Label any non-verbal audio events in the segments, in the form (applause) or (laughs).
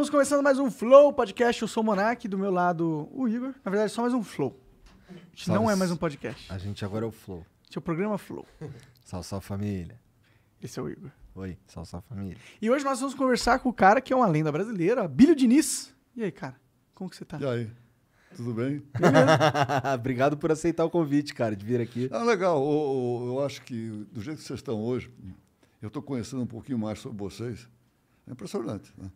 Estamos começando mais um Flow Podcast. Eu sou o Monark, do meu lado o Igor. Na verdade, só mais um Flow. A gente salve, não é mais um podcast. A gente agora é o Flow. Esse é o programa Flow. Salve, salve família. Esse é o Igor. Oi, salve, salve família. E hoje nós vamos conversar com o cara que é uma lenda brasileira, Bílio Diniz. E aí, cara? Como que você tá? E aí? Tudo bem? (laughs) Obrigado por aceitar o convite, cara, de vir aqui. Ah, legal. Eu, eu acho que do jeito que vocês estão hoje, eu estou conhecendo um pouquinho mais sobre vocês. É impressionante, né?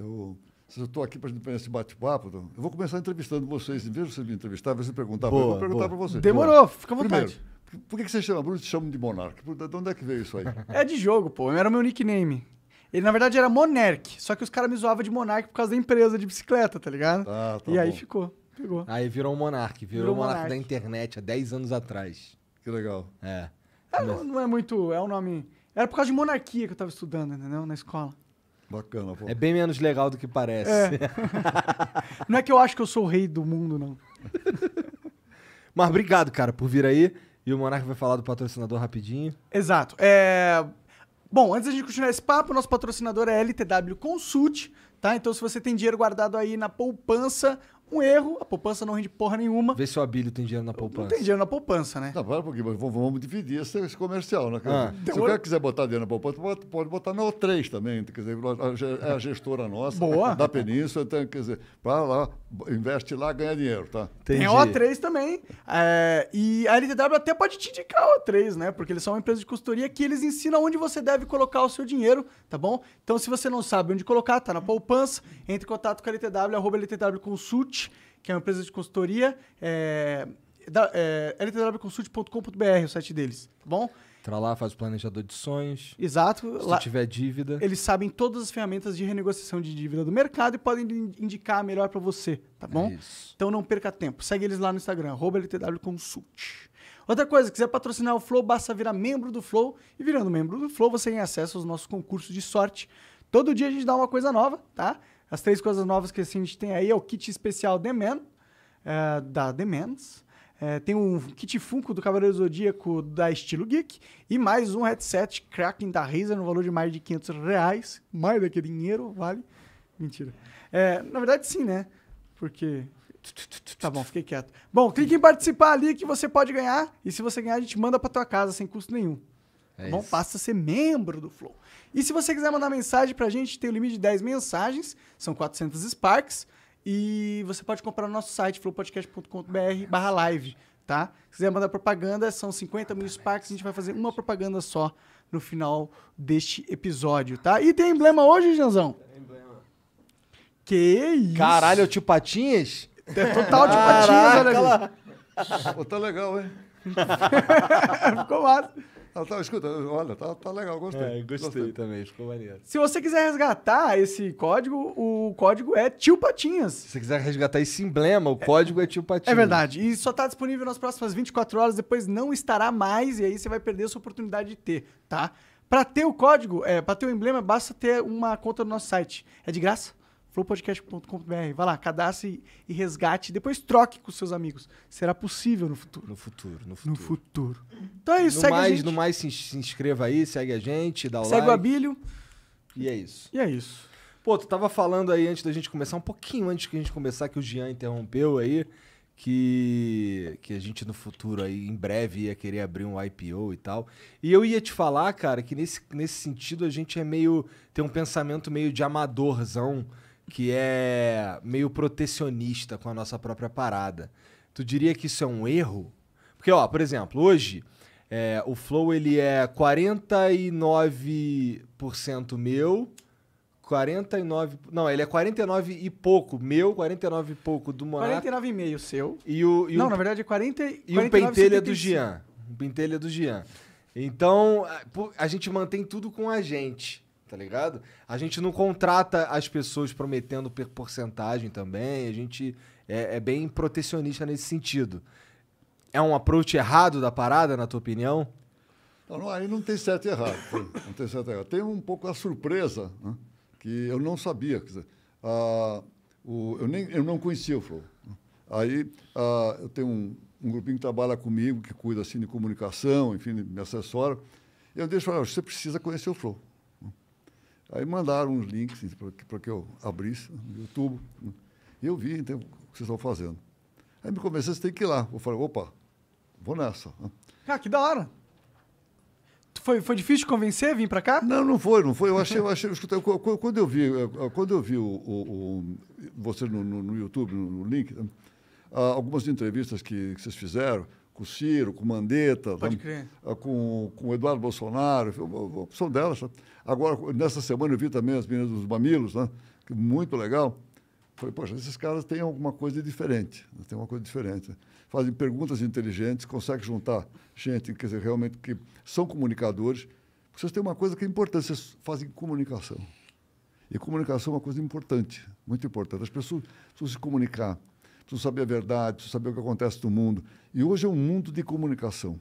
Eu, se eu estou aqui para esse bate-papo, eu vou começar entrevistando vocês. Em vez de você me entrevistar, você me perguntar, boa, eu vou perguntar para vocês. Demorou, boa. fica à vontade. Primeiro, por que, que você chama Bruno te chamam de Monarque? De onde é que veio isso aí? (laughs) É de jogo, pô. Era meu nickname. Ele, na verdade, era Monarque, só que os caras me zoavam de Monarque por causa da empresa de bicicleta, tá ligado? Ah, tá e bom. aí ficou, pegou. Aí virou um Monarque, virou, virou Monarque da internet há 10 anos atrás. Que legal. É. é não, não é muito. É um nome. Era por causa de monarquia que eu tava estudando, entendeu? Na escola. Bacana, pô. É bem menos legal do que parece. É. (laughs) não é que eu acho que eu sou o rei do mundo, não. (laughs) Mas obrigado, cara, por vir aí. E o Monark vai falar do patrocinador rapidinho. Exato. É... Bom, antes da gente continuar esse papo, nosso patrocinador é LTW Consult, tá? Então, se você tem dinheiro guardado aí na poupança um erro, a poupança não rende porra nenhuma. Vê se o Abílio tem dinheiro na poupança. Não tem dinheiro na poupança, né? Não, para um pouquinho, mas vamos dividir esse, esse comercial, né? Ah. Se o cara quiser botar dinheiro na poupança, pode, botar na O3 também, quer dizer, é a gestora nossa Boa. da Península, então, quer dizer, para lá, investe lá, ganha dinheiro, tá? Entendi. Tem O3 também, é, e a LTW até pode te indicar O3, né? Porque eles são uma empresa de consultoria que eles ensinam onde você deve colocar o seu dinheiro, tá bom? Então, se você não sabe onde colocar, tá na poupança, entre em contato com a LTW, arroba LTW Consult, que é uma empresa de consultoria. É, é, ltwconsult.com.br, o site deles, tá bom? Entra lá, faz o planejador de sonhos. Exato. Se lá, tiver dívida. Eles sabem todas as ferramentas de renegociação de dívida do mercado e podem indicar a melhor para você, tá bom? É então não perca tempo. Segue eles lá no Instagram, ltwconsult. Outra coisa, quiser patrocinar o Flow, basta virar membro do Flow. E virando membro do Flow, você tem acesso aos nossos concursos de sorte. Todo dia a gente dá uma coisa nova, tá? As três coisas novas que assim, a gente tem aí é o kit especial The Man, é, da The Man's. É, tem um kit Funko do Cavaleiro Zodíaco da Estilo Geek e mais um headset Kraken da Razer no valor de mais de 500 reais. Mais do que dinheiro, vale? Mentira. É, na verdade, sim, né? Porque... Tá bom, fiquei quieto. Bom, clique em participar ali que você pode ganhar e se você ganhar, a gente manda pra tua casa sem custo nenhum. É Bom, passa a ser membro do Flow. E se você quiser mandar mensagem pra gente, tem o um limite de 10 mensagens, são 400 Sparks. E você pode comprar no nosso site, flowpodcast.com.br barra live, tá? Se quiser mandar propaganda, são 50 mil Sparks, a gente vai fazer uma propaganda só no final deste episódio, tá? E tem emblema hoje, Janzão? Tem emblema. Que isso? Caralho, tio Patinhas? É total de Patinhas, olha ali. Pô, tá legal, hein? (laughs) Ficou massa. Ela tá, escuta, olha, tá, tá legal, gostei. É, gostei, gostei, também, ficou maneiro. Se você quiser resgatar esse código, o código é Tio Patinhas. Se você quiser resgatar esse emblema, o é, código é Tio Patinhas. É verdade. E só tá disponível nas próximas 24 horas, depois não estará mais, e aí você vai perder sua oportunidade de ter, tá? Para ter o código, é, para ter o emblema, basta ter uma conta no nosso site. É de graça flowpodcast.com.br. Vai lá, cadastre e resgate. Depois troque com seus amigos. Será possível no futuro. No futuro, no futuro. No futuro. Então é isso, no segue mais, a gente. No mais, se, se inscreva aí, segue a gente, dá o segue like. Segue o Abílio. E é isso. E é isso. Pô, tu tava falando aí antes da gente começar, um pouquinho antes que a gente começar, que o Jean interrompeu aí, que, que a gente no futuro aí, em breve, ia querer abrir um IPO e tal. E eu ia te falar, cara, que nesse, nesse sentido a gente é meio. tem um pensamento meio de amadorzão que é meio protecionista com a nossa própria parada. Tu diria que isso é um erro? Porque, ó, por exemplo, hoje é, o Flow ele é 49% meu, 49. Não, ele é 49 e pouco meu, 49 e pouco do Monaco. 49,5 seu. E o, e não, o, na verdade é 40 E o pentelho é do Gian. O pentelho é do Gian. Então, a, a gente mantém tudo com a gente tá ligado? A gente não contrata as pessoas prometendo porcentagem também, a gente é, é bem protecionista nesse sentido. É um approach errado da parada, na tua opinião? Não, aí não tem certo e errado. Não tem certo e errado. Tem um pouco a surpresa, né? que eu não sabia. Quer dizer, o, eu, nem, eu não conhecia o Flow. Né. Aí eu tenho um, um, grupinho que trabalha comigo, que cuida assim, de comunicação, enfim, me assessora. Eu deixo, falar, você precisa conhecer o Flow. Aí mandaram uns links para que eu abrisse no YouTube. Né? E eu vi então, o que vocês estão fazendo. Aí me convenceu, você tem que ir lá. Eu falei, opa, vou nessa. Né? ah, que da hora. Foi, foi difícil convencer a vir para cá? Não, não foi, não foi. Eu achei, eu achei, eu escutei, quando eu vi, quando eu vi o, o, o você no, no, no, YouTube, no, no link, né? ah, algumas entrevistas que, que vocês fizeram, com o Ciro, com o Mandetta, Pode né, crer. Ah, com, com o Eduardo Bolsonaro, são opção delas. Tá? Agora, nessa semana eu vi também as meninas dos mamilos, né? muito legal. Falei, poxa, esses caras têm alguma coisa diferente, né, tem uma coisa diferente. Né. Fazem perguntas inteligentes, conseguem juntar gente, quer dizer, realmente que são comunicadores. Vocês têm uma coisa que é importante, vocês fazem comunicação. E comunicação é uma coisa importante, muito importante. As pessoas precisam se comunicar, tu saber a verdade, tu saber o que acontece no mundo. E hoje é um mundo de comunicação.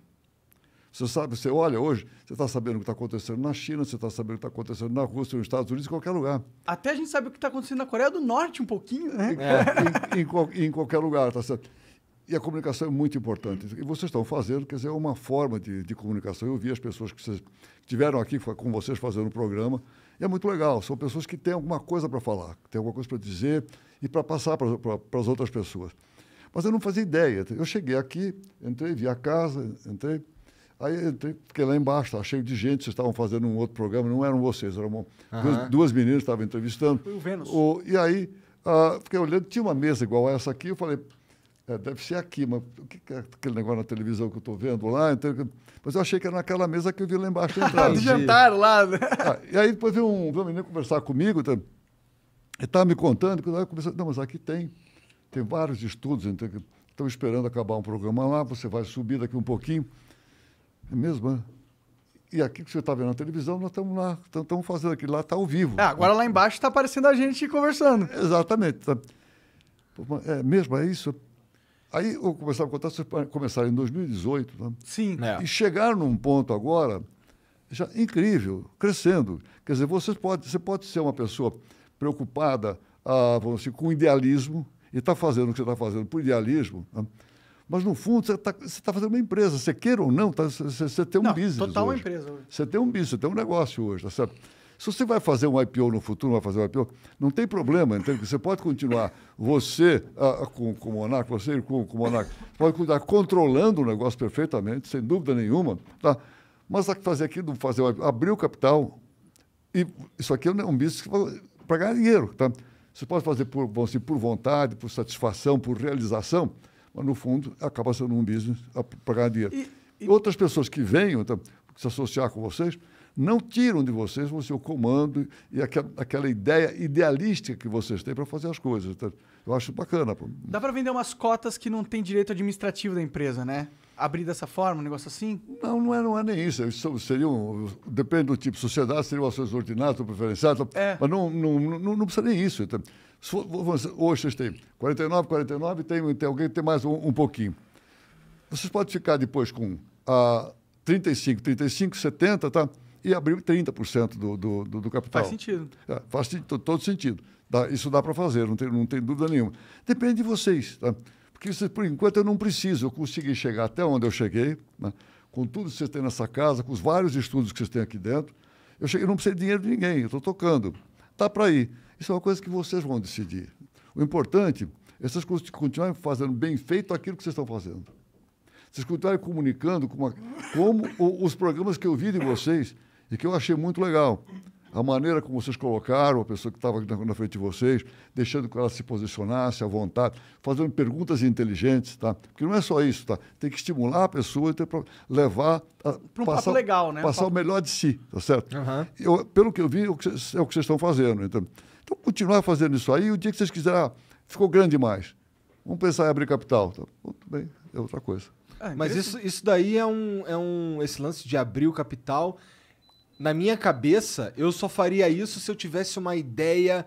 Você sabe, você olha hoje, você está sabendo o que está acontecendo na China, você está sabendo o que está acontecendo na Rússia, nos Estados Unidos, em qualquer lugar. Até a gente sabe o que está acontecendo na Coreia do Norte um pouquinho, né? É. Em, em, em, em, qualquer lugar, tá certo? E a comunicação é muito importante. E vocês estão fazendo, quer dizer, é uma forma de, de comunicação. Eu vi as pessoas que, vocês, tiveram aqui com vocês fazendo o programa, e é muito legal, são pessoas que têm alguma coisa para falar, têm alguma coisa para dizer e para passar para, as outras pessoas. Mas eu não fazia ideia. Eu cheguei aqui, entrei, vi a casa, entrei. Aí entrei, fiquei lá embaixo, estava cheio de gente, vocês estavam fazendo um outro programa, não eram vocês, eram uma, duas, duas, meninas que estavam entrevistando. Foi o Vênus. O, e aí, uh, fiquei olhando, tinha uma mesa igual a essa aqui, eu falei, é, deve ser aqui, mas o que é aquele negócio na televisão que eu estou vendo lá? Então, mas eu achei que era naquela mesa que eu vi lá embaixo. Ah, de jantar lá, né? Ah, e aí depois veio um, veio um menino conversar comigo, tá, ele estava me contando, eu comecei, não, mas aqui tem, tem vários estudos, então, estão esperando acabar um programa lá, você vai subir daqui um pouquinho. É mesmo, né? E aqui que você está vendo na televisão, nós estamos lá, estamos fazendo aquilo lá, está ao vivo. É, agora lá embaixo está aparecendo a gente conversando. Exatamente. Tá. É mesmo, é isso? Aí eu começava a contar, vocês começaram em 2018. Né? Sim. É. E chegaram num ponto agora já incrível, crescendo. Quer dizer, você pode, você pode ser uma pessoa preocupada ah, assim, com idealismo e está fazendo o que você está fazendo por idealismo, né? mas no fundo você está tá fazendo uma empresa. Você queira ou não, tá, você, você, tem um não, business. Total hoje. empresa. Hoje. Você tem um business, você tem um negócio hoje, tá certo? Se você vai fazer um IPO no futuro, vai fazer um IPO, não tem problema, entende? Você pode continuar, você ah, ah com, com o Monaco, você com, com o Monaco, pode continuar controlando o negócio perfeitamente, sem dúvida nenhuma, tá? Mas fazer aquilo, fazer um IPO, abrir o capital, e isso aqui é um business para ganhar dinheiro, tá? Você pode fazer por, assim, por vontade, por satisfação, por realização, mas no fundo acaba sendo um business ah, para ganhar dinheiro. E, e... Outras pessoas que venham então, se associar com vocês, não tiram de vocês o seu comando e aquela, aquela ideia idealística que vocês têm para fazer as coisas. Tá? Eu acho bacana. Dá para vender umas cotas que não tem direito administrativo da empresa, né? abrir dessa forma, um negócio assim? Não, não é, não é nem isso. isso seria um, depende do tipo de sociedade, seriam ações ordinárias ou preferenciais, é. mas não, não, não, não, precisa nem isso. Então, for, hoje vocês têm 49, 49, tem, tem alguém que tem mais um, um, pouquinho. Vocês podem ficar depois com a 35, 35, 70, tá? e abriu 30% do, do, do, do capital. Faz sentido. É, faz todo sentido. Dá, isso dá para fazer, não tem, não tem dúvida nenhuma. Depende de vocês. Tá? Porque, por enquanto, eu não preciso. Eu consegui chegar até onde eu cheguei, né? com tudo que vocês têm nessa casa, com os vários estudos que vocês têm aqui dentro. Eu cheguei, não preciso de dinheiro de ninguém, eu estou tocando. Está para ir. Isso é uma coisa que vocês vão decidir. O importante é vocês continuarem fazendo bem feito aquilo que vocês estão fazendo. Vocês continuarem comunicando com uma, como os programas que eu vi de vocês e que eu achei muito legal. A maneira como vocês colocaram a pessoa que estava na, frente de vocês, deixando que ela se posicionasse à vontade, fazendo perguntas inteligentes, tá? Porque não é só isso, tá? Tem que estimular a pessoa, tem levar... para um passar, legal, né? Passar papo... o melhor de si, tá certo? Uhum. Eu, pelo que eu vi, é o que vocês, é estão fazendo. Então, então, continuar fazendo isso aí, o dia que vocês quiserem, ah, ficou grande demais. Vamos pensar em abrir capital. Tá? Tudo bem, é outra coisa. Ah, Mas isso, isso daí é um, é um... Esse lance de abrir o capital na minha cabeça, eu só faria isso se eu tivesse uma ideia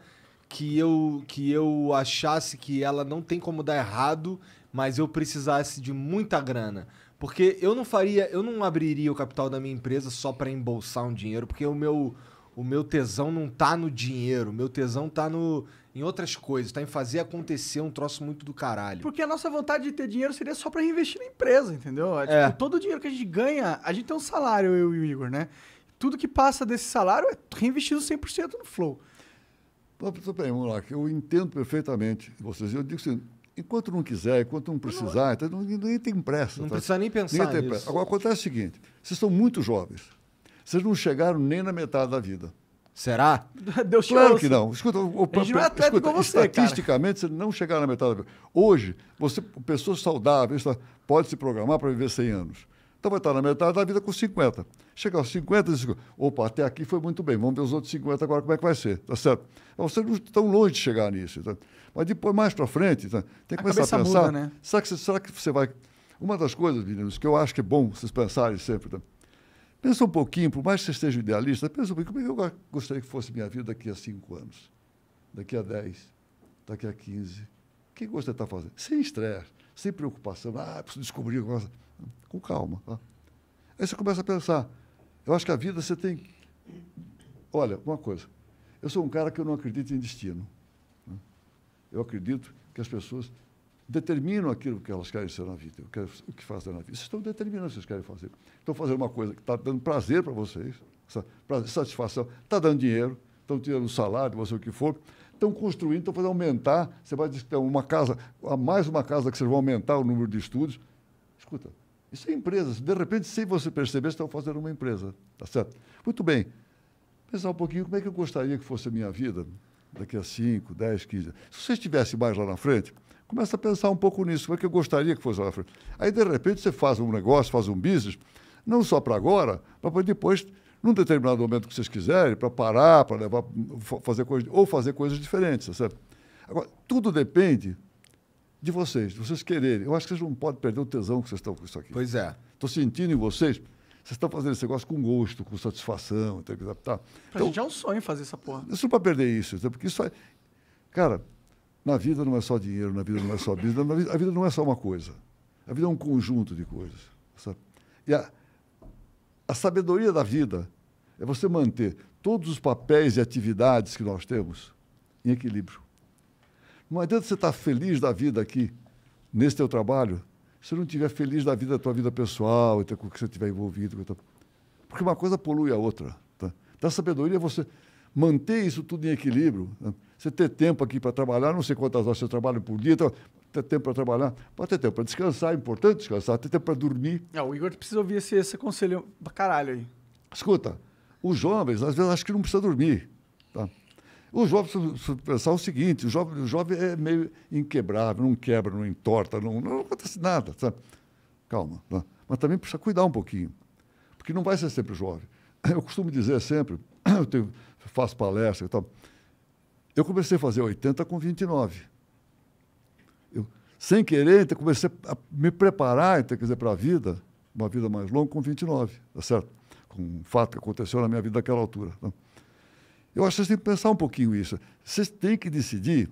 que eu, que eu achasse que ela não tem como dar errado, mas eu precisasse de muita grana. Porque eu não faria, eu não abriria o capital da minha empresa só para embolsar um dinheiro, porque o meu o meu tesão não tá no dinheiro, o meu tesão tá no em outras coisas, tá em fazer acontecer um troço muito do caralho. Porque a nossa vontade de ter dinheiro seria só para investir na empresa, entendeu? É, é. todo o dinheiro que a gente ganha, a gente tem um salário, eu e o Igor, né? tudo que passa desse salário é reinvestido 100% no Flow. Tudo bem, vamos lá, que eu entendo perfeitamente vocês. Eu digo assim, enquanto não quiser, enquanto não precisar, não, não, ninguém tem pressa. Não tá? precisa nem pensar ninguém nisso. Agora, acontece o seguinte, vocês são muito jovens. Vocês não chegaram nem na metade da vida. Será? (laughs) Deus claro que não. Escuta, o, próprio, não é atleta escuta, você, estatisticamente, cara. você não chegaram na metade da vida. Hoje, você, pessoa saudável tá? pode se programar para viver 100 anos. Então vai estar na metade da vida com 50. Chega aos 50 e diz, opa, até aqui foi muito bem, vamos ver os outros 50 agora como é que vai ser, tá certo? Então, vocês não estão longe de chegar nisso. Tá? Mas depois, mais para frente, tá? tem que a começar a pensar, muda, né? será, que você, será que você vai... Uma das coisas, meninos, que eu acho que é bom vocês pensarem sempre, tá? pensa um pouquinho, por mais que você esteja idealista, pensa um pouquinho, como é que eu gostaria que fosse minha vida daqui a 5 anos, daqui a 10, daqui a 15? O que você está fazendo? Sem estresse, sem preocupação, ah, preciso descobrir alguma coisa com calma. Tá? Aí você começa a pensar. Eu acho que a vida você tem. Olha, uma coisa. Eu sou um cara que eu não acredito em destino. Né? Eu acredito que as pessoas determinam aquilo que elas querem ser na vida, o que fazem na vida. Vocês estão determinando o que vocês querem fazer. Estão fazendo uma coisa que está dando prazer para vocês, satisfação, está dando dinheiro, estão tirando salário, você o que for, estão construindo, estão fazendo aumentar. Você vai ter uma casa, mais uma casa que vocês vão aumentar o número de estudos. Escuta, isso é empresas. De repente, sem você perceber, estão fazendo uma empresa. Tá certo? Muito bem. Pensar um pouquinho como é que eu gostaria que fosse a minha vida daqui a 5, 10, 15 anos. Se você estivesse mais lá na frente, começa a pensar um pouco nisso. Como é que eu gostaria que fosse lá na frente? Aí, de repente, você faz um negócio, faz um business, não só para agora, mas depois, num determinado momento que vocês quiserem, para parar, para levar, fazer coisas, ou fazer coisas diferentes, tá certo? Agora, tudo depende de vocês, de vocês quererem. Eu acho que vocês não podem perder o tesão que vocês estão com isso aqui. Pois é. Estou sentindo em vocês. Vocês estão fazendo esse negócio com gosto, com satisfação. Tá, tá? Pra então, gente é um sonho fazer essa porra. Isso não é para perder isso. Porque isso. É, cara, na vida não é só dinheiro, na vida não é só business, na vida, a vida não é só uma coisa. A vida é um conjunto de coisas. Sabe? E a, a sabedoria da vida é você manter todos os papéis e atividades que nós temos em equilíbrio. Não adianta você estar feliz da vida aqui, nesse teu trabalho, se você não estiver feliz da vida, da tua vida pessoal, tá com o que você estiver envolvido. Tá- porque uma coisa polui a outra. Tá? Da então, sabedoria, é você manter isso tudo em equilíbrio. Né? Você ter tempo aqui para trabalhar, não sei quantas horas você trabalha por dia, então, ter tempo para trabalhar, pode ter tempo para descansar, é importante descansar, ter tempo para dormir. É, o Igor precisa ouvir esse, esse conselho pra caralho aí. Escuta, os jovens, às vezes, acham que não precisa dormir. Tá? O jovem pensar o seguinte: o jovem, o jovem é meio inquebrável, não quebra, não entorta, não, não acontece nada. Sabe? Calma. Tá? Mas também precisa cuidar um pouquinho, porque não vai ser sempre jovem. Eu costumo dizer sempre, (clears throat) eu tenho, faço palestra e tal. Eu comecei a fazer 80 com 29. Eu, sem querer, então, comecei a me preparar então, quer dizer, para a vida, uma vida mais longa, com 29, tá certo? Com um fato que aconteceu na minha vida naquela altura. Tá? Eu acho que vocês têm que pensar um pouquinho isso. Vocês têm que decidir,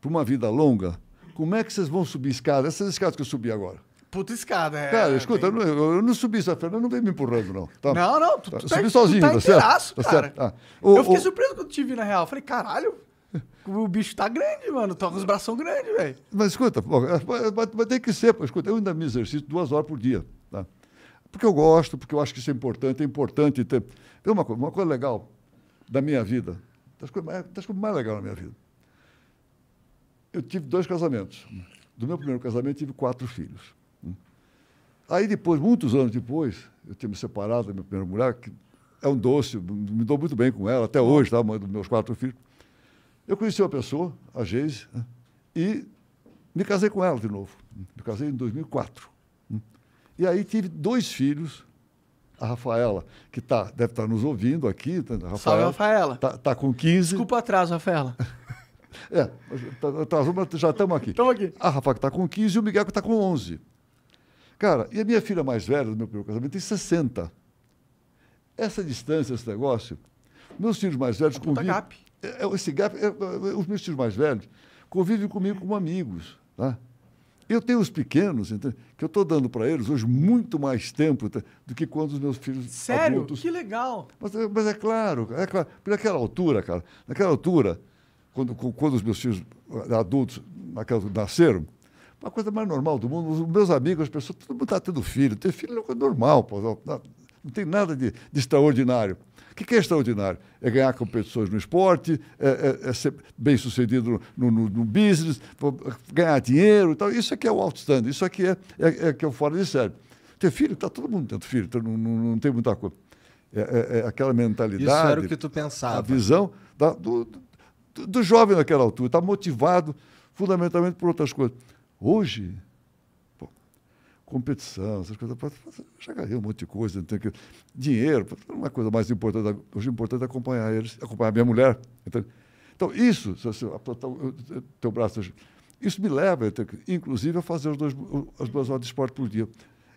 para uma vida longa, como é que vocês vão subir escada, essas escadas que eu subi agora. Puta escada, é. Cara, escuta, eu, não, eu, não subi essa Fernanda não vem me empurrando, não. Tá? Não, não, tu, tá, tá tu subi tá, sozinho, tu tá, tá inteiraço, tá cara. Ah, o, eu fiquei o... surpreso quando te vi, na real. Falei, caralho, o bicho tá grande, mano. Toca os braços grandes, velho. Mas escuta, é, é, é, mas, tem que ser. Pô, escuta, eu ainda me exercito duas horas por dia. Tá? Porque eu gosto, porque eu acho que isso é importante. É importante ter. Tem uma coisa, uma coisa legal da minha vida, das coisas, mais, das coisas mais legais da minha vida. Eu tive dois casamentos. Do meu primeiro casamento, tive quatro filhos. Aí depois, muitos anos depois, eu tinha me separado da minha primeira mulher, que é um doce, me dou muito bem com ela, até hoje, tá, mãe dos meus quatro filhos. Eu conheci uma pessoa, a Geise, e me casei com ela de novo. Me casei em 2004. E aí tive dois filhos a Rafaela, que tá, deve estar tá nos ouvindo aqui. Tá, Rafaela, Salve, Rafaela. Tá, tá, com 15. Desculpa o atraso, Rafaela. (laughs) é, tá, atrasou, mas já estamos aqui. Estamos aqui. A Rafaela está com 15 e o Miguel que está com 11. Cara, e a minha filha mais velha do meu primeiro casamento tem 60. Essa distância, esse negócio, meus filhos mais velhos convivem... Gap. É, é esse gap, é, é, é, os meus filhos mais velhos convivem comigo como amigos, tá? Né? Eu tenho os pequenos, que eu estou dando para eles hoje muito mais tempo do que quando os meus filhos Sério? Adultos... Que legal! Mas, eh, mas, é claro, é claro. Naquela altura, cara, naquela altura, quando, quando os meus filhos eh, adultos naquela, nasceram, uma coisa mais normal do mundo, os meus amigos, as pessoas, todo mundo está tendo filho. Ter filho é uma coisa normal, pô, não, não tem nada de, de extraordinário. O que é extraordinário? É ganhar competições no esporte, é, é, é ser bem sucedido no, no, no, business, ganhar dinheiro e tal. Isso aqui é o outstanding, isso aqui é, é, é que é o fora de série Ter filho, está todo mundo tendo filho, não, não, não tem muita coisa. É, é, é, aquela mentalidade. Isso era o que tu pensava. A visão da, do, do, do jovem naquela altura, está motivado fundamentalmente por outras coisas. Hoje, competição, essas coisas. Já ganhei um monte de coisa, não tem que. Dinheiro, uma é coisa mais importante. Hoje o importante é acompanhar eles, acompanhar minha mulher. Entende? Então, isso, se você apontar o teu braço, isso me leva, inclusive, a fazer dois, as duas horas de esporte por dia.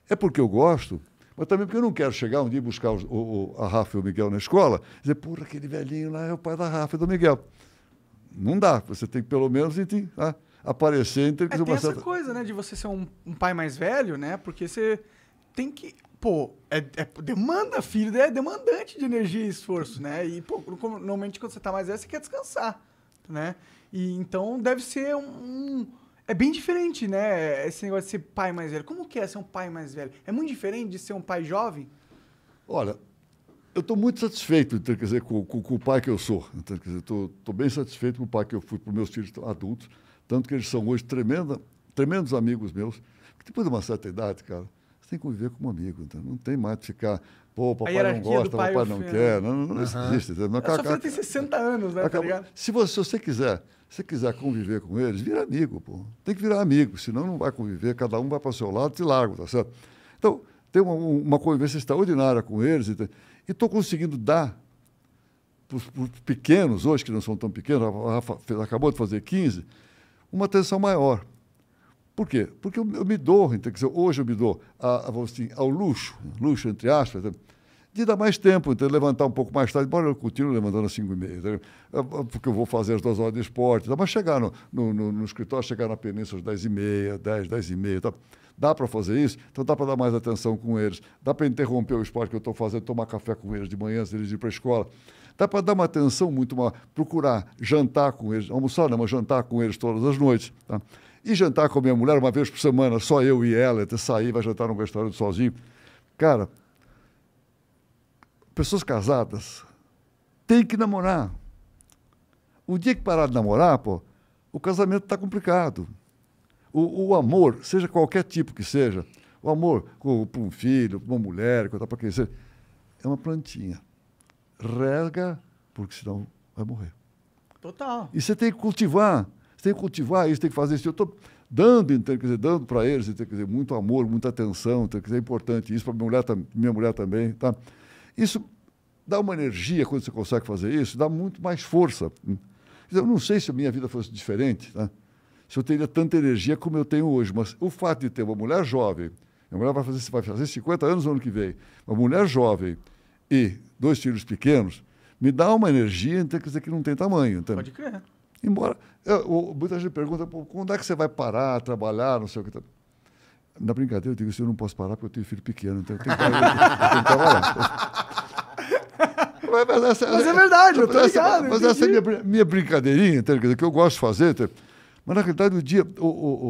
É porque eu gosto, mas também porque eu não quero chegar um dia e buscar os, o, a Rafa e o Miguel na escola e dizer, porra, aquele velhinho lá é o pai da Rafa e do Miguel. Não dá, você tem que pelo menos. Enfim, ah, aparecer. Então, é, tem essa coisa, né, de você ser um, um, pai mais velho, né? Porque você tem que... Pô, é, é, demanda, filho, é demandante de energia e esforço, né? E, pô, normalmente quando você tá mais velho, você quer descansar, né? E, então, deve ser um, um é bem diferente, né? Esse negócio de ser pai mais velho. Como que é ser um pai mais velho? É muito diferente de ser um pai jovem? Olha, eu estou muito satisfeito, então, quer dizer, com, com, com, o pai que eu sou. Então, dizer, estou bem satisfeito com o pai que eu fui para os meus filhos adultos. Tanto que eles são hoje tremenda, tremendos amigos meus. Depois de uma certa idade, cara, você tem que conviver como amigo. Então, não tem mais de ficar, pô, papai não gosta, pai é papai não filho. quer. Né? Não, não, não uhum. existe. Não, é tem 60 anos, né? Acaba, tá se, você, se você quiser se quiser conviver com eles, vira amigo, pô. Tem que virar amigo, senão não vai conviver, cada um vai para o seu lado e te largo, tá certo? Então, tem uma, uma convivência extraordinária com eles. E estou conseguindo dar para os pequenos, hoje que não são tão pequenos, a Rafa acabou de fazer 15, uma atenção maior. Por quê? Porque eu, eu me dou, então, dizer, hoje eu me dou a, a, assim, ao luxo, luxo entre aspas, né, de dar mais tempo, então, levantar um pouco mais tarde, embora eu continue levantando às 5 e meia, ah, ah, porque eu vou fazer as duas horas de esporte, tá, mas chegar no, no, no, no escritório, chegar na península às 10 e meia, 10, 10 e meia, tá? dá para fazer isso, então dá para dar mais atenção com eles, dá para interromper o esporte que eu estou fazendo, tomar café com eles de manhã, se eles ir para a escola. Dá para dar uma atenção muito maior, procurar jantar com eles, almoçar não, mas jantar com eles todas as noites. Tá? E jantar com a minha mulher uma vez por semana, só eu e ela, até sair, vai jantar num restaurante sozinho. Cara, pessoas casadas têm que namorar. O dia que parar de namorar, pô, o casamento está complicado. O, o, amor, seja qualquer tipo que seja, o amor para um filho, para uma mulher, para quem seja, é uma plantinha rega, porque senão vai morrer. Total. E você tem que cultivar, você tem que cultivar isso, tem que fazer isso. Eu estou dando, quer dizer, dando para eles, quer dizer, muito amor, muita atenção, quer dizer, é importante isso para minha mulher, minha mulher também, tá? Isso dá uma energia quando você consegue fazer isso, dá muito mais força. Eu não sei se a minha vida fosse diferente, tá? se eu teria tanta energia como eu tenho hoje, mas o fato de ter uma mulher jovem, a mulher vai fazer, vai fazer 50 anos no ano que vem, uma mulher jovem, e dois filhos pequenos, me dá uma energia então, dizer, que não tem tamanho. Então, Pode crer. Embora. Eu, eu, muita gente pergunta, quando é que você vai parar, trabalhar, não sei o que. Na brincadeira, eu digo assim, eu não posso parar porque eu tenho filho pequeno, então eu tenho que, eu tenho que trabalhar. (laughs) Mas, essa, é mas, é verdade, eu tô essa, é ligado, Mas entendi. essa é minha, minha brincadeirinha, entendeu? que eu gosto de fazer. Mas, na realidade, o dia, o, o,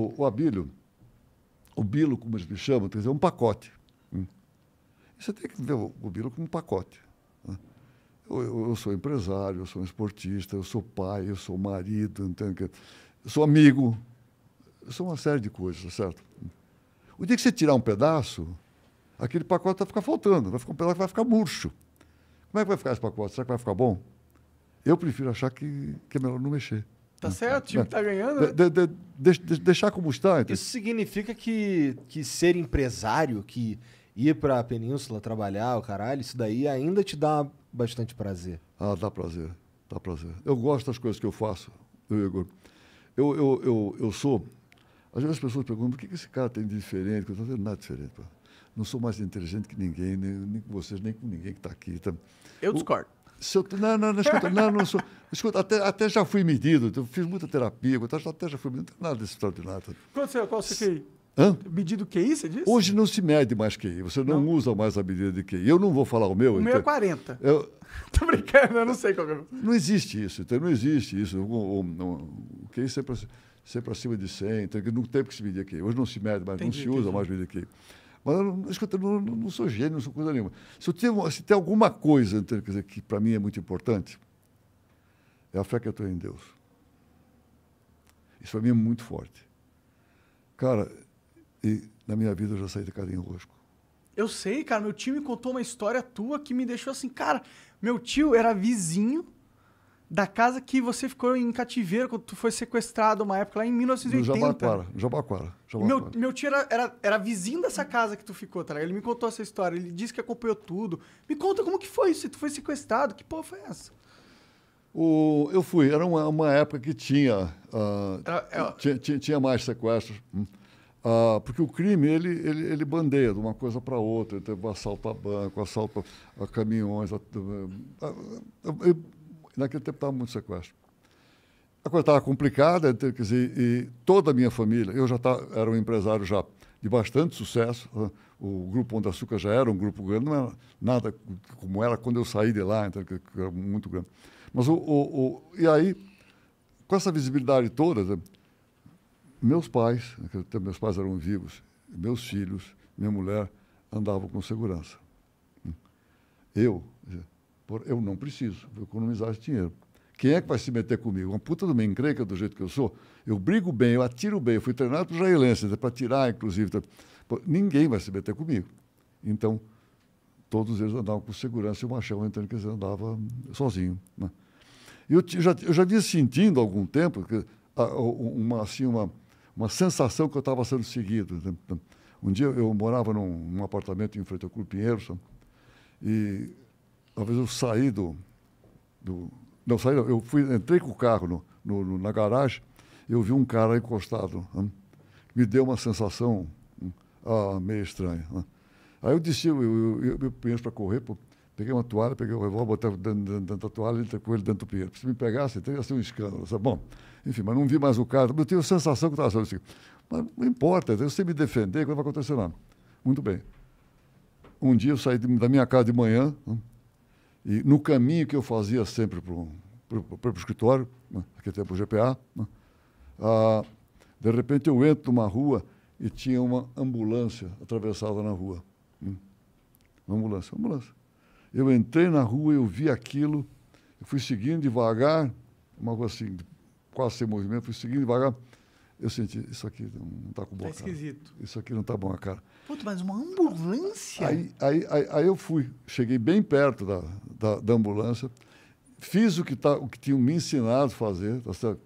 o, o Abílio, o Bilo, como eles me chamam, quer dizer, é um pacote. Você tem que ver o Bilo como um pacote. Né? Eu, eu, sou empresário, eu sou um esportista, eu sou pai, eu sou marido, entende? eu sou amigo. Eu sou uma série de coisas, certo? O dia que você tirar um pedaço, aquele pacote vai ficar faltando, vai ficar um pedaço que vai ficar murcho. Como é que vai ficar esse pacote? Será que vai ficar bom? Eu prefiro achar que, que é melhor não mexer. Tá né? certo, o time está é. ganhando. De, né? de, de, deixar como está. Então. Isso significa que, que ser empresário, que ir pra península trabalhar, o caralho, isso daí ainda te dá bastante prazer. Ah, dá prazer. Dá prazer. Eu gosto das coisas que eu faço, eu, Igor. Eu, eu, eu, eu sou. Às vezes as pessoas perguntam o que esse cara tem de diferente. Eu não tenho nada diferente. Pô. Não sou mais inteligente que ninguém, nem, nem com vocês, nem com ninguém que está aqui. Tá... Eu discordo. eu, não, não, não, escuta, não, não sou. (laughs) Escuta, até, até já fui medido, eu fiz muita terapia, até já fui medido, não tem nada desse extraordinário. Tá? Quanto você, qual você que Hã? Medida QI, você disse? Hoje não se mede mais QI, você não, não. usa mais a medida de QI. Eu não vou falar o meu. O então... meu é 40. Eu... (laughs) Tô brincando, eu não sei qual é. Não existe isso, então não existe isso. O, o, o QI sempre, para acima de 100, então não tem que se medir QI. Hoje não se mede mais, entendi, não se usa entendi. mais medida QI. Mas eu, escuta, eu não, não, sou gênio, não sou coisa nenhuma. Se, eu tenho, se tem alguma coisa quer dizer, que para mim é muito importante, é a fé que eu tenho em Deus. Isso para mim é muito forte. Cara, e na minha vida eu já saí de cada enrosco. Eu sei, cara. Meu tio me contou uma história tua que me deixou assim, cara. Meu tio era vizinho da casa que você ficou em cativeiro quando tu foi sequestrado uma época lá em 1980. Jabaquara, Jabaquara. Meu, meu tio era, era, era, vizinho dessa casa que tu ficou, tá Ele me contou essa história, ele disse que acompanhou tudo. Me conta como que foi isso, tu foi sequestrado, que porra foi essa? O, eu fui, era uma, uma época que tinha, uh, era, é, tinha, tinha, tinha mais sequestros. Hum. Ah, porque o crime ele, ele, ele, bandeia de uma coisa para outra, ele então teve assalto a banco, assalto a ah, caminhões. A, a, a, naquele tempo estava muito sequestro. A coisa estava complicada, então, quer dizer, e toda a minha família, eu já tava, era um empresário já de bastante sucesso, ah, o grupo Onda Açúcar já era um grupo grande, não era nada como era quando eu saí de lá, então, que era muito grande. Mas o, o, o e aí, com essa visibilidade toda, né, meus pais, meus pais eram vivos, meus filhos, minha mulher andavam com segurança. Eu, eu não preciso, vou economizar esse dinheiro. Quem é que vai se meter comigo? Uma puta do meu encrenca do jeito que eu sou. Eu brigo bem, eu atiro bem, eu fui treinado por israelenses, né, para tirar, inclusive. Tá? Ninguém vai se meter comigo. Então, todos eles andavam com segurança e o machão, então, que andava sozinho. Né? Eu, já, eu já vinha sentindo há algum tempo que, ah, uma, assim, uma, uma sensação que eu estava sendo seguido. Né? Um dia eu morava num, num apartamento em frente ao Clube Pinheiros e talvez eu saí do. do não, saí, eu fui, entrei com o carro no, no, na garagem, eu vi um cara encostado. Né? Me deu uma sensação hum, ah, meio estranha. Né? Aí eu disse eu, eu, eu, eu penso para correr, pô, peguei uma toalha, peguei o um revólver, botei dentro, dentro, dentro, da toalha e entrei com ele dentro do pinheiro. Se me pegasse, teria sido um escândalo. Sabe? Bom, enfim, mas não vi mais o caso. Eu tenho a sensação que estava assim. Mas não importa, sei me defender, que vai acontecer nada. Muito bem. Um dia eu saí da minha casa de manhã, né? e no caminho que eu fazia sempre para o escritório, né? naquele tempo o GPA, né? Ah, de repente eu entro numa rua e tinha uma ambulância atravessada na rua. Né? Uma ambulância, uma ambulância. Eu entrei na rua, eu vi aquilo, eu fui seguindo devagar, uma rua assim, quase sem movimento, fui seguindo devagar. Eu senti, isso aqui não está com boa tá cara. esquisito. Isso aqui não está bom a cara. Puta, mas uma ambulância? Aí, aí, aí, aí, eu fui, cheguei bem perto da, da, da ambulância, fiz o que, tá, o que tinham me ensinado a fazer, tá certo?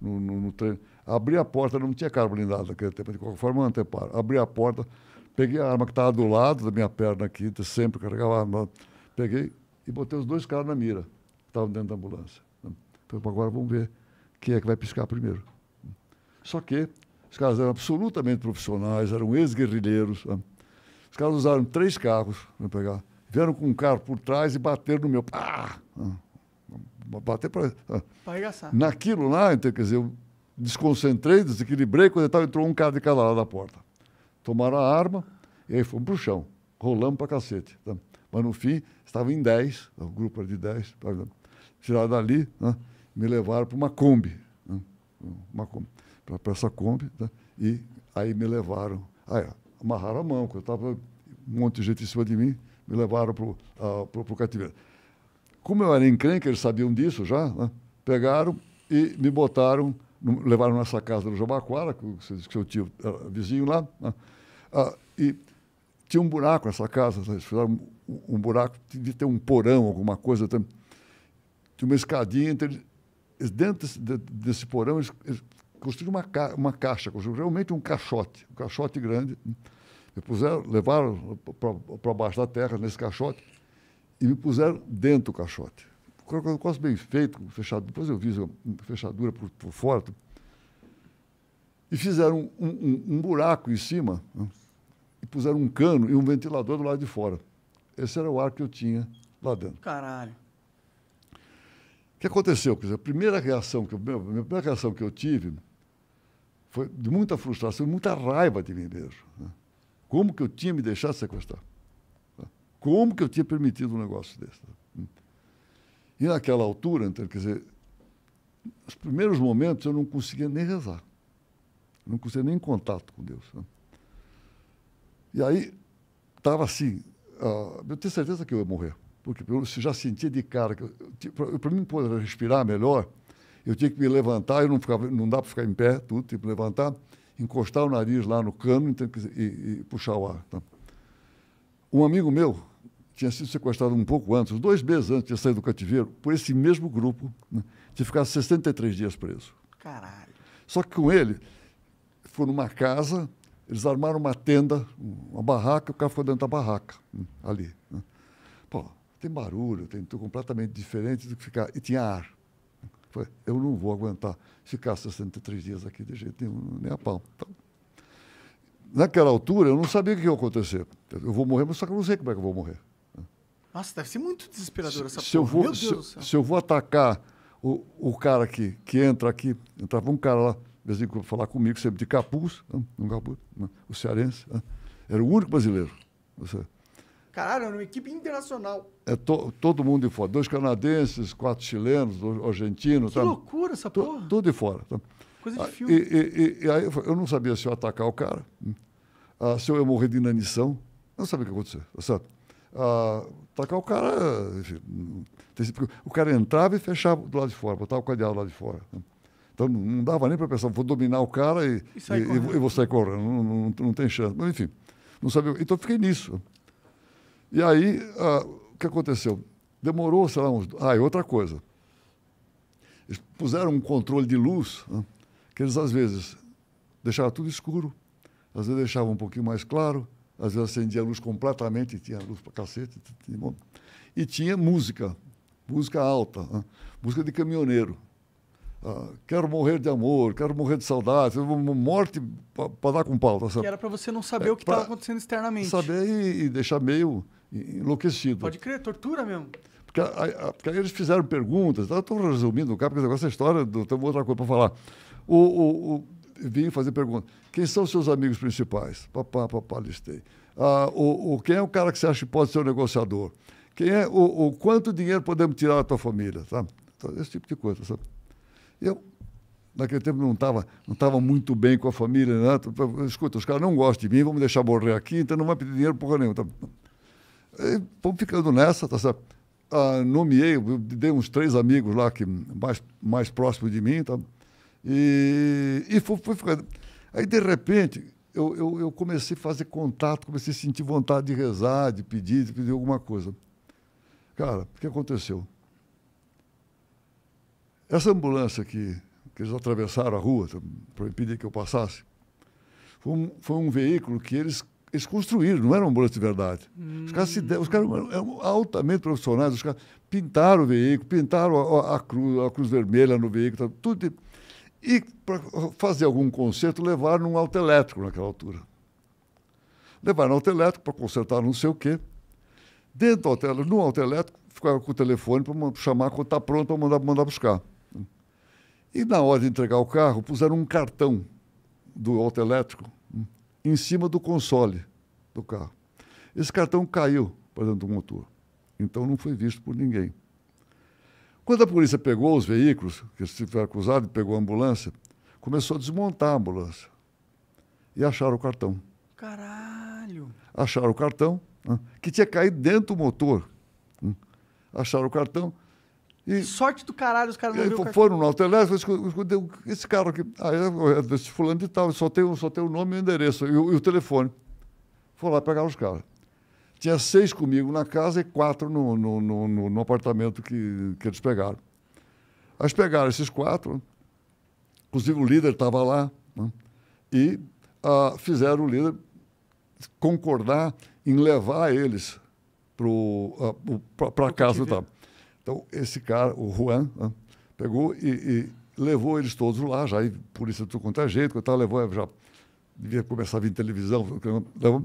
No, no, no treino. Abri a porta, não tinha cara blindada naquele tempo, de qualquer forma, não anteparo. Abri a porta, peguei a arma que estava do lado da minha perna aqui, sempre carregava a arma, peguei e botei os dois caras na mira, que estavam dentro da ambulância. Falei, agora vamos ver quem é que vai piscar primeiro. Só que os caras eram absolutamente profissionais, eram ex-guerrilheiros. Né? Os caras usaram três carros para pegar. Vieram com um carro por trás e bateram no meu. Pá! Ah! Bater para. Ah. Naquilo lá, então, quer dizer, eu desconcentrei, desequilibrei, quando tal, entrou um cara de cada lado da porta. Tomaram a arma e aí fomos para o chão, rolamos para cacete. Né? Mas no fim, estava em 10, o grupo era de 10, tiraram dali, né? me levaram para uma Kombi, né? uma Kombi, para essa Kombi, né? e aí me levaram, aí, amarraram a mão, porque eu estava um monte de gente em cima de mim, me levaram para o cativeiro. Como eu era encrenca, eles sabiam disso já, né? pegaram e me botaram, levaram nessa casa do Jabaquara, que o seu tio era eh, vizinho lá, né? ah, e tinha um buraco nessa casa, eles fizeram um, um buraco, devia ter um porão, alguma coisa, tinha uma escadinha entre dentro desse, desse porão, eles, eles construíram uma, ca, uma caixa, construíram realmente um caixote, um caixote grande. Né? Me puseram, levaram para baixo da terra, nesse caixote, e me puseram dentro do caixote. Um quase é bem feito, fechado. Depois eu vi fechadura por, por fora. E fizeram um, um, um buraco em cima, né? e puseram um cano e um ventilador do lado de fora. Esse era o ar que eu tinha lá dentro. Caralho. O que aconteceu? Quer dizer, a primeira reação que eu, a minha primeira reação que eu tive foi de muita frustração, muita raiva de mim mesmo. Né? Como que eu tinha me deixado sequestrar? Né? Como que eu tinha permitido um negócio desse? Né? E naquela altura, então, quer dizer, nos primeiros momentos eu não conseguia nem rezar. Eu não conseguia nem em contato com Deus. Né? E aí, estava assim, uh, eu tenho certeza que eu ia morrer porque eu já sentia de cara que para mim poder respirar melhor, eu tinha que me levantar, eu não ficava, não dá para ficar em pé, tudo, tipo que levantar, encostar o nariz lá no cano então, e, e, puxar o ar. Tá? Um amigo meu tinha sido sequestrado um pouco antes, dois meses antes de sair do cativeiro, por esse mesmo grupo, né, de ficar 63 dias preso. Caralho. Só que com ele, foram numa casa, eles armaram uma tenda, uma barraca, o cara ficou dentro da barraca, né, ali. Né. Pô, tem barulho, tem tudo completamente diferente do que ficar. E tinha ar. Falei, eu não vou aguentar ficar 63 dias aqui de jeito nenhum, nem a pau. Então, naquela altura, eu não sabia o que ia acontecer. Eu vou morrer, mas só que eu não sei como é que eu vou morrer. Nossa, deve ser muito desesperador essa se porra. Eu vou, se, se, eu vou atacar o, o cara que, que entra aqui, entrava um cara lá, de vez em quando falar comigo, sempre de capuz, né, um capuz, um né, cearense, né. era o único brasileiro. Você, Caralho, era uma equipe internacional. É to, todo mundo de fora. Dois canadenses, quatro chilenos, dois argentinos. Que tá, loucura essa porra. Tudo de fora. Tá. Coisa de filme. E, e, e, aí eu não sabia se eu atacar o cara, hum. ah, se eu ia morrer de inanição. Eu não sabia o que acontecer. sabe? Ah, atacar o cara... Enfim, o cara entrava e fechava do lado de fora, botava o cadeado do lado de fora. Né? Então não dava nem para pensar, vou dominar o cara e, e, e, e vou sair correndo, não, não, não, tem chance. Mas enfim, não sabia. Então fiquei nisso. E aí, ah, o que aconteceu? Demorou, sei lá, uns. Ah, e outra coisa. Eles puseram um controle de luz, né, que eles, às vezes, deixavam tudo escuro, às vezes deixavam um pouquinho mais claro, às vezes acendia a luz completamente, tinha luz para cacete. E tinha música, música alta, né, música de caminhoneiro. Ah, quero morrer de amor, quero morrer de saudade, morte para dar com pau. Tá? Que era para você não saber é, o que estava acontecendo externamente. Saber e, e deixar meio enlouquecido. Pode crer, tortura mesmo. Porque, a, a, porque eles fizeram perguntas, eu estou resumindo o carro, porque essa é história, tem outra coisa para falar. O, o, o, vim fazer pergunta. Quem são os seus amigos principais? Papá, papá, listei. Ah, o, o, quem é o cara que você acha que pode ser o negociador? Quem é o, o, quanto dinheiro podemos tirar da tua família? Sabe? Então, esse tipo de coisa. Sabe? Eu, naquele tempo, não estava não tava muito bem com a família. Né? Escuta, os caras não gostam de mim, vamos deixar morrer aqui, então não vai pedir dinheiro porra nenhuma. Tá? E vamos ficando nessa, tá certo? Ah, nomeei, dei uns três amigos lá que mais, mais próximos de mim, tá? e, e fui, fui ficando. Aí, de repente, eu, eu, eu, comecei a fazer contato, comecei a sentir vontade de rezar, de pedir, de pedir alguma coisa. Cara, o que aconteceu? Essa ambulância que, que eles atravessaram a rua tá? para impedir que eu passasse, foi um, foi um veículo que eles eles construíram, não eram um de verdade. Hum. Os caras, se, os caras eram altamente profissionais, os caras pintaram o veículo, pintaram a, a, a, cruz, a cruz vermelha no veículo, tá tudo. E para fazer algum conserto, levaram um auto elétrico naquela altura. Levaram um auto elétrico para consertar não sei o quê. Dentro do auto elétrico, no auto elétrico, ficava com o telefone para chamar quando está pronto para mandar, mandar buscar. E na hora de entregar o carro, puseram um cartão do auto elétrico em cima do console do carro. Esse cartão caiu para dentro do motor. Então não foi visto por ninguém. Quando a polícia pegou os veículos, que estiveram acusados, pegou a ambulância, começou a desmontar a ambulância. E acharam o cartão. Caralho! Acharam o cartão, né, que tinha caído dentro do motor. Né, acharam o cartão, e, Sorte do caralho, os caras não viram. Foram no telefone ah, escutei esse cara aqui. Aí ah, é, é desse fulano de tal, só tem, só tem o nome e o endereço e o, e o telefone. Foi lá pegar os caras. Tinha seis comigo na casa e quatro no, no, no, no apartamento que, que eles pegaram. Aí eles pegaram esses quatro, inclusive o líder estava lá, né? e ah, fizeram o líder concordar em levar eles para ah, a casa e tal. Então, esse cara, o Juan, né, pegou e, e, levou eles todos lá, já aí, polícia tudo quanto é jeito, tal, tá, levou, já devia começar a vir televisão. Levou.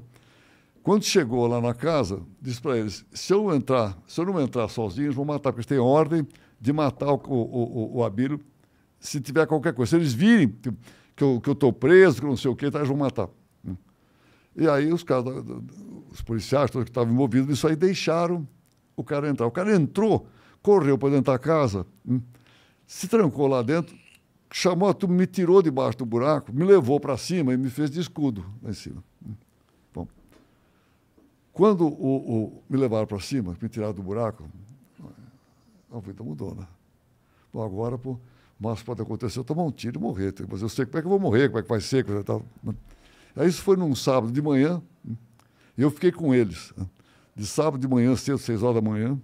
Quando chegou lá na casa, disse para eles: se eu entrar, se eu não entrar sozinho, eles vão matar, porque eles têm ordem de matar o, o, o, o Abílio se tiver qualquer coisa. Se eles virem que eu estou preso, que eu não sei o quê, tá, eles vão matar. E aí os, caras, os policiais todos que estavam envolvidos nisso aí deixaram o cara entrar. O cara entrou correu para dentro da casa, hum, se trancou lá dentro, chamou a turma, me tirou debaixo do buraco, me levou para cima e me fez de escudo lá em cima. Hum. Bom, quando o, o me levaram para cima, me tiraram do buraco, a vida mudou, né? Bom, agora, pô, mas pode acontecer eu tomar um tiro e morrer, mas eu sei como é que eu vou morrer, como é que vai ser, né? Aí isso foi num sábado de manhã, hum, e eu fiquei com eles. De sábado de manhã, cedo, seis horas da manhã,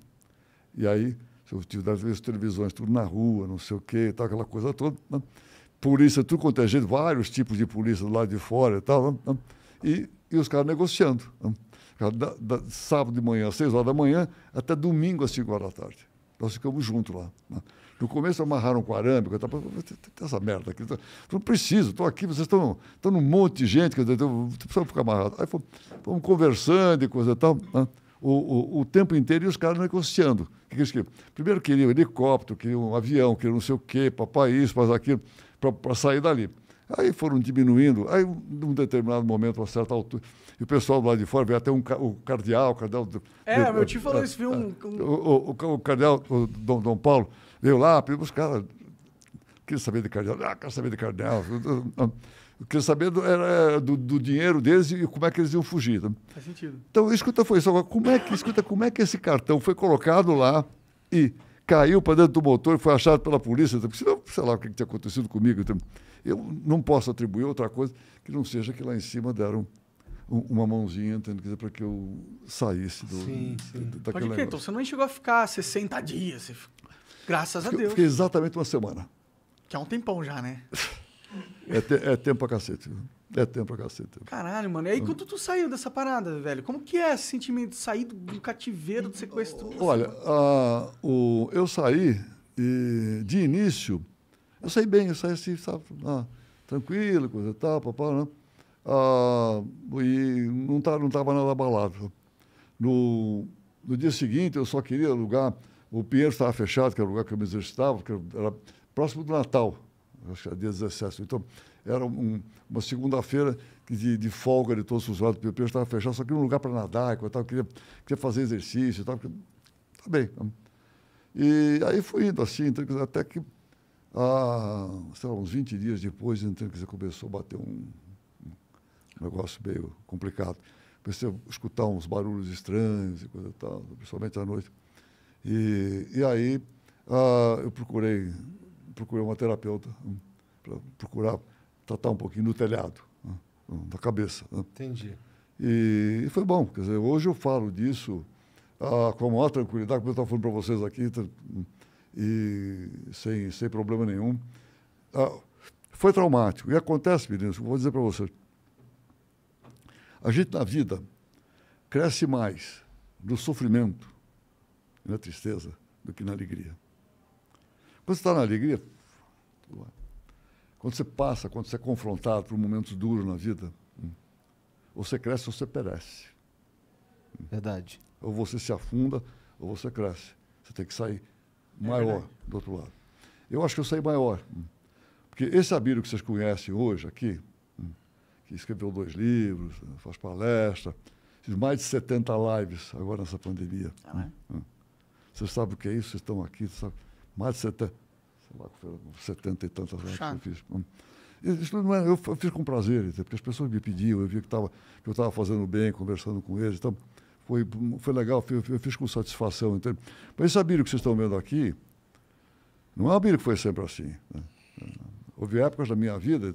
e aí eu tive às vezes televisões tudo na rua, não sei o quê, tal, aquela coisa toda. Né? Polícia, tudo quanto é jeito, vários tipos de polícia do lado de fora e tal. Né? E, e os caras negociando. Né? Da, da, sábado de manhã, às seis horas da manhã, até domingo às cinco horas da tarde. Nós ficamos juntos lá. Né? No começo amarraram com arame, eu estava, essa merda aqui. Não preciso, estou aqui, vocês estão num monte de gente, não precisa ficar amarrado. Aí fomos, fomos conversando e coisa e tal. Né? o, o, o tempo inteiro e os caras negociando. Que que eles Primeiro queriam um helicóptero, queriam um avião, queriam não sei o quê, para isso, papai aquilo, para sair dali. Aí foram diminuindo, aí num determinado momento, a certa altura, e o pessoal do lado de fora veio até um, o cardeal, o cardeal... É, meu tio falou isso, viu? Um, ah, um... O, o, o, cardeal, o Dom, Dom Paulo, veio lá, pediu os caras, quis saber de cardeal, ah, quero saber de cardeal. Eu queria saber do, era, é, do, do, dinheiro deles e como é que eles iam fugir. Tá? Faz sentido. Então, escuta, foi isso. Como é que, escuta, como é que esse cartão foi colocado lá e caiu para dentro do motor e foi achado pela polícia? Porque senão, sei lá o que tinha acontecido comigo. Então, eu não posso atribuir outra coisa que não seja que lá em cima deram uma mãozinha, entendeu? Para que eu saísse do, sim, sim. daquele Pode crer, então você não chegou a ficar 60 dias, você... graças a Deus. Fiquei exatamente uma semana. Que é um tempão já, né? (laughs) É, te, é tempo pra cacete. Né? É tempo pra cacete. Caralho, mano. E aí, quando tu saiu dessa parada, velho? Como que é esse sentimento de sair do, do cativeiro, do sequestro? Olha, a, o, eu saí e, de início, eu saí bem, eu saí assim, sabe, ah, tranquilo, coisa e tal, papá, né? Ah, e não estava tá, não tava nada abalado. No, no dia seguinte, eu só queria lugar, o Pinheiro estava fechado, que era o lugar que eu me exercitava, que era próximo do Natal dia 17. Então, era um, uma segunda-feira de, de, folga de todos os lados do peixe estava fechado, só queria um lugar para nadar, tal, queria, queria fazer exercício e tal. tá bem. Né? E aí fui indo assim, então, até que, ah, sei lá, uns 20 dias depois, então, dizer, começou a bater um, um negócio meio complicado. Comecei a escutar uns barulhos estranhos e coisa e tal, principalmente à noite. E, e aí ah, eu procurei procurei uma terapeuta hum, para procurar tratar um pouquinho no telhado, hum, hum, da cabeça. Entendi. E, foi bom. Quer dizer, hoje eu falo disso ah, com a maior tranquilidade, como eu estava falando para vocês aqui, e sem, sem problema nenhum. Ah, foi traumático. E acontece, meninos, vou dizer para vocês. A gente na vida cresce mais no sofrimento, na né, tristeza, do que na alegria. Quando você está na alegria, quando você passa, quando você é confrontado por momentos duros na vida, hum, ou você cresce ou você perece. Verdade. Ou você se afunda ou você cresce. Você tem que sair maior é do outro lado. Eu acho que eu saí maior. Hum, porque esse Abílio que vocês conhecem hoje aqui, hum, que escreveu dois livros, faz palestra, fiz mais de 70 lives agora nessa pandemia. Ah, é? Vocês sabem o que é isso? Vocês estão aqui, vocês mais de 70, sei lá, 70 e tantas anos que eu fiz. Hum. Isso não é, eu fiz com prazer, porque as pessoas me pediam, eu via que, tava, que eu estava fazendo bem, conversando com eles. Então, foi, foi legal, eu, eu fiz com satisfação. Entende? Mas esse Abílio que vocês estão vendo aqui, não é um Abílio que foi sempre assim. Né? Houve épocas da minha vida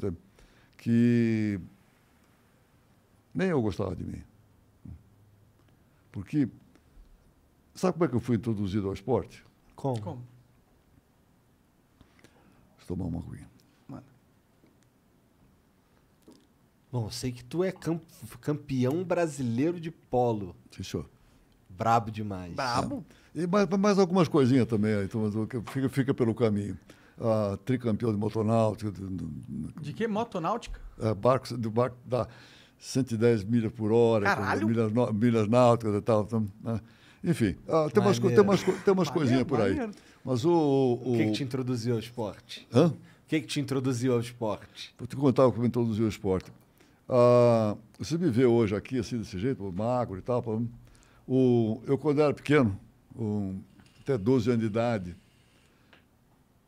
que nem eu gostava de mim. Porque, sabe como é que eu fui introduzido ao esporte? Como? como? tomar uma ruim Mano. Bom, sei que tu é camp campeão brasileiro de polo. Fechou. Brabo demais. Brabo. É. E mais, mais algumas coisinhas também, então, fica, fica pelo caminho. Ah, tricampeão de motonáutica. De, de, de que motonáutica? É, barcos, do barco da 110 milhas por hora, milhas, milhas náuticas e tal. Então, né? Enfim, ah, tem, umas, tem, umas, tem umas coisinhas por aí. Mas o. O, o... Que, que, te introduziu ao esporte? Hã? O que, que te introduziu ao esporte? Vou te contar o que me introduziu ao esporte. Ah, você me vê hoje aqui, assim, desse jeito, magro e tal. O, eu, quando era pequeno, um, até 12 anos de idade,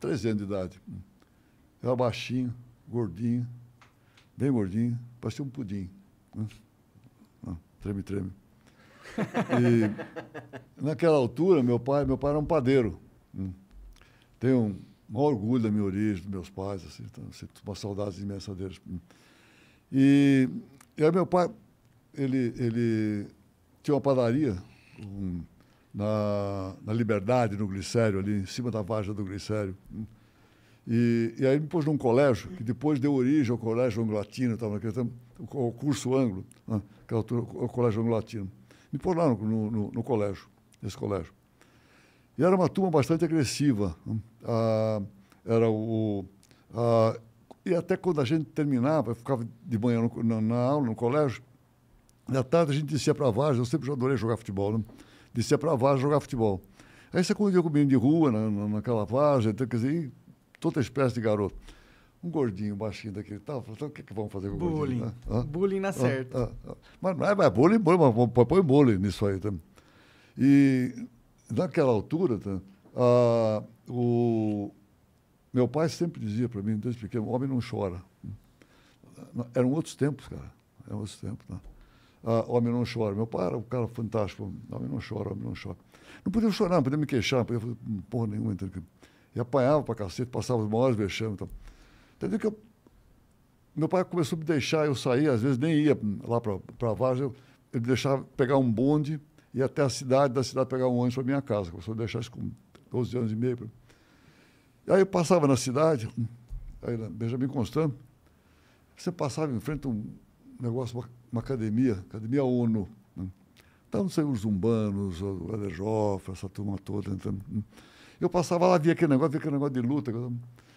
13 anos de idade, eu era baixinho, gordinho, bem gordinho, parecia um pudim. Né? Ah, treme, treme. E, naquela altura, meu pai, meu pai era um padeiro. Né? Tenho um maior orgulho da minha origem, dos meus pais, assim, então, sinto uma saudade imensa deles. E, e aí meu pai, ele, ele tinha uma padaria um, na, na Liberdade, no Glicério, ali em cima da varja do Glicério. Né? E, e aí me pôs num colégio, que depois deu origem ao colégio anglo-latino, estava o curso anglo, né? naquela altura, o colégio anglo-latino me pôr lá no, no, no colégio, nesse colégio. E era uma turma bastante agressiva. Hum. Ah, era o. Ah, e até quando a gente terminava, eu ficava de manhã no, na, na, aula, no colégio, na tarde a gente descia para a Vargas, eu sempre adorei jogar futebol, né? Descia para a Vargas jogar futebol. Aí você convivia com menino de rua, na, na, naquela Vargas, então, quer dizer, toda espécie de garoto um gordinho baixinho daquele tal, falou, então o que, que vamos fazer com o bullying. Bullying. Ah, ah, bullying na ah, certa. mas não é, bullying, bullying, mas põe bullying nisso aí também. E naquela altura, tá, o meu pai sempre dizia para mim, desde pequeno, homem não chora. Eram outros tempos, cara. Eram outros tempos, né? homem não chora. Meu pai era um cara fantástico. Homem não chora, homem não chora. Não podia chorar, não podia me queixar, não podia fazer porra nenhuma. Entendeu? E apanhava para cacete, passava os maiores vexames. Então. Tanto é que eu, meu pai começou a me deixar, eu saía, às vezes nem ia lá para a ele deixava pegar um bonde, ia até a cidade, da cidade pegar um ônibus para minha casa. Começou a deixar isso com 12 anos e meio. Pra... E aí eu passava na cidade, aí Benjamin Constant, você passava em frente a um negócio, uma, uma academia, Academia ONU. Né? Então, saiu os zumbanos, o Adejofa, essa turma toda. Então, eu passava lá, via aquele negócio, via aquele negócio de luta.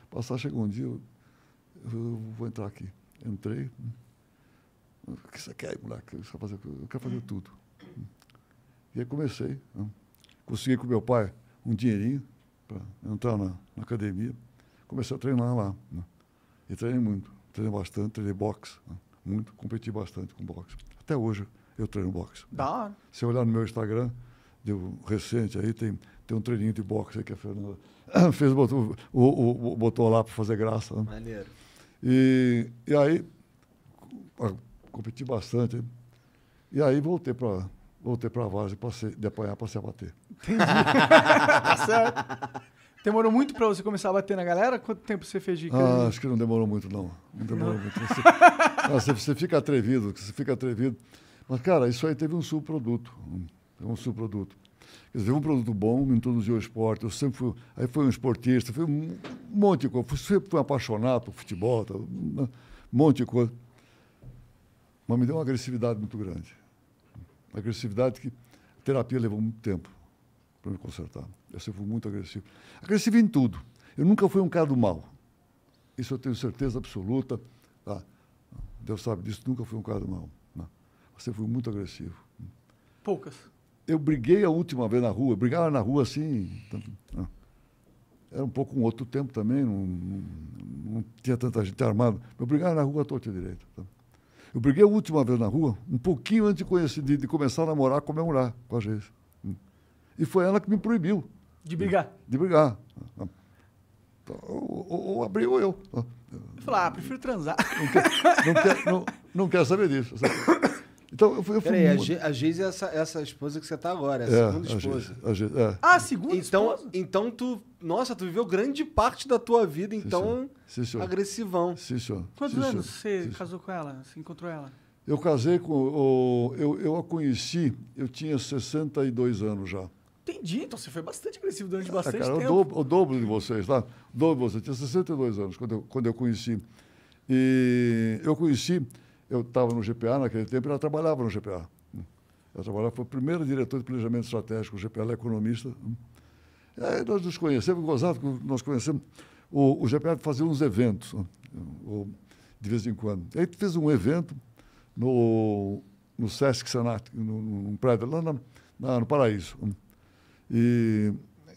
Passava, chegou um dia, eu eu vou entrar aqui. Entrei. O que você quer, moleque? Você fazer, eu quero fazer tudo. E aí comecei. Né? Consegui com meu pai um dinheirinho para entrar na, na, academia. Comecei a treinar lá. Né? E treinei muito. Treinei bastante, treinei boxe. Né? Muito, competi bastante com boxe. Até hoje eu treino boxe. Da hora. Se olhar no meu Instagram, deu recente aí, tem, tem um treininho de boxe aí que a Fernanda (coughs) fez, botou, o, o, botou lá para fazer graça. Maneiro. E, e aí, competi bastante. E aí voltei para voltei para a Varsa de apanhar para se abater. Entendi. (laughs) (laughs) tá certo. Demorou muito para você começar a bater na galera? Quanto tempo você fez de ah, acho que não demorou muito, não. Não demorou não. muito. Você, (laughs) ah, você, você, fica atrevido, você fica atrevido. Mas, cara, isso aí teve um subproduto. um subproduto. Quer dizer, um produto bom me introduziu ao esporte. Eu sempre fui, aí fui um esportista, fui um monte de coisa. Eu sempre fui um apaixonado por futebol, um monte de coisa. Mas me deu uma agressividade muito grande. Uma agressividade que a terapia levou muito tempo para me consertar. Eu sempre fui muito agressivo. Agressivo em tudo. Eu nunca fui um cara do mal. Isso eu tenho certeza absoluta. Ah, Deus sabe disso, nunca fui um cara do mal. Né? Eu sempre fui muito agressivo. Poucas. Eu briguei a última vez na rua, brigava na rua assim. Tanto, ah. era um pouco um outro tempo também, não, não, não tinha tanta gente armada. Eu brigava na rua à torta direita. Tá? Eu briguei a última vez na rua, um pouquinho antes de, conhecer, de, de começar a namorar, comemorar com a gente. Hum. E foi ela que me proibiu. De brigar? De, de brigar. Ah, ah. Ou, ou, ou abriu eu. Tá? Eu falei, ah, prefiro transar. Não quer, não quer, não, não quer saber disso. (laughs) Então, eu fui. Eu fui Peraí, a Geise é essa, é essa esposa que você tá agora, é a é, segunda esposa. A é. Ah, a segunda então, esposa? Então, tu. Nossa, tu viveu grande parte da tua vida, então. Sim, senhor. Agressivão. Sim, senhor. Quantos Sim, anos você Sim, casou com ela? Você encontrou ela? Eu casei com. O, eu, eu a conheci, eu tinha 62 anos já. Entendi, então você foi bastante agressivo durante ah, bastante cara, é tempo. O dobro, o dobro de vocês, tá? O dobro de vocês. Eu tinha 62 anos quando eu, quando eu conheci. E eu conheci eu estava no GPA naquele tempo, ela trabalhava no GPA. Ela trabalhava, foi o primeira diretora de planejamento estratégico, o GPA, ela é economista. E aí nós nos conhecemos, gozado, nós conhecemos. O, o GPA fazia uns eventos, de vez em quando. E aí fez um evento no, no Sesc Senat, num prédio lá na, na, no Paraíso. E,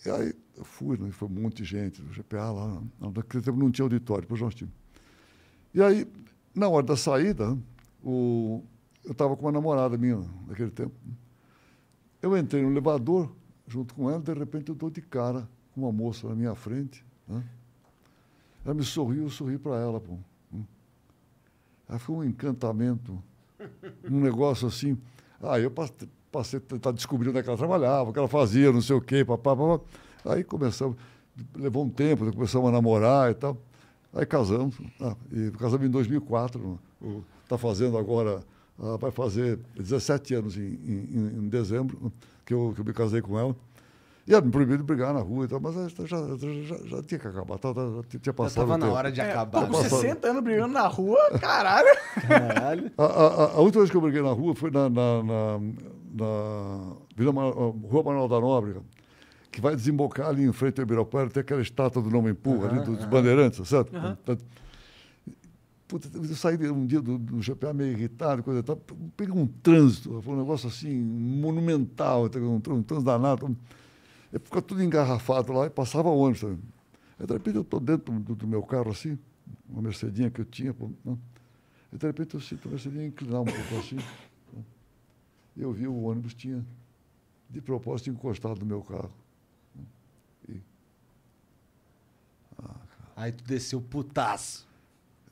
e aí eu fui, né? foi um monte de gente do GPA lá. Naquele tempo não tinha auditório, depois nós tínhamos. E aí na hora da saída, o, eu estava com uma namorada minha naquele tempo. Eu entrei no elevador junto com ela, de repente eu dou de cara com uma moça na minha frente. Né? Ela me sorriu, eu sorri para ela. Pô. Ela foi um encantamento, um negócio assim. Ah, eu passei, a tentar descobrir onde é ela trabalhava, o que ela fazia, não sei o quê, papá, papá. Aí começamos, levou um tempo, começamos a namorar e tal. Aí casamos, ah, e casamos em 2004, está fazendo agora, ah, vai fazer 17 anos em, em, em dezembro que eu, que eu me casei com ela. E era proibido de brigar na rua e tal, mas já, já, já, já tinha que acabar, tá, tá já tinha passado. Já estava na hora de é, acabar. É, pô, com 60 anos brigando na rua, caralho. Caralho. A, a, a, última vez que eu briguei na rua foi na, na, na, na Vila Mar... Rua Manuel da Nóbrega que vai desembocar ali em frente ao Ibirapuera, tem aquela estátua do Nome Empurra, uhum, ali dos uhum. bandeirantes, certo? Uhum. Puta, eu saí um dia do, do GPA meio irritado, coisa tal, peguei um trânsito, foi um negócio assim, monumental, um, trânsito danado. ficou tudo engarrafado lá e passava ônibus. Sabe? Aí, de repente, eu estou dentro do, do, meu carro, assim, uma Mercedinha que eu tinha. Pô, né? de repente, eu sinto a Mercedinha inclinar um pouco assim. Né? Eu vi o ônibus tinha, de propósito, encostado no meu carro. Aí tu desceu putaço.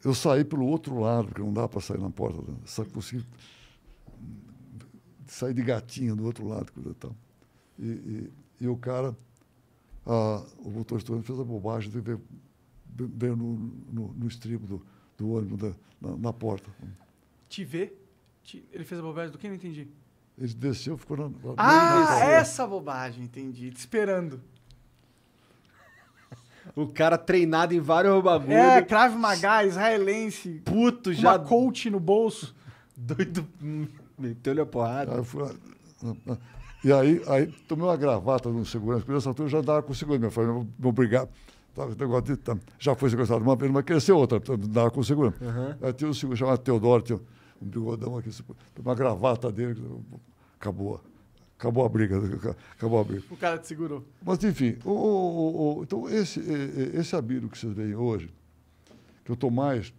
Eu saí pelo outro lado, porque não dava para sair na porta. Né? Só consegui sair de gatinho do outro lado, coisa e tal. E, e, e o cara, o motorista fez a bobagem de ver, ver no, no, no estribo do, do ônibus da, né? na, na, porta. Te ver? Te... Ele fez a bobagem do quê? Não entendi. Ele desceu, ficou na. na ah, essa bobagem, entendi. Te esperando. O cara treinado em vários bagulhos. É, Krav Maga, israelense. Puto, já. Uma coach no bolso. Doido. Hum, meteu-lhe a porrada. Aí fui... Hum, hum. E aí, aí tomei uma gravata no segurança, porque nessa altura eu já dava com segurança. Eu falei, não vou brigar. De, tá, já foi sequestrado uma vez, mas cresceu outra, então, dava com segurança. Uhum. Aí tinha um segurança chamado Teodoro, tinha um bigodão aqui, tipo, uma gravata dele, acabou acabou a briga. Acabou a briga. O cara te segurou. Mas, enfim, o, o, o, então esse, esse que vocês veem hoje, que eu estou mais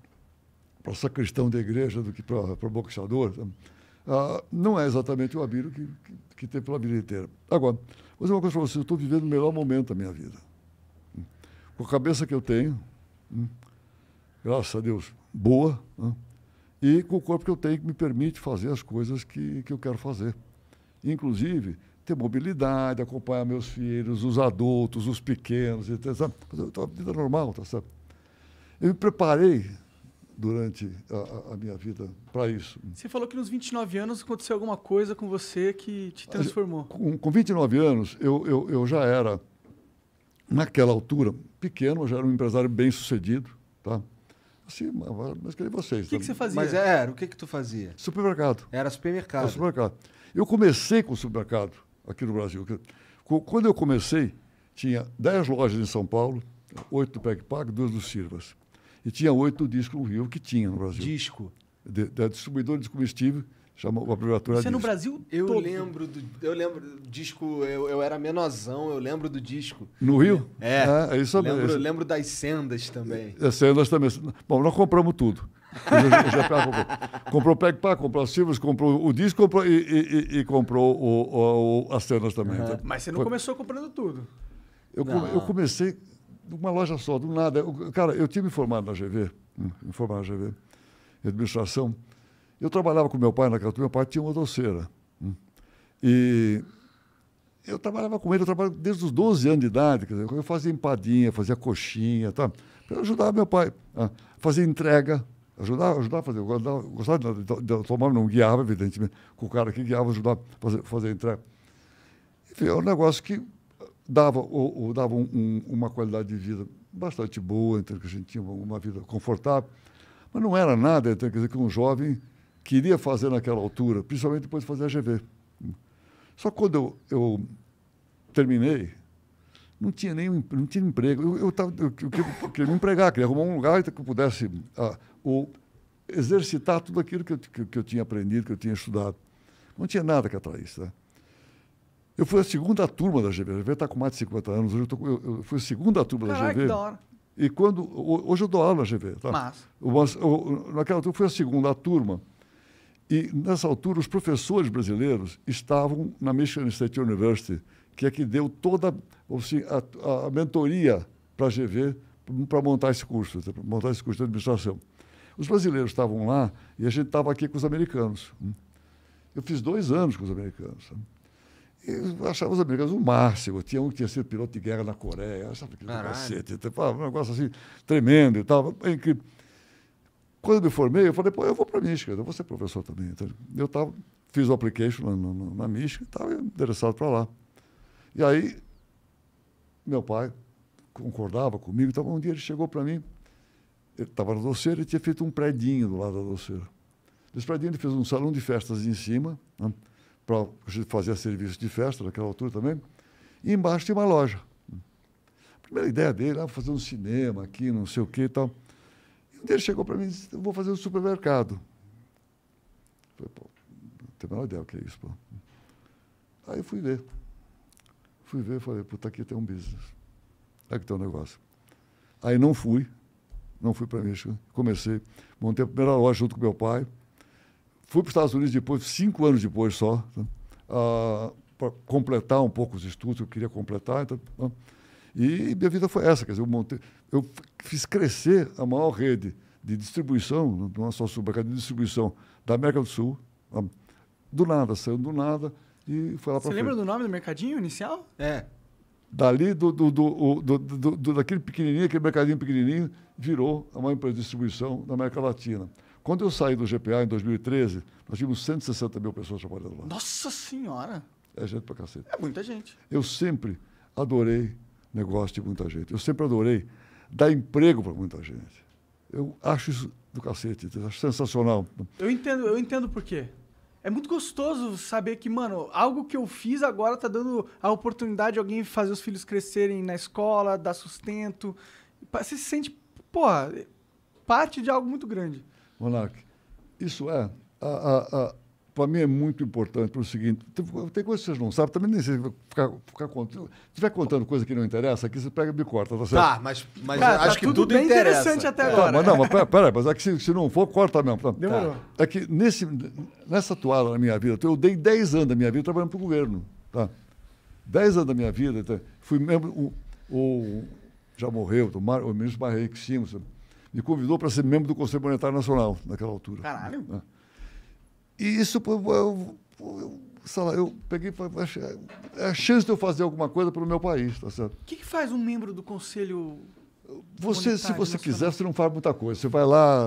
para sacristão da igreja do que para boxeador, tá? ah, não é exatamente o Abílio que, que, que pela vida inteira. Agora, vou dizer uma coisa para vocês, eu estou vivendo o melhor momento da minha vida. Com a cabeça que eu tenho, hum, graças a Deus, boa, e com o corpo que eu tenho que me permite fazer as coisas que, que eu quero fazer inclusive ter mobilidade, acompanhar meus filhos, os adultos, os pequenos, sabe? Fazer vida é normal, tá certo? Eu me preparei durante a, a minha vida para isso. Você falou que nos 29 anos aconteceu alguma coisa com você que te transformou. Com, com 29 anos, eu, eu, eu já era, naquela altura, pequeno, eu já era um empresário bem sucedido, tá? Sim, mas, queria vocês. O que, tá? que, você fazia? Mas é, era, o que que tu fazia? Supermercado. Era supermercado. Era supermercado. Eu comecei com o supermercado aqui no Brasil. Quando eu comecei, tinha 10 lojas em São Paulo, 8 do pec Pac, 2 do Sirvas. E tinha 8 do Disco no Rio, que tinha no Brasil. Disco? De, da distribuidora de comestível, chamou a abreviatura Você é no Brasil Eu todo. lembro do eu lembro do disco, eu, eu era menorzão, eu lembro do disco. No Rio? É. é, é isso mesmo. Lembro, lembro das sendas também. As é, sendas também. Bom, nós compramos tudo comprou. o Pack Pack, comprou as Silvers, comprou o disco comprou, e, e, e comprou o, o, as cenas também. Uhum. Mas você não Foi... começou comprando tudo. Eu, com, eu comecei numa loja só, do nada. Eu, cara, eu tinha me formado na GV, hum, me formado na GV, em administração. Eu trabalhava com meu pai na casa, meu pai tinha uma doceira. Hum. E eu trabalhava com ele, eu trabalhava desde os 12 anos de idade, quer dizer, eu fazia empadinha, fazia coxinha, tá? eu ajudava meu pai a fazer entrega, ajudar, ajudar a fazer. Eu gostava de, de, de tomar, não guiava, evidentemente, com o cara que guiava, ajudar a fazer, fazer entrar. Enfim, é um negócio que dava, ou, ou dava um, um, uma qualidade de vida bastante boa, então, que a gente tinha uma vida confortável, mas não era nada, então, quer dizer, que um jovem queria fazer naquela altura, principalmente depois de fazer a GV. Só quando eu, eu terminei, não tinha nem não tinha emprego. Eu, eu, tava, eu, eu, queria, eu, queria, me empregar, queria arrumar um lugar que eu pudesse ah, ou exercitar tudo aquilo que eu, que, que, eu tinha aprendido, que eu tinha estudado. Não tinha nada que atraísse. Né? Eu fui a segunda turma da GV. A GV está com mais de 50 anos. Hoje eu, tô, eu, fui a segunda turma Caraca, da ah, GV. Que E quando. Hoje eu dou aula na GV. Tá? Mas. eu, naquela altura eu fui a segunda turma. E nessa altura os professores brasileiros estavam na Michigan State University que é que deu toda assim, a, a, mentoria para a GV para montar esse curso, para montar esse curso de administração. Os brasileiros estavam lá e a gente estava aqui com os americanos. Hum. Eu fiz dois anos com os americanos. Hum. Eu achava os americanos o máximo. Tinha um que tinha sido piloto de guerra na Coreia, achava aquele cacete, então, um negócio assim tremendo e tal. É Quando eu me formei, eu falei, pô, eu vou para a Michigan, eu vou ser professor também. Então, eu tava, fiz o application na, na, na Michigan e estava endereçado para lá. E aí, meu pai concordava comigo. Então, um dia ele chegou para mim, ele estava na doceira ele tinha feito um predinho do lado da doceira. Nesse predinho ele fez um salão de festas em cima, né, para fazer serviço de festa naquela altura também, e embaixo tinha uma loja. A primeira ideia dele era ah, fazer um cinema aqui, não sei o que e tal. E um dia ele chegou para mim e disse, eu vou fazer um supermercado. Eu falei, pô, não tenho a menor ideia o que é isso, pô. Aí eu fui ver. Fui ver e falei, puta, aqui tem um business. Aqui tem um negócio. Aí não fui, não fui para Michigan. Comecei, montei a primeira loja junto com meu pai. Fui para os Estados Unidos depois, cinco anos depois só, tá? ah, para completar um pouco os estudos que eu queria completar. Então, tá? e minha vida foi essa, quer dizer, eu, montei, eu fiz crescer a maior rede de distribuição, não é só supermercado, de distribuição da América do Sul, tá? do nada, saiu do nada, e foi lá Você lembra do nome do mercadinho inicial? É. Dali, do, do, do, do, daquele pequenininho, aquele mercadinho pequenininho, virou a maior empresa de distribuição da América Latina. Quando eu saí do GPA em 2013, nós tínhamos 160 mil pessoas trabalhando lá. Nossa Senhora! É gente pra cacete. É muita gente. Eu sempre adorei negócio de muita gente. Eu sempre adorei dar emprego para muita gente. Eu acho isso do cacete, acho sensacional. Eu entendo, eu entendo por quê. É muito gostoso saber que, mano, algo que eu fiz agora tá dando a oportunidade de alguém fazer os filhos crescerem na escola, dar sustento. Você se sente, porra, parte de algo muito grande. Monark, isso é a, a, a, para mim é muito importante o seguinte: tem coisas que vocês não sabem, também nem sei ficar, ficar contando. Se estiver contando coisa que não interessa, aqui você pega e me corta, tá certo? Tá, mas, mas Cara, tá acho tá que tudo, tudo bem interessa. interessante até é. agora. Não, mas não, mas peraí, pera, mas é que se, se, não for, corta mesmo. Tá. Demorou. Tá. É que nesse, nessa toalha na minha vida, eu dei 10 anos da minha vida trabalhando para o governo. Tá? 10 anos da minha vida, tá? fui membro, o, o, já morreu, o, Mar, o ministro Barreiro Simons me convidou para ser membro do Conselho Monetário Nacional naquela altura. Caralho. Né? E isso, eu, eu, sei lá, eu peguei é, é a chance de eu fazer alguma coisa para o meu país, tá certo? O que, que faz um membro do Conselho você, se você quiser, você não faz muita coisa. Você vai lá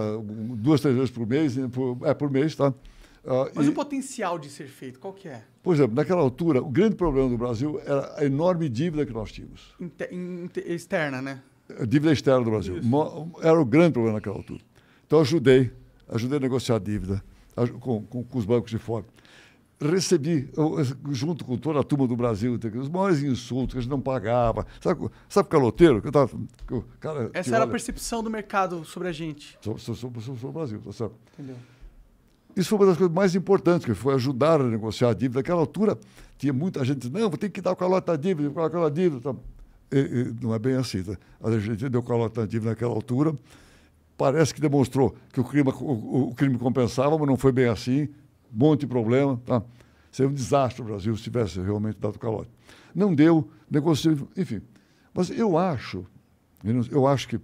duas, três vezes por mês, é por, é por mês, tá? Uh, Mas e, o potencial de ser feito, qual que é? Por exemplo, naquela altura, o grande problema do Brasil era a enorme dívida que nós tínhamos. Inter, inter, externa, né? A dívida externa do Brasil. Isso. Era o grande problema naquela altura. Então, ajudei, ajudei a negociar a dívida com, com, com os bancos de fora recebi, junto com toda a turma do Brasil, os maiores insultos, que a gente não pagava. Sabe, sabe o caloteiro? Que eu tava, que o cara, Essa era olha, a percepção do mercado sobre a gente. Sobre, sobre, sobre, sobre o Brasil, tá certo? Entendeu. Isso foi uma das coisas mais importantes, que foi ajudar a negociar a dívida. Naquela altura, tinha muita gente dizendo, não, vou ter que dar o calote da dívida, colocar aquela dívida. E, e, não é bem assim. Tá? A gente deu o calote da dívida naquela altura, parece que demonstrou que o crime, o, o crime compensava, mas não foi bem assim. Um monte de problema. Tá? Seria um desastre o Brasil se tivesse realmente dado calote. Não deu, negociou, enfim. Mas eu acho, eu acho que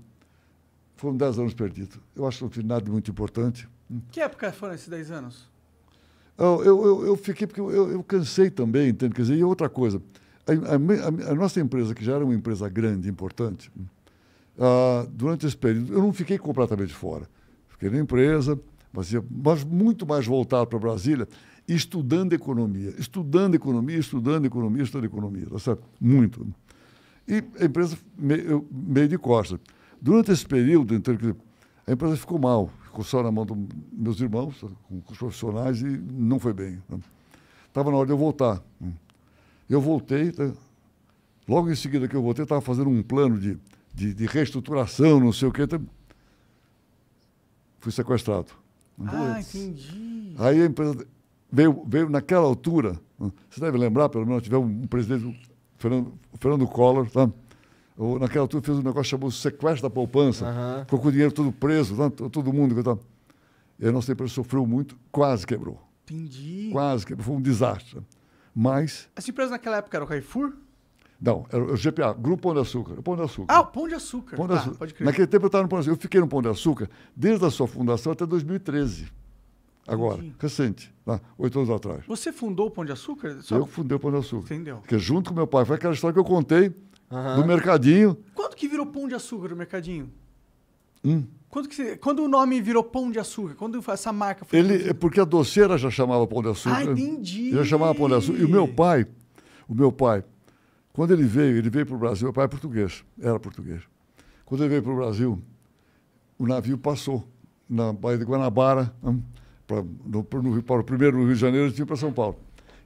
foram 10 anos perdidos. Eu acho que não fiz nada muito importante. Que época foram esses 10 anos? Eu, eu, eu, fiquei, porque eu, eu, cansei também, entende? Quer dizer, e outra coisa, a, a, a nossa empresa, que já era uma empresa grande, importante, ah, durante esse período, eu não fiquei completamente fora. Fiquei na empresa, mas, mas muito mais voltado para Brasília, estudando economia, estudando economia, estudando economia, estudando economia, tá certo? Muito. E a empresa meio, meio de costas. Durante esse período, então, a empresa ficou mal, ficou só na mão dos meus irmãos, tá, com os profissionais, e não foi bem. Estava né? na hora de eu voltar. Né? Eu voltei, tá? logo em seguida que eu voltei, estava fazendo um plano de de, de reestruturação, não sei o quê. Fui sequestrado. Ah, entendi. Aí a empresa veio, veio naquela altura, você deve lembrar, pelo menos, tivemos um presidente, Fernando, Fernando Collor, tá? ou naquela altura fez um negócio chamado sequestro da poupança, uhum. ficou com o dinheiro todo preso, tá? todo mundo. Tá? E a nossa empresa sofreu muito, quase quebrou. Entendi. Quase quebrou, foi um desastre. Mas... Essa empresa naquela época era o Carrefour? Não, era o GPA, Grupo Pão de Açúcar. Pão de Açúcar. Ah, o Pão de Açúcar. Pão de tá, açúcar. Pode crer. Naquele tempo eu estava no Pão de Açúcar. Eu fiquei no Pão de Açúcar desde a sua fundação até 2013. Agora, Entendi. recente, oito anos atrás. Você fundou o Pão de Açúcar? Só... Eu fundei o Pão de Açúcar. Entendeu. Porque junto com meu pai, foi aquela história que eu contei uhum. do mercadinho. Quando que virou Pão de Açúcar o mercadinho? Hum. Quando, que quando o nome virou Pão de Açúcar? Quando essa marca foi. Ele, porque a doceira já chamava Pão de Açúcar. Ah, entendi. Já chamava Pão de Açúcar. E o meu pai, o meu pai, quando ele veio, ele veio para o Brasil, meu pai é português, era português. Quando ele veio para o Brasil, o navio passou na Baía de Guanabara, hum, para, no, no, para o primeiro no Rio de Janeiro, e tinha para São Paulo.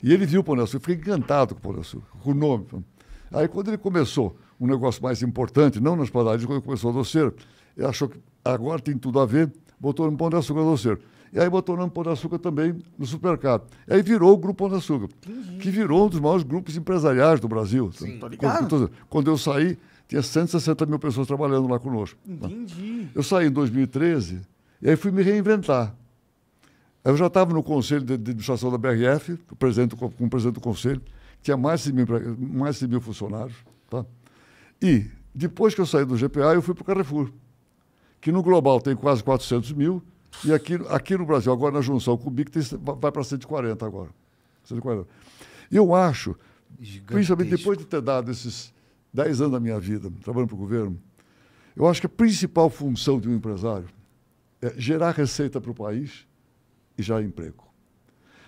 E ele viu o Pão Açúcar, fiquei encantado com o Pão Açúcar, com o nome. Hum. Aí quando ele começou um negócio mais importante, não nas padarias, quando começou a doceiro, ele achou que agora tem tudo a ver, botou no Pão de Açúcar doceiro. E aí botou o nome Pão de Açúcar também no supermercado. E aí virou o Grupo Pão de Açúcar, uhum. que virou um dos maiores grupos empresariais do Brasil. Sim, tá quando, quando eu saí, tinha 160 mil pessoas trabalhando lá conosco. Entendi. Eu saí em 2013 e aí fui me reinventar. Eu já estava no conselho de, administração da BRF, o presidente, como presidente do conselho, tinha mais de mil, mais de mil funcionários. Tá? E depois que eu saí do GPA, eu fui para o Carrefour, que no global tem quase 400 mil e aqui, aqui no Brasil, agora na junção com o BIC, tem, vai para 140 agora. 140. Eu acho, Gigantesco. principalmente depois de ter dado esses 10 anos da minha vida trabalhando para o governo, eu acho que a principal função de um empresário é gerar receita para o país e gerar emprego.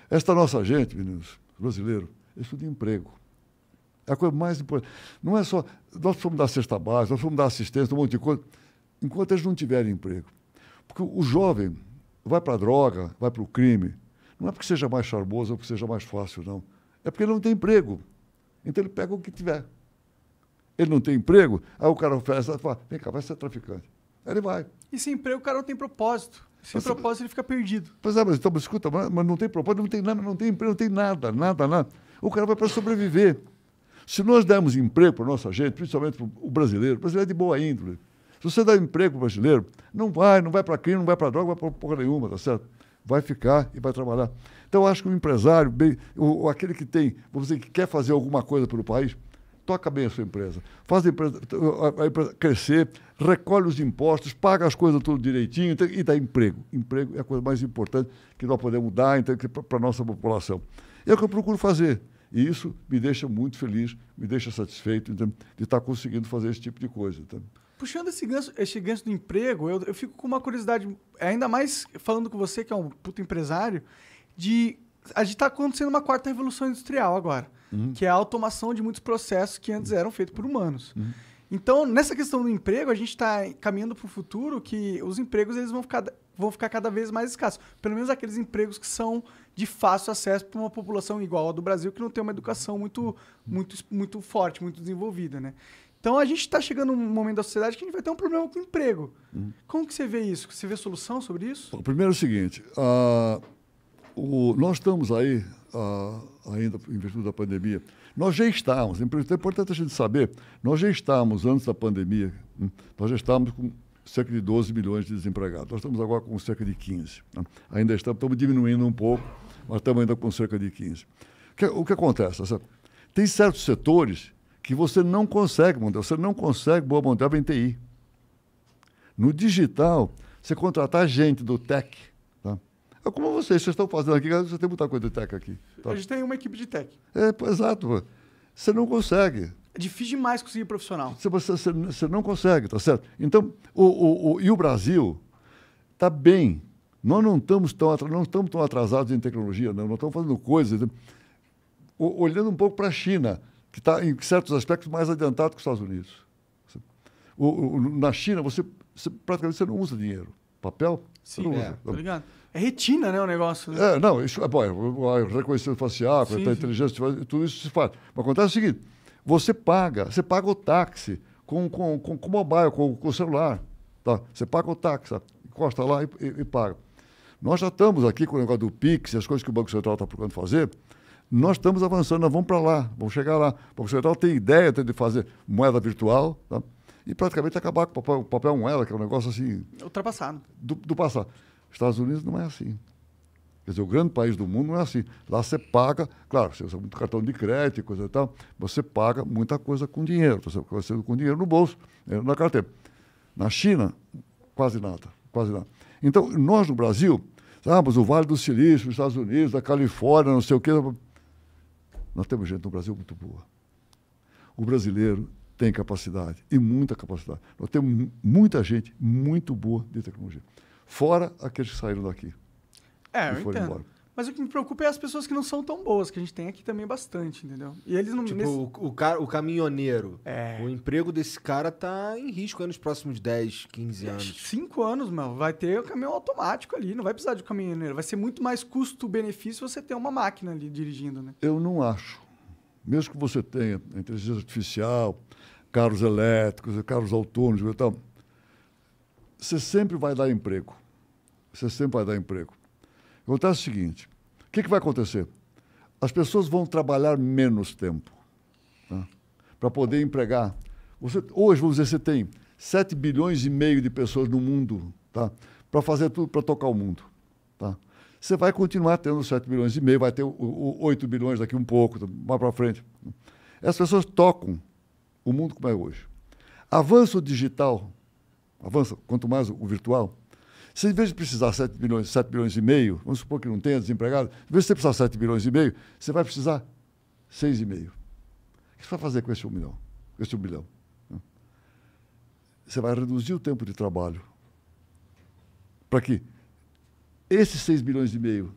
Esta nossa gente, meninos, brasileiro, estuda emprego. É a coisa mais importante. Não é só. Nós fomos dar cesta base nós fomos dar assistência, um monte de coisa, enquanto eles não tiverem emprego. Porque o jovem vai para a droga, vai para o crime, não é porque seja mais charmoso ou porque seja mais fácil, não. É porque ele não tem emprego. Então ele pega o que tiver. Ele não tem emprego, aí o cara oferece, fala, vem cá, vai ser traficante. Aí ele vai. E sem emprego o cara não tem propósito. Sem mas, propósito ele fica perdido. Pois é, mas então, escuta, mas, mas não tem propósito, não tem nada, não tem emprego, não tem nada, nada, nada. O cara vai para sobreviver. Se nós dermos emprego para nossa gente, principalmente para o brasileiro, o brasileiro é de boa índole. Se você dá emprego para o brasileiro, não vai, não vai para crime, não vai para droga, não vai para porra nenhuma, tá certo? Vai ficar e vai trabalhar. Então, eu acho que o empresário, bem, o, aquele que tem, vamos dizer, que quer fazer alguma coisa pelo país, toca bem a sua empresa. Faz a empresa, a empresa, crescer, recolhe os impostos, paga as coisas tudo direitinho então, e dá emprego. Emprego é a coisa mais importante que nós podemos dar então, para a nossa população. É o que eu procuro fazer. E isso me deixa muito feliz, me deixa satisfeito então, de estar conseguindo fazer esse tipo de coisa. Então. Puxando esse gancho, esse gancho do emprego, eu, eu fico com uma curiosidade, ainda mais falando com você, que é um puto empresário, de. A gente está acontecendo uma quarta revolução industrial agora, uhum. que é a automação de muitos processos que antes eram feitos por humanos. Uhum. Então, nessa questão do emprego, a gente está caminhando para o futuro que os empregos eles vão, ficar, vão ficar cada vez mais escassos. Pelo menos aqueles empregos que são de fácil acesso para uma população igual a do Brasil, que não tem uma educação muito, muito, muito forte, muito desenvolvida. Né? Então a gente está chegando num momento da sociedade que a gente vai ter um problema com o emprego. Hum. Como que você vê isso? Você vê solução sobre isso? Bom, primeiro é o seguinte, uh, o, nós estamos aí, uh, ainda em virtude da pandemia, nós já estávamos, é, é importante a gente saber, nós já estávamos, antes da pandemia, hum, nós já estávamos com cerca de 12 milhões de desempregados. Nós estamos agora com cerca de 15. Né? Ainda estamos, estamos diminuindo um pouco, mas estamos ainda com cerca de 15. O que, o que acontece? Tem certos setores que você não consegue montar. Você não consegue boa montar, em TI. No digital, você contratar gente do tech. Tá? É como vocês, vocês estão fazendo aqui, você tem muita coisa de tech aqui. Tá? A gente tem uma equipe de tech. É, exato. Você não consegue. É difícil demais conseguir profissional. Você, você, você não consegue, tá certo? Então, o, o, o e o Brasil está bem. Nós não estamos tão, não estamos tão atrasados em tecnologia, não. Nós estamos fazendo coisas. Né? Olhando um pouco para a China, que está, em certos aspectos, mais adiantado que os Estados Unidos. O, o, na China, você, você, praticamente você não usa dinheiro. Papel? Sim, não é. Usa. Tá é retina, né, o negócio. Né? É, não, isso é bom, é, é, é, reconhecimento facial, sim, sim. inteligência, tudo isso se faz. Mas acontece o seguinte, você paga, você paga o táxi com com, com, com mobile, com, com o celular. Tá? Você paga o táxi, encosta lá e, e, e paga. Nós já estamos aqui com o negócio do PIX, as coisas que o Banco Central está procurando fazer, nós estamos avançando, nós vamos para lá, vamos chegar lá. O Banco Central tem ideia de fazer moeda virtual tá? e praticamente acabar com o papel, papel, moeda, que é um negócio assim. Ultrapassado. Do, do passado. Estados Unidos não é assim. Quer dizer, o grande país do mundo não é assim. Lá você paga, claro, você usa muito cartão de crédito e coisa e tal, você paga muita coisa com dinheiro, você com dinheiro no bolso, na carteira. Na China, quase nada, quase nada. Então, nós no Brasil, sabemos, ah, o Vale do Silício, os Estados Unidos, a Califórnia, não sei o quê, nós temos gente no Brasil muito boa. O brasileiro tem capacidade, e muita capacidade. Nós temos muita gente muito boa de tecnologia. Fora aqueles que saíram daqui é, e foram entendo. embora. Mas o que me preocupa é as pessoas que não são tão boas, que a gente tem aqui também bastante, entendeu? E eles não... Tipo, nesse... o, o, o caminhoneiro. É. O emprego desse cara tá em risco aí nos próximos 10, 15 anos. 5 anos, mano. Vai ter o caminhão automático ali. Não vai precisar de um caminhoneiro. Vai ser muito mais custo-benefício você ter uma máquina ali dirigindo, né? Eu não acho. Mesmo que você tenha inteligência artificial, carros elétricos, carros autônomos e tal, você sempre vai dar emprego. Você sempre vai dar emprego. Acontece o seguinte: o que, que vai acontecer? As pessoas vão trabalhar menos tempo né, para poder empregar. Você, hoje, vamos dizer, você tem 7 bilhões e meio de pessoas no mundo tá? para fazer tudo, para tocar o mundo. Tá? Você vai continuar tendo 7 bilhões e meio, vai ter o, o 8 bilhões daqui um pouco, mais para frente. As pessoas tocam o mundo como é hoje. Avanço digital, avança, quanto mais o virtual, se em vez de precisar 7 milhões, 7 bilhões e meio, vamos supor que não tenha desempregado, em vez de você precisar 7 bilhões e meio, você vai precisar 6,5. O que você vai fazer com esse 1 milhão? Com esse 1 hum? Você vai reduzir o tempo de trabalho. Para que esses 6 bilhões e meio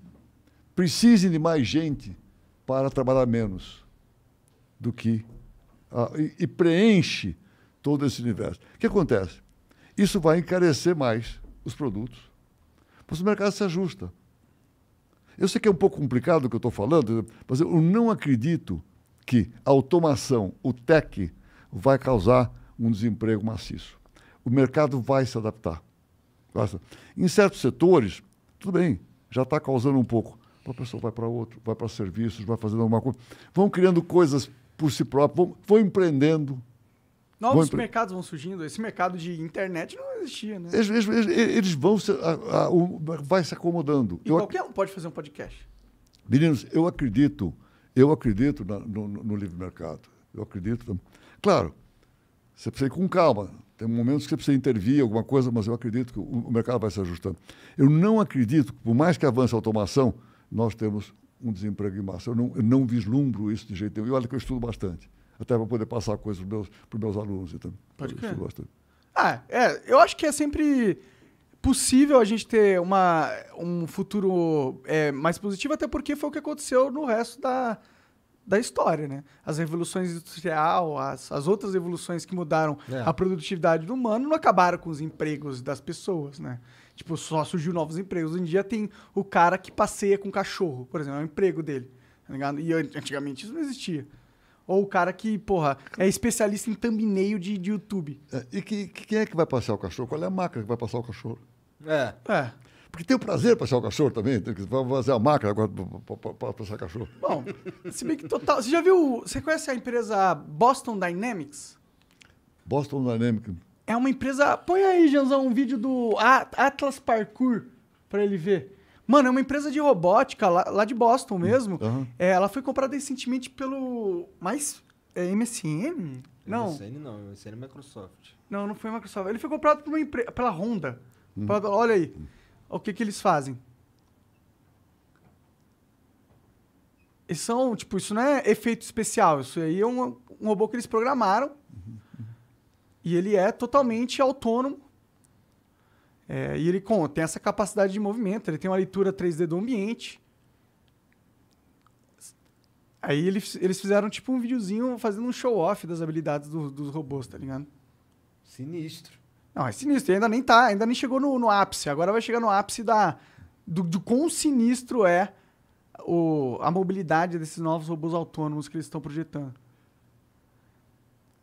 precisem de mais gente para trabalhar menos do que. e, e preenche todo esse universo. O que acontece? Isso vai encarecer mais os produtos. Mas o mercado se ajusta. Eu sei que é um pouco complicado o que eu estou falando, mas eu não acredito que a automação, o tech, vai causar um desemprego maciço. O mercado vai se adaptar. Em certos setores, tudo bem, já está causando um pouco. Uma pessoa vai para outro, vai para serviços, vai fazendo alguma coisa. Vão criando coisas por si próprio, vão, vão empreendendo. Novos mercados vão surgindo. Esse mercado de internet não existia, né? Eles, eles, eles vão se, a, a, o, vai se acomodando. E eu qualquer ac... um pode fazer um podcast. Meninos, eu acredito, eu acredito na, no, no, livre mercado. Eu acredito. Claro, você precisa ir com calma. Tem momentos que você precisa intervir alguma coisa, mas eu acredito que o, o mercado vai se ajustando. Eu não acredito, por mais que avance a automação, nós temos um desemprego em massa. Eu não, eu não vislumbro isso de jeito nenhum. E olha que eu estudo bastante até para poder passar coisas para os meus, meus alunos. Então, Pode crer. Ah, é, eu acho que é sempre possível a gente ter uma, um futuro é, mais positivo, até porque foi o que aconteceu no resto da, da história, né? As revoluções industrial, as, as outras revoluções que mudaram é. a produtividade do humano não acabaram com os empregos das pessoas, né? Tipo, só surgiu novos empregos. Hoje em dia tem o cara que passeia com cachorro, por exemplo, é o emprego dele, tá ligado? E antigamente isso não existia. Ou o cara que, porra, é especialista em thumbnail de, de YouTube. É, e que, que, quem é que vai passear o cachorro? Qual é a máquina que vai passar o cachorro? É. É. Porque tem o prazer de passar o cachorro também. Tem que fazer a máquina agora para passar o cachorro. Bom, se bem que total. Você já viu. Você conhece a empresa Boston Dynamics? Boston Dynamics. É uma empresa. Põe aí, Janzão, um vídeo do Atlas Parkour para ele ver. Mano, é uma empresa de robótica lá, lá de Boston hum, mesmo. Uhum. É, ela foi comprada recentemente pelo. Mais. É, MSN? Não. MSN não, MSN é Microsoft. Não, não foi Microsoft. Ele foi comprado por uma empresa, pela Honda. Uhum. Pela, olha aí. Uhum. O que, que eles fazem? são, tipo, isso não é efeito especial. Isso aí é um, um robô que eles programaram. Uhum, uhum. E ele é totalmente autônomo é, e ele com, tem essa capacidade de movimento, ele tem uma leitura 3D do ambiente. Aí eles, eles fizeram tipo um videozinho fazendo um show-off das habilidades do, dos robôs, tá ligado? Sinistro. Não, é sinistro. E ainda nem tá, ainda nem chegou no, no ápice. Agora vai chegar no ápice da, do, do quão sinistro é o, a mobilidade desses novos robôs autônomos que eles estão projetando.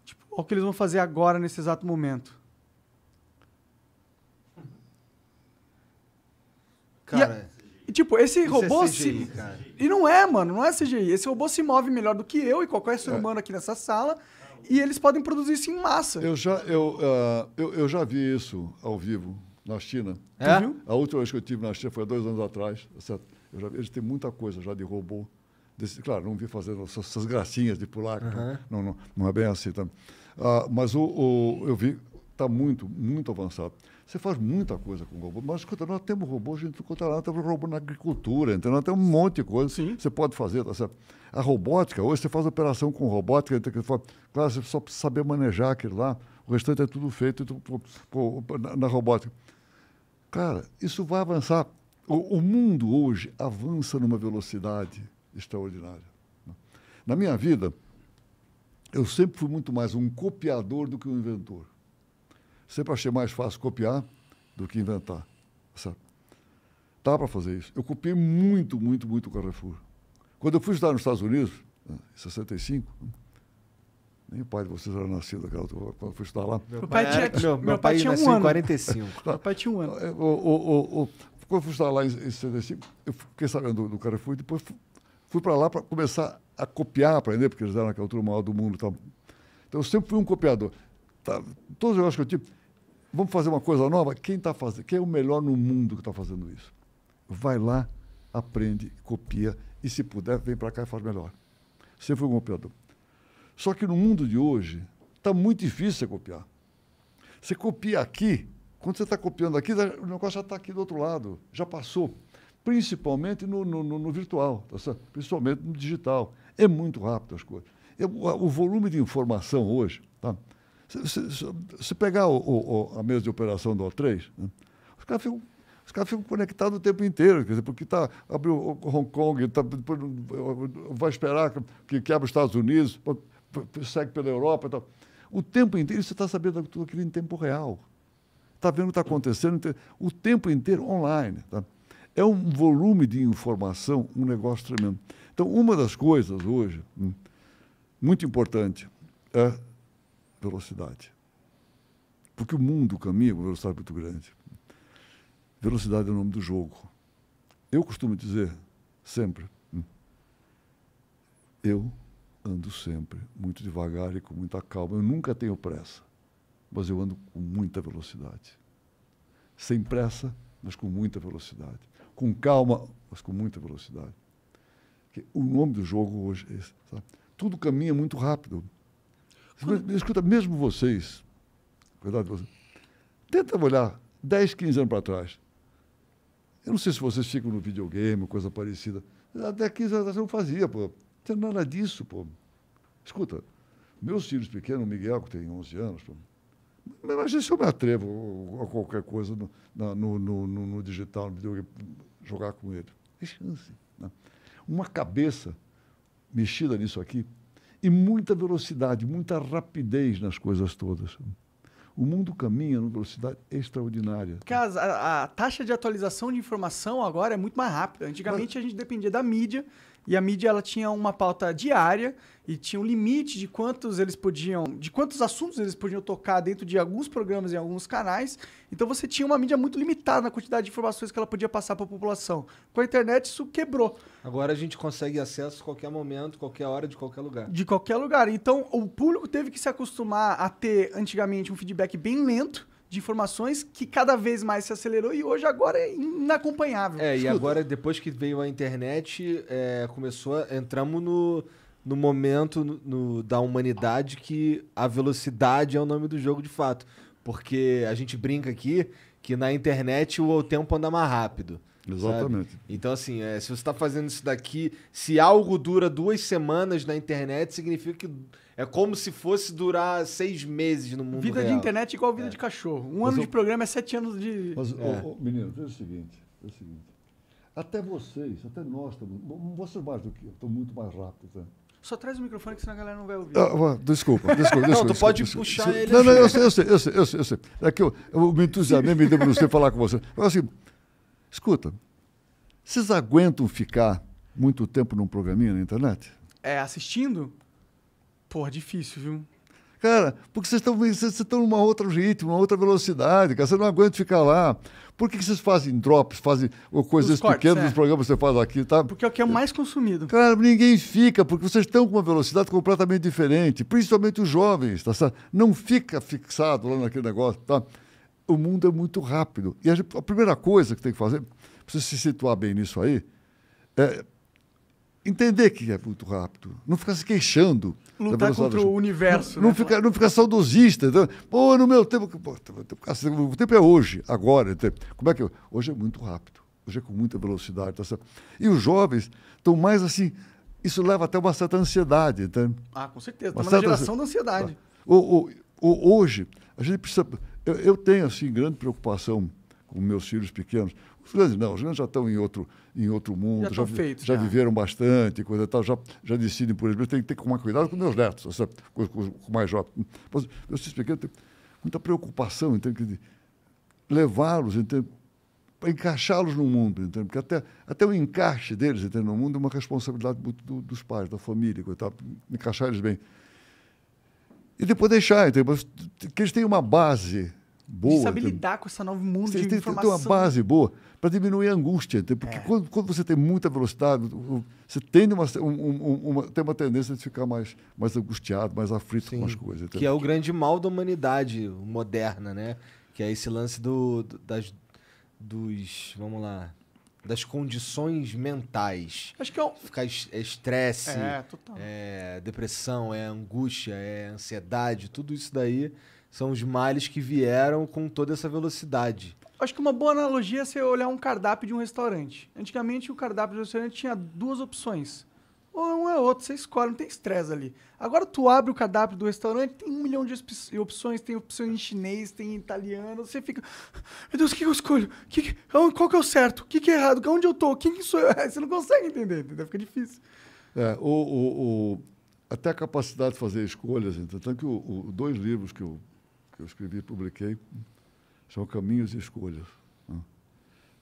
Tipo, olha o que eles vão fazer agora nesse exato momento. Cara. E, tipo, esse é robô é CGI, se. Cara. E não é, mano, não é CGI. Esse robô se move melhor do que eu e qualquer ser é. humano aqui nessa sala. E eles podem produzir isso em massa. Eu já, eu, uh, eu, eu já vi isso ao vivo na China. É? A última vez que eu estive na China foi há dois anos atrás. Certo? Eu já, eles têm muita coisa já de robô. Desse, claro, não vi fazer essas, essas gracinhas de pular, uhum. não, não, não é bem assim. Tá? Uh, mas o, o, eu vi está muito, muito avançado. Você faz muita coisa com robô. Mas, escuta, nós temos robô, a gente encontra lá, temos robô na agricultura, então nós temos um monte de coisa Sim. você pode fazer. Tá certo? A robótica, hoje você faz operação com robótica, então, claro, você só precisa saber manejar aquilo lá, o restante é tudo feito então, na, na robótica. Cara, isso vai avançar. O, o mundo hoje avança numa velocidade extraordinária. Né? Na minha vida, eu sempre fui muito mais um copiador do que um inventor. Sempre achei mais fácil copiar do que inventar. Sabe? Dá para fazer isso. Eu copiei muito, muito, muito o Carrefour. Quando eu fui estudar nos Estados Unidos, né, em 65, nem o pai de vocês era nascido naquela altura, quando eu fui estudar lá. Meu pai, tinha, meu pai, tinha um ano. 45. meu pai tinha um ano. quando eu fui estudar lá em, em 65, eu fiquei sabendo do, do Carrefour e depois fui, fui para lá para começar a copiar, aprender, porque eles eram aquela altura maior do mundo. Então eu sempre fui um copiador. Tá, todos os negócios que eu tive. Vamos fazer uma coisa nova? Quem está fazendo? Quem é o melhor no mundo que está fazendo isso? Vai lá, aprende, copia e, se puder, vem para cá e faz melhor. você foi um copiador. Só que no mundo de hoje, está muito difícil você copiar. Você copia aqui, quando você está copiando aqui, o negócio já está aqui do outro lado, já passou. Principalmente no, no, no virtual, tá principalmente no digital. É muito rápido as coisas. Eu, o volume de informação hoje, tá? Se, se, se pegar o, o, a mesa de operação do O3, né, os caras ficam os caras ficam conectados o tempo inteiro, quer dizer, porque tá, abriu Hong Kong, tá, vai esperar que, que os Estados Unidos, segue pela Europa O tempo inteiro você está sabendo tudo aquilo em tempo real. Está vendo o que está acontecendo então, o tempo inteiro online. Tá? É um volume de informação, um negócio tremendo. Então, uma das coisas hoje, hum, muito importante, é velocidade. Porque o mundo caminha é com velocidade muito grande. Velocidade é o nome do jogo. Eu costumo dizer sempre, eu ando sempre muito devagar e com muita calma. Eu nunca tenho pressa, mas eu ando com muita velocidade. Sem pressa, mas com muita velocidade. Com calma, mas com muita velocidade. O nome do jogo hoje é esse. Sabe? Tudo caminha muito rápido. Escuta, mesmo vocês, verdade, vocês, tenta olhar 10, 15 anos para trás. Eu não sei se vocês ficam no videogame, coisa parecida. Até 15 anos atrás eu não fazia, pô. Não tem nada disso, pô. Escuta, meus filhos pequenos, o Miguel, que tem 11 anos, pô, imagina se eu me atrevo a qualquer coisa no, no, no, no, digital, no videogame, jogar com ele. É chance. Né? Uma cabeça mexida nisso aqui, e muita velocidade, muita rapidez nas coisas todas. O mundo caminha numa velocidade extraordinária. Porque a, a, taxa de atualização de informação agora é muito mais rápida. Antigamente Mas, a gente dependia da mídia e a mídia ela tinha uma pauta diária e tinha um limite de quantos eles podiam, de quantos assuntos eles podiam tocar dentro de alguns programas em alguns canais. Então você tinha uma mídia muito limitada na quantidade de informações que ela podia passar para a população. Com a internet isso quebrou. Agora a gente consegue acesso a qualquer momento, qualquer hora, de qualquer lugar. De qualquer lugar. Então o público teve que se acostumar a ter antigamente um feedback bem lento de informações que cada vez mais se acelerou e hoje agora é inacompanhável. É, Escuta. e agora depois que veio a internet, é, começou, a, entramos no, no momento no, no, da humanidade que a velocidade é o nome do jogo de fato. Porque a gente brinca aqui que na internet o tempo anda mais rápido. Exatamente. Sabe? Então, assim, é, se você está fazendo isso daqui, se algo dura duas semanas na internet, significa que é como se fosse durar seis meses no mundo Vida real. de internet é igual vida é. de cachorro. Um Mas ano eu... de programa é sete anos de... Mas, é. menino, é o seguinte, o seguinte. Até vocês, até nós, estamos, vocês mais do que eu, estou muito mais rápido né? Só traz o microfone que senão a galera não vai ouvir. Ah, desculpa, desculpa, (laughs) desculpa. Não, tu pode desculpa, puxar desculpa. ele. Não, não, eu sei, eu sei, eu sei, eu sei. É que eu, eu me entusiasmei, me deu para você falar com você. Mas assim, Escuta, vocês aguentam ficar muito tempo num programinha na internet? É, assistindo? Pô, difícil, viu? Cara, porque vocês estão vocês estão numa outra ritmo, uma outra velocidade, cara, você não aguenta ficar lá. Por que, que vocês fazem drops, fazem coisas cortes, pequenas é. nos programas que você faz aqui, tá? Porque é o que é mais consumido. Cara, ninguém fica, porque vocês estão com uma velocidade completamente diferente, principalmente os jovens, tá? Não fica fixado lá naquele negócio, tá? o mundo é muito rápido. E a, a primeira coisa que tem que fazer, para se situar bem nisso aí, é entender que é muito rápido. Não ficar se queixando. Lutar contra o universo. Não, né? não, ficar, não ficar saudosista. Então, pô, no meu tempo. Pô, o tempo é hoje, agora. Como é que eu, Hoje é muito rápido. Hoje é com muita velocidade. Tá certo? E os jovens estão mais assim. Isso leva até uma certa ansiedade. Então, ah, com certeza. Uma, uma geração ansiedade. da ansiedade. Tá. O, o, o, hoje, a gente precisa eu, eu tenho, assim, grande preocupação com meus filhos pequenos. Os grandes não, os grandes já estão em outro, em outro mundo, já, já, feitos, já, já, viveram bastante, coisa e tal, já, já decidem por eles. Eu tenho que ter tomar cuidado com meus netos, sabe? Com, com, com mais jovens. Mas meus filhos pequenos têm muita preocupação, então, de levá-los, entende? para encaixá-los no mundo, entende? porque até, até o encaixe deles entende? no mundo é uma responsabilidade muito do, dos pais, da família, coitado, encaixar eles bem. E depois deixar, entende? Mas que eles tenham uma base boa. De tem... lidar com essa nova mundo você de tem, informação. Tem uma base boa para diminuir a angústia. Porque é. quando, quando, você tem muita velocidade, você tem uma, um, um, uma, tem uma tendência de ficar mais, mais angustiado, mais aflito Sim, com as coisas. Entendeu? Que é o grande mal da humanidade moderna, né? Que é esse lance do, do das, dos... Vamos lá das condições mentais. Acho que é um... Ficar é estresse, é, é, depressão, é angústia, é ansiedade, tudo isso daí são os males que vieram com toda essa velocidade. Acho que uma boa analogia é você olhar um cardápio de um restaurante. Antigamente, o cardápio de um restaurante tinha duas opções. Ou um é outro, você escolhe, não tem estresse ali. Agora, tu abre o cardápio do restaurante, tem um milhão de opções, tem opções em chinês, tem em italiano, você fica... Meu Deus, o que eu escolho? Que Qual que é o certo? O que, que é errado? Onde eu tô? Quem que sou eu? (laughs) Você não consegue entender, entendeu? Fica difícil. É, o, o, o... até a capacidade de fazer escolhas, tanto que o, dois livros que eu que eu escrevi e publiquei, são Caminhos e Escolhas. Né?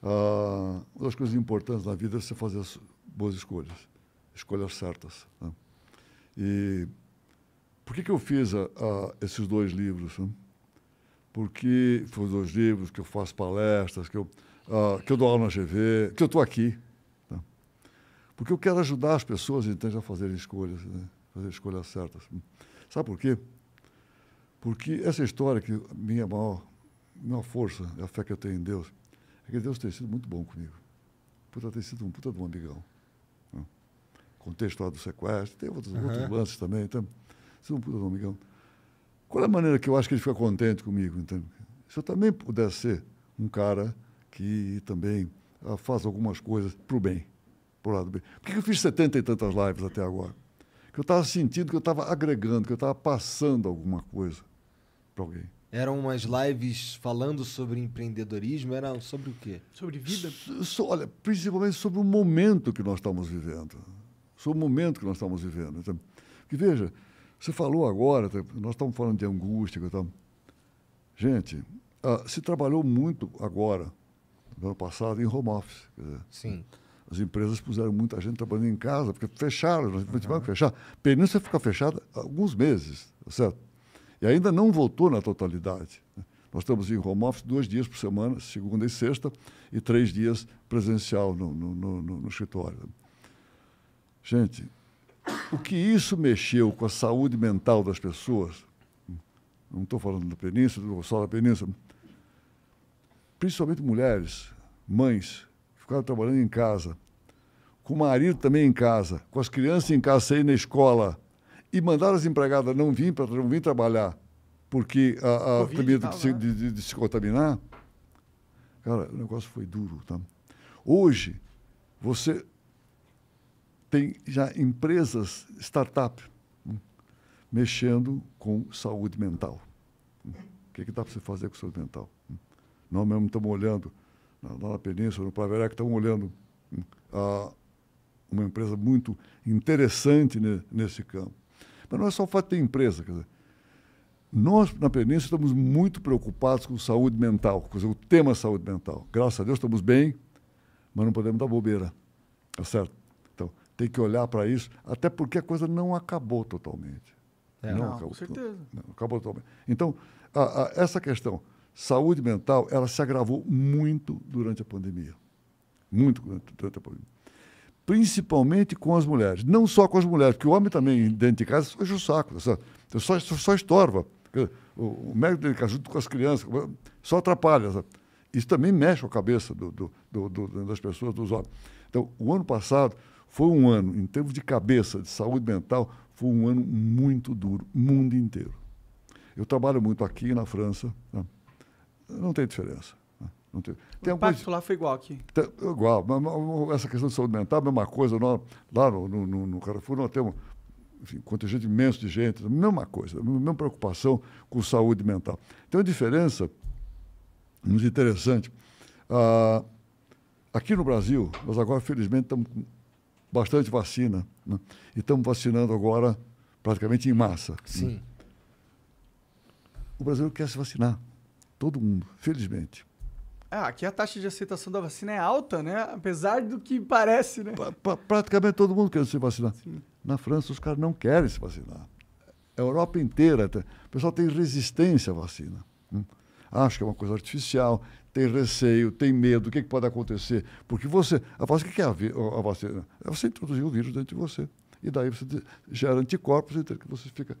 Ah, uma das coisas importantes na vida é você fazer boas escolhas, escolhas certas. Né? E por que, que eu fiz esses dois livros? Né? Porque foram dois livros que eu faço palestras, que eu, ah, que eu dou aula na GV, que eu estou aqui. Porque eu quero ajudar as pessoas, a fazerem escolhas, fazer escolhas certas. Sabe por quê? Porque essa história que minha maior, minha força é a fé que eu tenho em Deus, é que Deus tem sido muito bom comigo. Puta, tem sido um puta de um amigão. Né? do sequestro, tem outros, uhum. outros lances também, então, sido um puta de um amigão. Qual é a maneira que eu acho que ele fica contente comigo? Então, se eu também pudesse ser um cara que também ah, faz algumas coisas para o bem, para o lado bem. Por que eu fiz setenta e tantas lives até agora? Que eu estava sentindo que eu estava agregando, que eu estava passando alguma coisa para alguém. Eram umas lives falando sobre empreendedorismo? Era sobre o quê? Sobre vida? So, olha, principalmente sobre o momento que nós estamos vivendo. Sobre o momento que nós estamos vivendo. Então, porque, veja, você falou agora, tá, nós estamos falando de angústia. então Gente, uh, se trabalhou muito agora, no ano passado, em home office. Dizer, Sim. As empresas puseram muita gente trabalhando em casa, porque fecharam, nós uhum. tivemos que fechar. Península fica fechada alguns meses, certo? E ainda não voltou na totalidade. Nós estamos em home office dois dias por semana, segunda e sexta, e três dias presencial no, no, no, no escritório. Gente, o que isso mexeu com a saúde mental das pessoas, não estou falando da Península, só da Península, principalmente mulheres, mães, que ficaram trabalhando em casa, com o marido também em casa, com as crianças em casa, sem ir na escola, e mandaram as empregadas não vir, para não vir trabalhar porque a, a medo de, de, de, de, se contaminar. Cara, o negócio foi duro. Tá? Hoje, você tem já empresas, startup, hum, mexendo com saúde mental. Hum, o que, que dá para você fazer com saúde mental? Hum, nós mesmo estamos olhando, lá na Península, no Praverá, que estamos olhando a, uma empresa muito interessante nesse campo mas não é só o fato de ter empresa. Quer dizer, nós, na Península, estamos muito preocupados com saúde mental, com o tema saúde mental. Graças a Deus estamos bem, mas não podemos dar bobeira. Tá certo? Então, tem que olhar para isso, até porque a coisa não acabou totalmente. É, não, não, acabou, com certeza. Não, acabou totalmente. Então, a, a, essa questão, saúde mental, ela se agravou muito durante a pandemia. Muito durante a pandemia principalmente com as mulheres. Não só com as mulheres, porque o homem também, dentro de casa, hoje o saco, tá então, só, só, só estorva. O, o médico dele casa junto com as crianças, só atrapalha. Sabe? Tá Isso também mexe a cabeça do, do, do, das pessoas, dos homens. Então, o ano passado foi um ano, em termos de cabeça, de saúde mental, foi um ano muito duro, mundo inteiro. Eu trabalho muito aqui na França, né? não tem diferença. Não tem. Tem o impacto lá foi igual aqui. Tem, tá, é igual. Mas, essa questão de saúde mental, é a mesma coisa. Nós, lá no, no, no Carrefour, nós temos enfim, contingente imenso de gente, mesma coisa, mesma preocupação com saúde mental. Tem uma diferença muito interessante. Ah, aqui no Brasil, nós agora, felizmente, estamos com bastante vacina né? e estamos vacinando agora praticamente em massa. Né? Sim. Né? O brasileiro quer se vacinar, todo mundo, felizmente. Ah, aqui a taxa de aceitação da vacina é alta, né? Apesar do que parece, né? Pra, pra, praticamente todo mundo quer se vacinar. Sim. Na França, os caras não querem se vacinar. A Europa inteira. O pessoal tem resistência à vacina. Né? Acha que é uma coisa artificial, tem receio, tem medo. O que, que pode acontecer? Porque você. A vacina, o que é a, a vacina? É você introduzir o vírus dentro de você. E daí você gera anticorpos, então que você fica,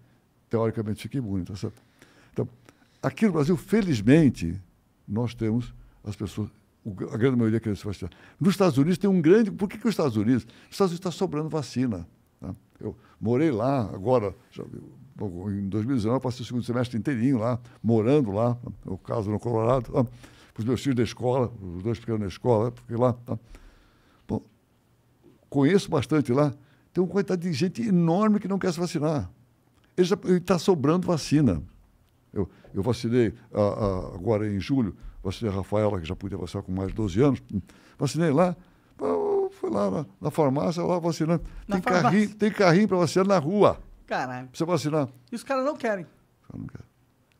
teoricamente, fica imune, tá certo? Então, aqui no Brasil, felizmente, nós temos as pessoas, a grande maioria queria se vacinar. Nos Estados Unidos tem um grande. Por que, que os Estados Unidos? Os Estados Unidos está sobrando vacina. Né? Eu morei lá agora, já, em 2019, passei o segundo semestre inteirinho lá, morando lá, no caso no Colorado, tá? com os meus filhos da escola, os dois pequenos na escola, né? porque lá. Tá? Bom, conheço bastante lá, tem uma quantidade de gente enorme que não quer se vacinar. Ele está sobrando vacina. Eu, eu vacinei a, ah, a, ah, agora em julho vacinei a Rafaela, que já podia vacinar com mais de 12 anos, vacinei lá, fui lá na, na farmácia, lá vacinando. Na tem, farmácia. carrinho, tem carrinho para vacinar na rua. Caralho. Precisa vacinar. E os caras não querem. Não, quer.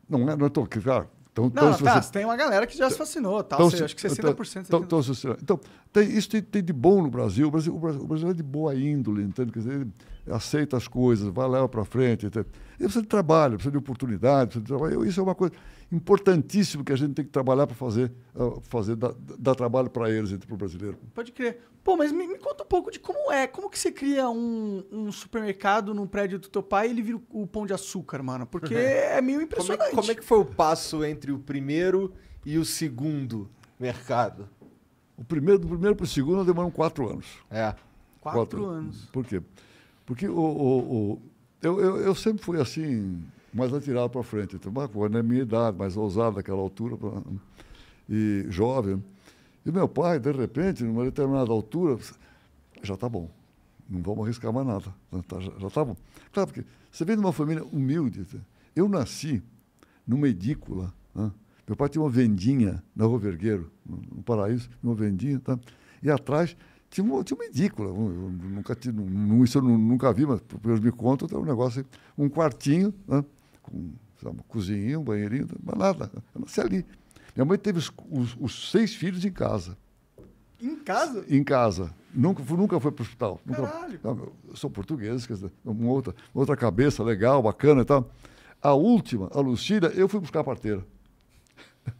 não é, não é tão, cara, então, não, então, tá, você... tem uma galera que já se então, vacinou, tal, então, sei, acho que 60%. Então, então, não... Então, então tem, isso tem, tem, de bom no Brasil. O, Brasil. o Brasil é de boa índole, entende? Quer dizer, ele aceita as coisas, vai, lá para frente. Entende? Ele precisa de trabalho, precisa de oportunidade, precisa de trabalho. Isso é uma coisa importantíssimo que a gente tem que trabalhar para fazer, ah, fazer dar, dar trabalho para eles, para o brasileiro. Pode crer. Pô, mas me, me, conta um pouco de como é, como que você cria um, um supermercado no prédio do teu pai e ele vira o, o pão de açúcar, mano? Porque uhum. é meio impressionante. Como é, como é que foi o passo entre o primeiro e o segundo mercado? O primeiro, do primeiro para o segundo demoram quatro anos. É. Quatro, quatro anos. Por quê? Porque o, o, o eu, eu, eu sempre fui assim mais atirado para frente. Então, bacana, é né, minha idade, mais ousado naquela altura, pra, e jovem. E meu pai, de repente, numa determinada altura, já está bom, não vamos arriscar mais nada, tá, já tá bom. Claro, porque você vem de uma família humilde. Tá? Eu nasci numa edícula, né? meu pai tinha uma vendinha na Rua Vergueiro, no Paraíso, uma vendinha, tá? e atrás tinha uma, tinha uma edícula. Eu nunca, isso eu nunca vi, mas pelo menos me conta, um negócio, um quartinho, né? com sabe, cozinha, um banheirinho, mas nada. Eu nasci ali. Minha mãe teve os, os, os seis filhos em casa. Em casa? Em casa. Nunca, nunca foi para o hospital. Caralho. Nunca, sou português, quer dizer, é uma outra, uma outra cabeça legal, bacana e tal. A última, a Lucília, eu fui buscar a parteira. (laughs)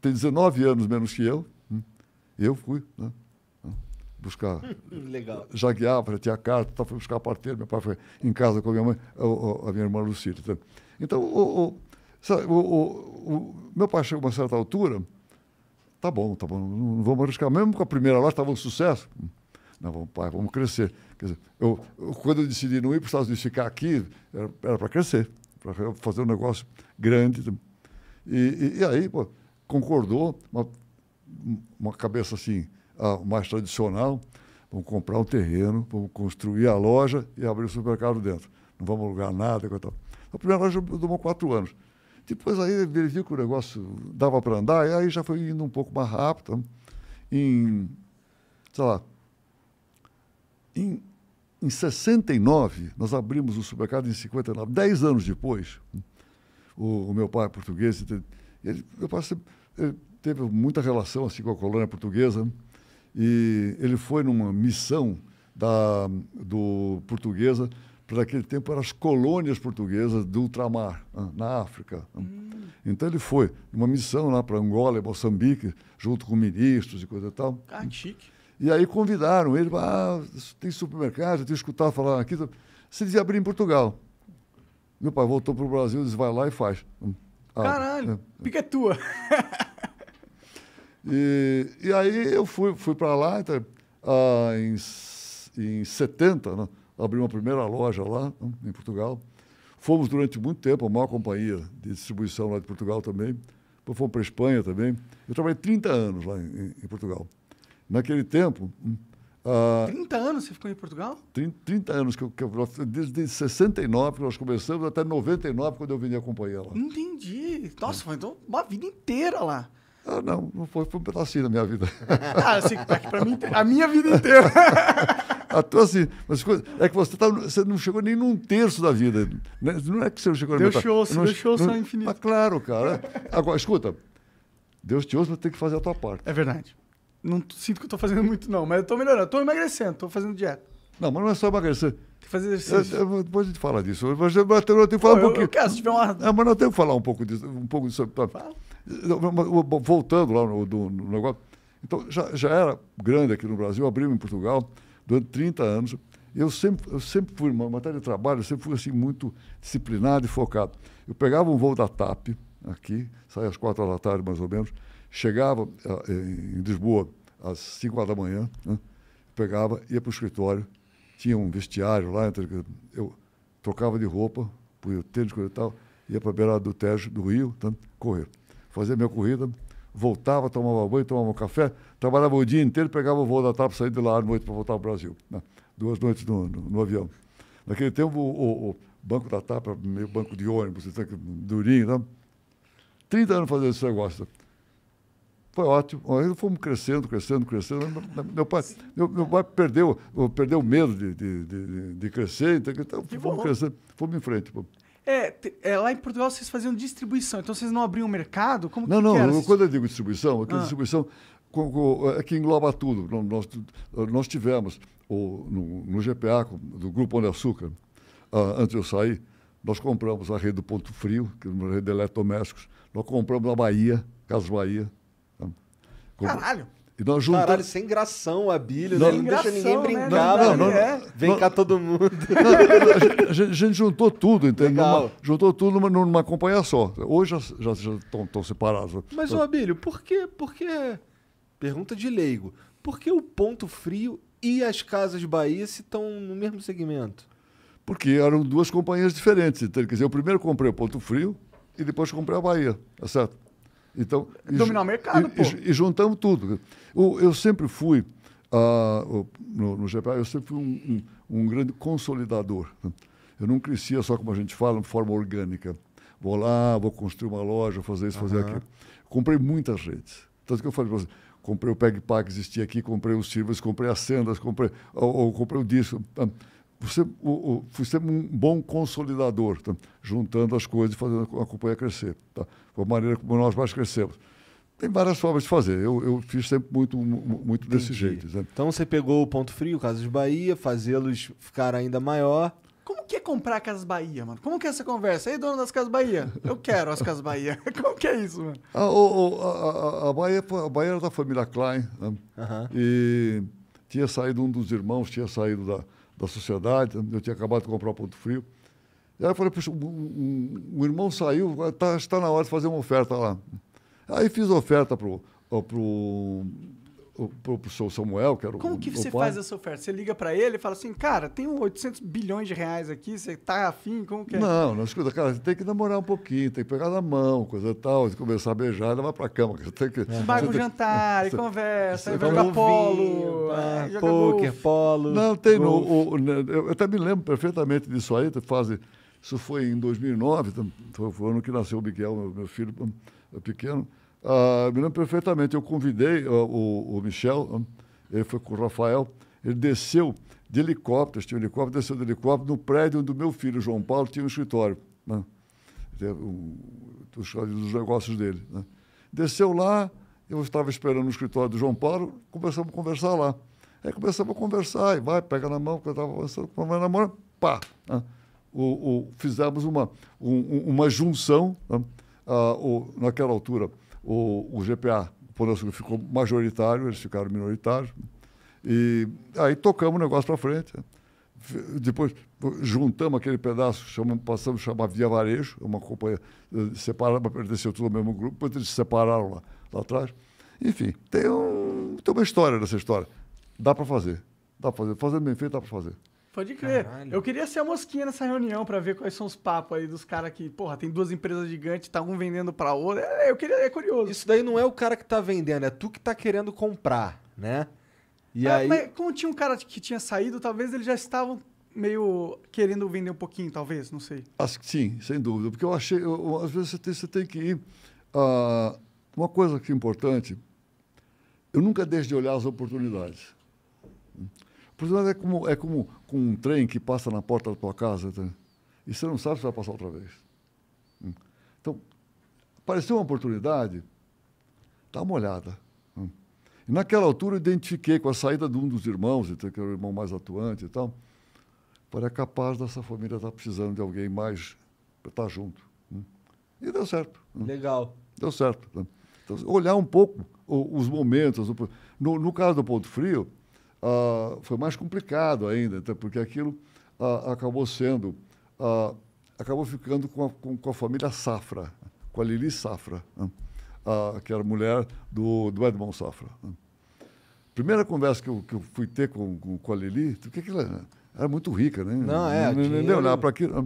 Tem 19 anos menos que eu. Hum. Eu fui. Né? buscar. Hum, legal. Jaguiava, ah, tinha carta, então foi buscar parteira. Meu pai foi em casa com a minha mãe, a, a minha irmã Lucília. Então, o, o, sabe, o, meu pai chegou a uma certa altura, tá bom, tá bom, não vamos arriscar. Mesmo com a primeira loja, estava um sucesso. Não, vamos, pai, vamos crescer. Quer dizer, eu, eu, quando eu decidi não ir para os Estados Unidos ficar aqui, era para crescer, para fazer um negócio grande. Então. E, e, e aí, pô, concordou, uma, uma cabeça assim, ah, mais tradicional, vamos comprar um terreno, vamos construir a loja e abrir o supermercado dentro. Não vamos alugar nada. Tal. A primeira loja durou quatro anos. Depois aí ele viu que o negócio dava para andar, e aí já foi indo um pouco mais rápido. Né? Em, sei lá, em, em 69, nós abrimos o supermercado em 59. Dez anos depois, o, o meu pai é português, ele, meu pai sempre, ele teve muita relação assim, com a colônia portuguesa, né? E ele foi numa missão da, do portuguesa para aquele tempo eram as colônias portuguesas do ultramar, ah, na África. Hum. Então ele foi numa missão lá para Angola e Moçambique, junto com ministros e coisa e tal. Ah, chique. E aí convidaram ele, ah, tem supermercado, eu tenho escutado falar aqui. Se dizia abrir em Portugal. Meu pai voltou para o Brasil Diz: disse, vai lá e faz. Ah, Caralho, é, é. pica é tua. É. (laughs) E, e aí eu fui, fui para lá, então, ah, em, em 70, né? abri uma primeira loja lá, né, em Portugal. Fomos durante muito tempo a maior companhia de distribuição lá de Portugal também. Depois fomos para a Espanha também. Eu trabalhei 30 anos lá em, em Portugal. Naquele tempo. 30 ah, anos você ficou em Portugal? 30, 30 anos, que, que, desde 69 que nós começamos até 99, quando eu vim acompanhar lá. Entendi. Nossa, foi então uma vida inteira lá. Ah, não, não foi, foi um pedacinho da minha vida. (laughs) ah, assim, é para mim, a minha vida inteira. a (laughs) tua então, assim, mas é que você, tá, você não chegou nem num terço da vida. Né? Não é que você não chegou Deus na metade. Ouço, não, Deus te ouça, Deus te ouça infinito. Mas claro, cara. Agora, escuta, Deus te ouça, mas tem que fazer a tua parte. É verdade. Não sinto que eu estou fazendo muito, não, mas eu estou melhorando, estou emagrecendo, estou fazendo dieta. Não, mas não é só emagrecer que fazer é, exercício. Eu, é, eu, depois a gente fala disso. Mas eu, mas eu tenho que falar Pô, um pouquinho. Eu, tiver uma... é, mas que falar um pouco disso. Um pouco disso. Tá? Voltando lá no, do, no negócio. Então, já, já era grande aqui no Brasil, abrimos em Portugal durante 30 anos. Eu sempre, eu sempre fui, uma matéria de trabalho, eu sempre fui assim muito disciplinado e focado. Eu pegava um voo da TAP aqui, saía às quatro da tarde mais ou menos, chegava eh, em Lisboa às 5 horas da manhã, né? pegava, ia para o escritório, tinha um vestiário lá, eu trocava de roupa, punha tênis, coisa e tal, ia para a beirada do Tejo, do Rio, tanto, correr. Fazia minha corrida, voltava, tomava banho, tomava um café, trabalhava o dia inteiro, pegava o voo da TAP, saía de lá à noite para voltar ao Brasil. Né? Duas noites no, no, no, avião. Naquele tempo, o, o, o banco da TAP, meio banco de ônibus, assim, durinho, né? 30 anos fazendo esse negócio. Foi ótimo. Aí fomos crescendo, crescendo, crescendo. Meu pai, meu, meu pai perdeu, perdeu o medo de, de, de, de crescer, então fomos crescendo, fomos em frente. É, é, lá em Portugal vocês faziam distribuição, então vocês não abriam o mercado? Como não, que não, que quando eu digo distribuição, aqui ah. distribuição com, com, é que engloba tudo. Nós, nós tivemos o, no, no, GPA do Grupo Onde Açúcar, ah, antes de eu sair, nós compramos a rede do Ponto Frio, que é uma rede de eletrodomésticos, nós compramos a Bahia, Caso Bahia, Caralho. E nós Caralho, sem é gração a Bíblia, né? não, né? não deixa ninguém né? brincar. Né? Não, não, é. Vem não, cá todo mundo. (laughs) a, gente, a, gente, juntou tudo, entendeu? Numa, juntou tudo numa, numa companhia só. Hoje já estão separados. Mas, então ô Abílio, por que, por que... Pergunta de leigo. Por que o Ponto Frio e as Casas Bahia se estão no mesmo segmento? Porque eram duas companhias diferentes. Então, quer dizer, eu primeiro comprei o Ponto Frio e depois comprei a Bahia, tá certo? Então, Dominar o mercado, e, pô. E, e juntamos tudo. Eu, eu sempre fui, uh, no, no GPA, eu sempre fui um, um, um grande consolidador. Né? Eu não crescia só como a gente fala, de forma orgânica. Vou lá, vou construir uma loja, fazer isso, fazer aquilo. Comprei muitas redes. Tanto que eu falei para você, comprei o PegPack que existia aqui, comprei o Silvers, comprei as Sendas, comprei, ou, ou comprei o disco. Ah, você, o, o, um bom consolidador, tá? juntando as coisas e fazendo a companhia crescer. Tá? com a maneira como nós mais crescemos. Tem várias formas de fazer. Eu, eu fiz sempre muito, muito desse jeito. Sabe? Então você pegou o ponto frio, Casas Bahia, fazê-los ficar ainda maior. Como que é comprar Casas Bahia, mano? Como que é essa conversa? Ei, dono das Casas Bahia, eu quero as Casas Bahia. (laughs) Como que é isso, mano? Ah, a, a, a, Bahia, a Bahia era da família Klein. Né? Uhum. E tinha saído um dos irmãos, tinha saído da, da sociedade. Né? Eu tinha acabado de comprar o Ponto Frio. Aí eu falei, puxa, o, o, o irmão saiu, está tá na hora de fazer uma oferta lá. Aí fiz oferta para o pro, pro, pro Samuel, que era Como o Como que você faz essa oferta? Você liga para ele e fala assim, cara, tem 800 bilhões de reais aqui, você tá afim, como que é? Não, não, escuta, cara, você tem que namorar um pouquinho, tem que pegar na mão, coisa e tal, e começar a beijar e levar para cama. (laughs) Você tem que... É. um tem... jantar e você, conversa, você e joga polo, joga poker, polo... Não, tem... No, o, né, eu até me lembro perfeitamente disso aí, fase... Faz isso foi em 2009, foi o ano que nasceu o Miguel, meu filho é pequeno. Ah, me lembro perfeitamente, eu convidei o, o, Michel, ele foi com o Rafael, ele desceu de helicóptero, tinha um helicóptero, desceu de helicóptero no prédio o meu filho, João Paulo, tinha um escritório, né? um, dos negócios dele. Né? Desceu lá, eu estava esperando no escritório do João Paulo, começamos a conversar lá. Aí começamos a conversar, e vai, pega na mão, porque eu estava conversando, na mão, pá! Né? o, o, fizemos uma, um, uma junção, né? ah, o, naquela altura o, o GPA, o ficou majoritário, eles ficaram minoritários, né? e aí tocamos o negócio para frente. Né? Depois juntamos aquele pedaço, chamamos, passamos a chamar Via Varejo, uma companhia eh, separada, mas pertenceu tudo ao mesmo grupo, depois eles se separaram lá, lá atrás. Enfim, tem, um, tem uma história dessa história. Dá para fazer. Dá para fazer. Fazendo bem feito, dá para fazer. Pode crer. Caralho. Eu queria ser a mosquinha nessa reunião para ver quais são os papos aí dos caras que, porra, tem duas empresas gigantes, tá um vendendo pra o é, é, eu queria, é curioso. Isso daí não é o cara que tá vendendo, é tu que tá querendo comprar, né? E ah, aí... Mas como tinha um cara que tinha saído, talvez eles já estavam meio querendo vender um pouquinho, talvez, não sei. Acho que sim, sem dúvida. Porque eu achei, eu, às vezes você tem, você tem que ir. Uh, uma coisa que é importante, eu nunca deixo de olhar as oportunidades. Oportunidade é como, é como com um trem que passa na porta da tua casa tá? e você não sabe se vai passar outra vez. Hum. Então, apareceu uma oportunidade, dá uma olhada. Hum. E naquela altura eu identifiquei com a saída de um dos irmãos, então, que era o irmão mais atuante e tal, para é capaz dessa família estar tá precisando de alguém mais para estar tá junto. Hum. E deu certo. Legal. Deu certo. Então, olhar um pouco os momentos. No, no caso do Ponto Frio, ah, foi mais complicado ainda, porque aquilo ah, acabou sendo, ah, acabou ficando com a, com, com a, família Safra, com a Lili Safra, né? que era mulher do, do Edmond Safra. Né? Primeira conversa que eu, que eu fui ter com, com, com a Lili, o que que ela era muito rica, né? Não, é. Não nem para aquilo. A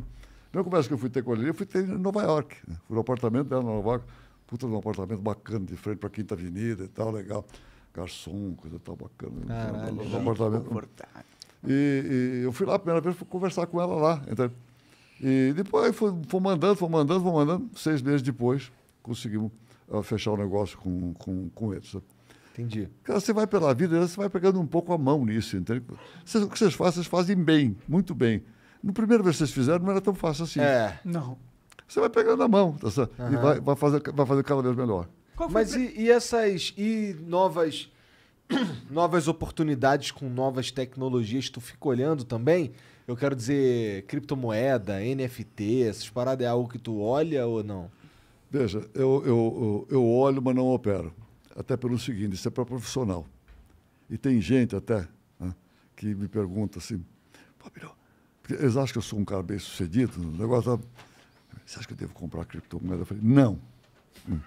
primeira conversa que eu fui ter com a Lili, eu fui ter em Nova York. Né? Fui no apartamento dela, em Nova York. Puta, num apartamento bacana, de frente para a Quinta Avenida e tal, legal garçom, coisa tal bacana. Né? Caralho, no, apartamento. E, e, eu fui lá a primeira vez para conversar com ela lá. Então, e depois foi, foi mandando, foi mandando, foi mandando. Seis meses depois, conseguimos uh, fechar o negócio com, com, com eles. Entendi. Cara, você vai pela vida, né? você vai pegando um pouco a mão nisso, entende? Cês, o que vocês fazem, vocês fazem bem, muito bem. No primeiro vez que vocês fizeram, não era tão fácil assim. É. Não. Você vai pegando a mão, tá Uhum. E vai, vai, fazer, vai fazer cada vez melhor. Mas e, e, essas e novas (coughs) novas oportunidades com novas tecnologias, tu fica olhando também? Eu quero dizer, criptomoeda, NFT, essas paradas é algo que tu olha ou não? Veja, eu, eu, eu olho, mas não opero. Até pelo seguinte, isso é para profissional. E tem gente até né, que me pergunta assim, Fabio eles acham que eu sou um cara bem sucedido, o negócio tá... Você acha que eu devo comprar criptomoeda? Eu falei, não. Hum.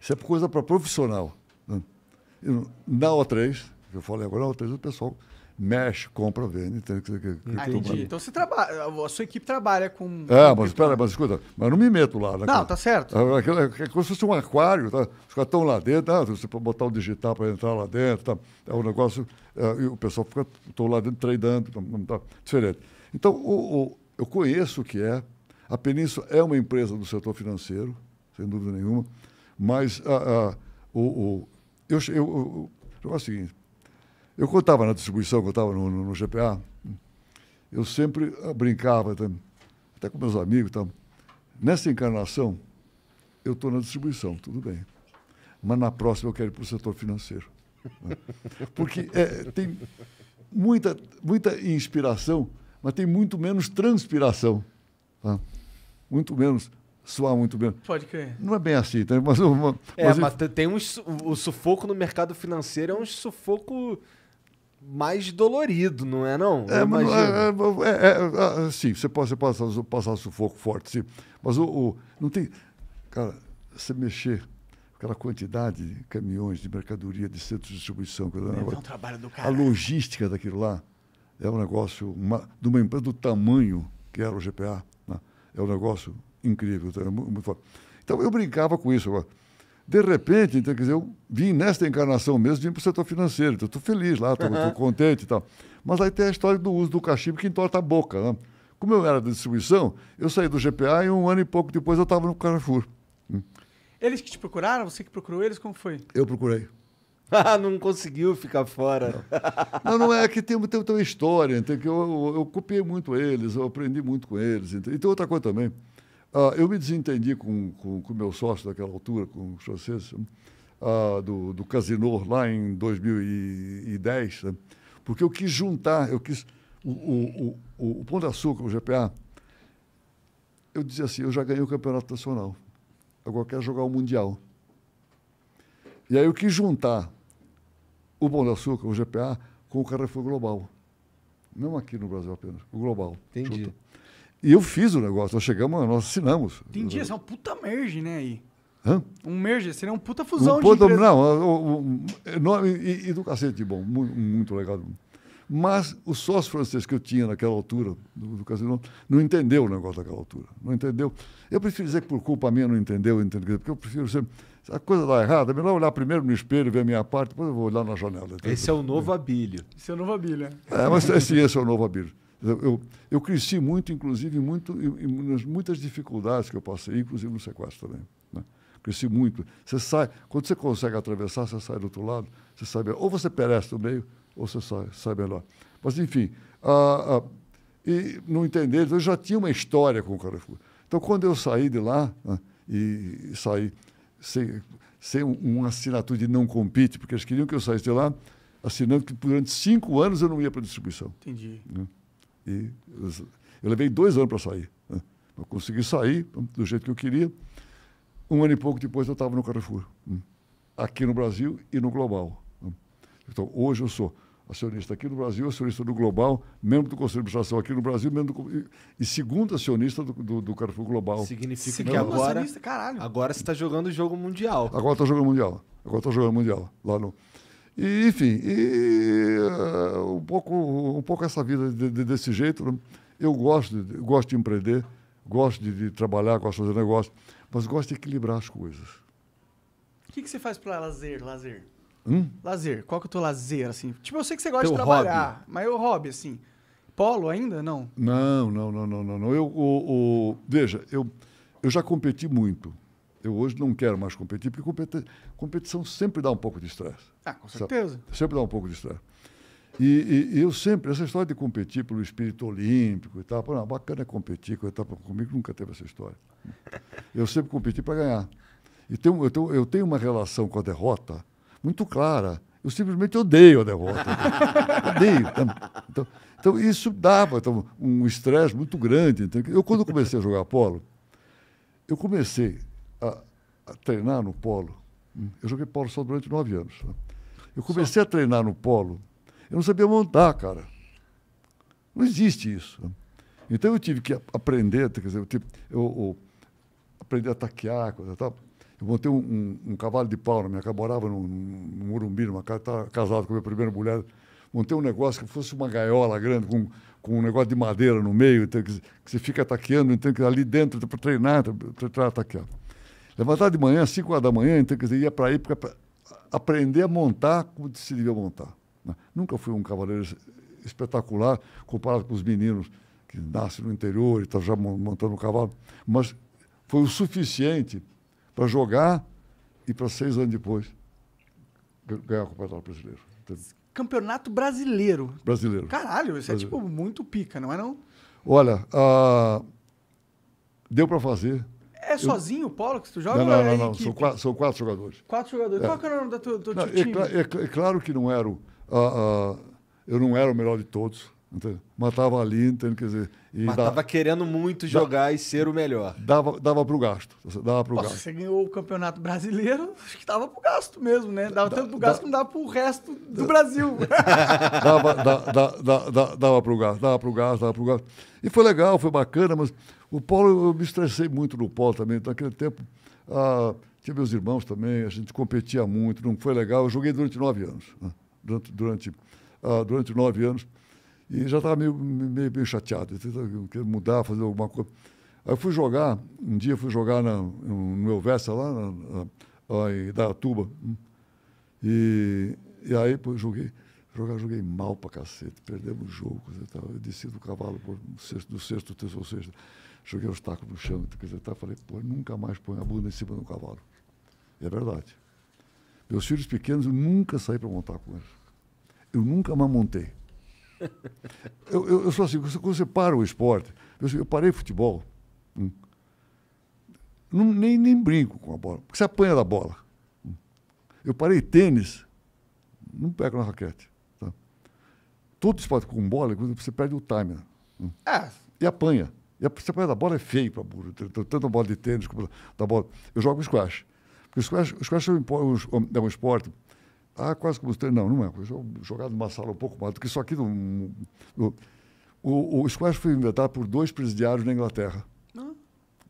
Isso é coisa para profissional. Né? Na O3, que eu falei agora, na O3 o pessoal mexe, compra, vende. Entende? Que, ah, Entendi. Então você trabalha, a sua equipe trabalha com. É, mas espera, mas escuta, mas não me meto lá. Né, não, tá certo. É, é, é, é, como se fosse um aquário, tá? Os caras estão lá dentro, ah, você pode botar o digital para entrar lá dentro, tá? É um negócio, é, e o pessoal fica, estou lá dentro treinando, tá, tá, diferente. Então, o, o, eu conheço o que é. A Península é uma empresa do setor financeiro, sem dúvida nenhuma. Mas ah, ah, o, o, eu, eu, eu, é o seguinte, eu contava na distribuição, contava no, no, no GPA, eu sempre ah, brincava, até com meus amigos. Tá? Nessa encarnação, eu estou na distribuição, tudo bem. Mas na próxima eu quero ir para o setor financeiro. Né? (laughs) Porque é, tem muita, muita inspiração, mas tem muito menos transpiração. Tá? Muito menos suar muito bem. Pode crer. Não é bem assim, tá? mas, é, mas, é, mas, tem uns, o sufoco no mercado financeiro é um sufoco mais dolorido, não é não? é, mas, é é, é, é, é, sim, você pode, você pode passar, passar sufoco forte, sim. Mas o, o, não tem... Cara, você mexer aquela quantidade de caminhões, de mercadoria, de centros de distribuição. é um trabalho do cara. A logística daquilo lá é um negócio uma, de uma empresa do tamanho que era o GPA. Né? É um negócio incrível, então, é muito forte. Então eu brincava com isso. De repente, então, quer dizer, eu vim nesta encarnação mesmo, vim para o setor financeiro, estou feliz lá, estou uhum. contente e tal. Mas aí tem a história do uso do cachimbo que entorta a boca. Né? Como eu era da distribuição, eu saí do GPA e um ano e pouco depois eu estava no Carrefour. Eles que te procuraram? Você que procurou eles? Como foi? Eu procurei. (laughs) não conseguiu ficar fora. Não, não, não é que tem, tem, tem uma história, tem, então, que eu, eu, eu copiei muito eles, eu aprendi muito com eles. Então, e tem outra coisa também. Ah, eu me desentendi com, com, meu sócio daquela altura, com o francês, ah, do, do Casinor, lá em 2010, né? porque eu quis juntar, eu quis. O, o, o, o Pão de Açúcar, o GPA, eu dizia assim: eu já ganhei o campeonato nacional, agora quero jogar o Mundial. E aí eu quis juntar o Pão de Açúcar, o GPA, com o Carrefour Global. Não aqui no Brasil apenas, o global. Entendi. Junto. E eu fiz o negócio, nós chegamos, nós assinamos. Entendi, dia é um puta merge, né? Aí. Hã? Um merge seria uma puta fusão um puta, de empresa. Não, um, e, e do cacete, bom, muito, muito legal. Mas o sócio francês que eu tinha naquela altura do, do casino não entendeu o negócio daquela altura. Não entendeu. Eu prefiro dizer que por culpa minha não entendeu, entendeu? Porque eu prefiro ser. Se a coisa dá errada, é melhor olhar primeiro no espelho, ver a minha parte, depois eu vou olhar na janela. Entendeu? Esse é o novo abílio. Esse é o novo abílio, é. Né? é mas esse, esse é o novo abílio. Eu, eu cresci muito, inclusive, muito, nas muitas dificuldades que eu passei, inclusive no sequestro também. Né? Cresci muito. Você sai, quando você consegue atravessar, você sai do outro lado, você sabe, ou você perece no meio, ou você sai, sai melhor. Mas, enfim, e não entender, eu já tinha uma história com o Carrefour. Então, quando eu saí de lá, né, e, e saí sem, sem uma assinatura de não compete, porque eles queriam que eu saísse de lá assinando que durante cinco anos eu não ia para a distribuição. Entendi. Né? E eu levei dois anos para sair. Né? Eu consegui sair do jeito que eu queria. Um ano e pouco depois eu estava no Carrefour, né? aqui no Brasil e no global. Né? Então, hoje eu sou acionista aqui no Brasil, acionista do Global, membro do Conselho de Administração aqui no Brasil membro do, e segundo acionista do, do, do Carrefour Global. Significa que agora, agora você está jogando o jogo mundial. Agora está jogando mundial. Agora está jogando mundial, lá no, e, enfim, e, uh, um, pouco, um pouco essa vida de, de, desse jeito. Né? Eu gosto, gosto de empreender, gosto de, de, trabalhar, gosto de fazer negócio, mas gosto de equilibrar as coisas. O que, que você faz para lazer, lazer? Hum? Lazer, qual que é o teu lazer, assim? Tipo, eu sei que você gosta teu de trabalhar, hobby. mas é o hobby, assim. Polo ainda, não? Não, não, não, não, não. Eu, o, o, veja, eu, eu já competi muito. Eu hoje não quero mais competir, porque competi competição sempre dá um pouco de estresse. Ah, com certeza. Sempre dá um pouco de estresse. E, e, eu sempre, essa história de competir pelo espírito olímpico e tal, pô, não, bacana é competir, coisa, tal, comigo nunca teve essa história. Eu sempre competi para ganhar. E tenho, eu, tenho, eu tenho uma relação com a derrota muito clara. Eu simplesmente odeio a derrota. odeio. Tá? Então, então, isso dava então, um estresse muito grande. Então, eu, quando comecei a jogar polo, eu comecei a, a treinar no polo. Hum, eu joguei polo só durante nove anos. Tá? Eu comecei só. a treinar no polo. Eu não sabia montar, cara. Não existe isso. Tá? Então eu tive que aprender, quer dizer, eu, tive, eu, eu aprendi a taquear, coisa tal. Eu montei um, um, um, cavalo de pau na minha casa, morava num, num Morumbi, numa casa, estava casado com a minha primeira mulher. Montei um negócio que fosse uma gaiola grande, com, com um negócio de madeira no meio, então, que, que você fica taqueando, então, que ali dentro, para treinar, para treinar taquear. Levantar de manhã, 5 horas da manhã, então, quer dizer, ia para aí para aprender a montar como se devia montar. Né? Nunca fui um cavaleiro espetacular comparado com os meninos que nascem no interior e estão tá já montando o um cavalo, mas foi o suficiente para jogar e para seis anos depois ganhar o Campeonato Brasileiro. Entendeu? Campeonato Brasileiro? Brasileiro. Caralho, isso é brasileiro. é tipo muito pica, não é não? Olha, ah, deu para fazer é sozinho o Paulo que tu joga? Não, é não, não, é não. São, quatro, são quatro jogadores. Quatro jogadores. É. Qual que era o nome da tua, do não, é time? É, cl é, claro que não era o, uh, uh, eu não era o melhor de todos. Mas estava ali, entendeu? Quer dizer. E Mas estava querendo muito jogar e ser o melhor. Dava, dava o gasto. Dava pro Nossa, gasto. Você ganhou o campeonato brasileiro, (laughs) acho que estava para o gasto mesmo, né? Dava tanto tanto o gasto que não dava o resto do Brasil. (laughs) (laughs) dava, para o da, dava o gasto, dava para gasto, dava gasto. E foi legal, foi bacana, mas o polo, eu me estressei muito no polo também. Então, naquele tempo, ah, tinha meus irmãos também, a gente competia muito, não foi legal. Eu joguei durante nove anos. Né? Durante, durante, ah, durante nove anos. E já estava meio, meio, meio chateado, queria mudar, fazer alguma coisa. Aí eu fui jogar, um dia fui jogar na, no meu Versa lá, na, na, em Datuba. Hum, e, e aí pô, joguei. Jogar, joguei mal pra cacete, perdemos o jogo. Eu desci do cavalo pô, do sexto, do sexto, terceiro, sexto joguei os tacos no chão, quer dizer, tá, falei, pô, nunca mais põe a bunda em cima de um cavalo. E é verdade. Meus filhos pequenos, eu nunca saí para montar com eles. Eu nunca mais montei. (laughs) Eu, eu, eu sou assim, quando você para o esporte, eu, assim, eu parei futebol, hum, não, nem, nem brinco com a bola, porque você apanha da bola. Hum. Eu parei tênis, não pego na raquete. Tá? Todo esporte com bola, é você perde o timer. Né, hum. Ah. E apanha. E a sequência da bola é feio para burro, tanto a bola de tênis como da bola. Eu jogo squash. Porque o squash, squash é, um, é um esporte. Ah, quase como os tênis. Não, não é. Jogado numa sala um pouco mais do que isso aqui. No, no, o, o squash foi inventado por dois presidiários na Inglaterra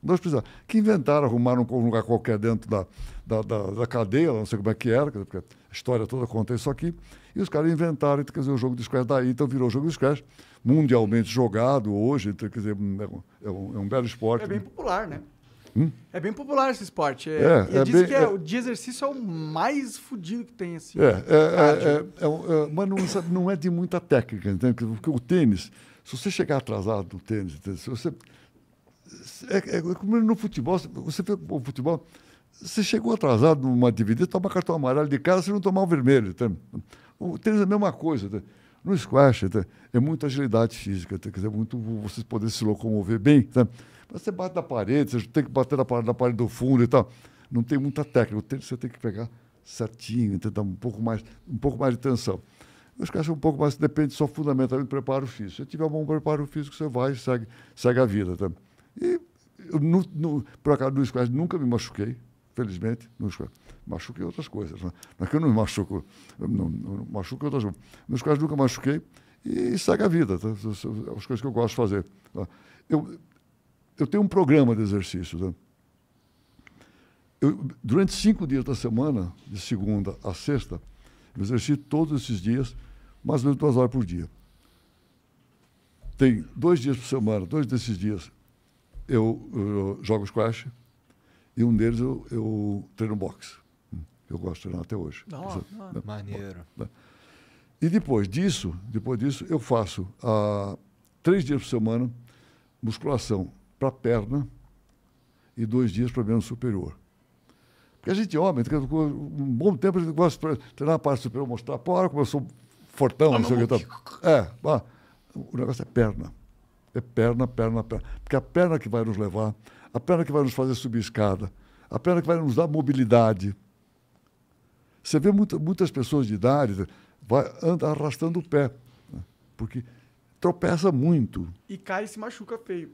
dois precisamos. Que inventaram, arrumaram um lugar qualquer dentro da, da, da, da cadeia, não sei como é que era, porque a história toda conta isso aqui. E os caras inventaram, quer dizer, o jogo de squash daí, então virou jogo de squash, mundialmente jogado hoje, quer dizer, é, é um, é um belo esporte. É bem né? popular, né? Hum? É bem popular esse esporte. É, é, é bem, que é, é, o de exercício é o mais fodido que tem, assim. É, é, é mas não, não, é de muita técnica, entende? Porque o tênis, se você chegar atrasado no tênis, se você é, é, como no futebol, você vê o futebol, você chegou atrasado numa dividida, toma cartão amarelo de cara se não tomar o vermelho. Tá? O tênis é a mesma coisa. Tá? No squash, tá? é muita agilidade física, tá? quer dizer, muito você poder se locomover bem. Tá? Mas você bate na parede, você tem que bater na parede, na parede do fundo e tal. Não tem muita técnica. O tênis você tem que pegar certinho, tentar tá? um pouco mais, um pouco mais de tensão. Os squash é um pouco mais, depende só fundamentalmente do preparo físico. Se tiver um bom preparo físico, você vai e segue, segue a vida. Tá? E, no, no, por acaso, no squash nunca me machuquei, felizmente, no squash. Machuquei outras coisas, né? não é que eu não me machuco, não, não machuco outras coisas. No squash nunca machuquei e segue a vida, tá? as coisas que eu gosto de fazer. Tá? Eu, eu tenho um programa de exercícios. Tá? Eu, durante cinco dias da semana, de segunda a sexta, eu exercito todos esses dias, mais ou menos duas horas por dia. Tem dois dias por semana, dois desses dias eu, eu jogo squash e um deles eu, eu treino boxe. Eu gosto de treinar até hoje. Nossa, é maneiro. Né? E depois disso, depois disso, eu faço ah, três dias por semana musculação para a perna e dois dias para o membro superior. Porque a gente homem, um bom tempo a gente gosta de treinar a parte superior, mostrar, a olha como eu sou fortão, ah, não sei o que. Tá. É, é o negócio é perna. É perna, perna, perna. Porque a perna que vai nos levar, a perna que vai nos fazer subir escada, a perna que vai nos dar mobilidade. Você vê muita, muitas pessoas de idade vai, anda arrastando o pé, né? porque tropeça muito. E cai e se machuca feio.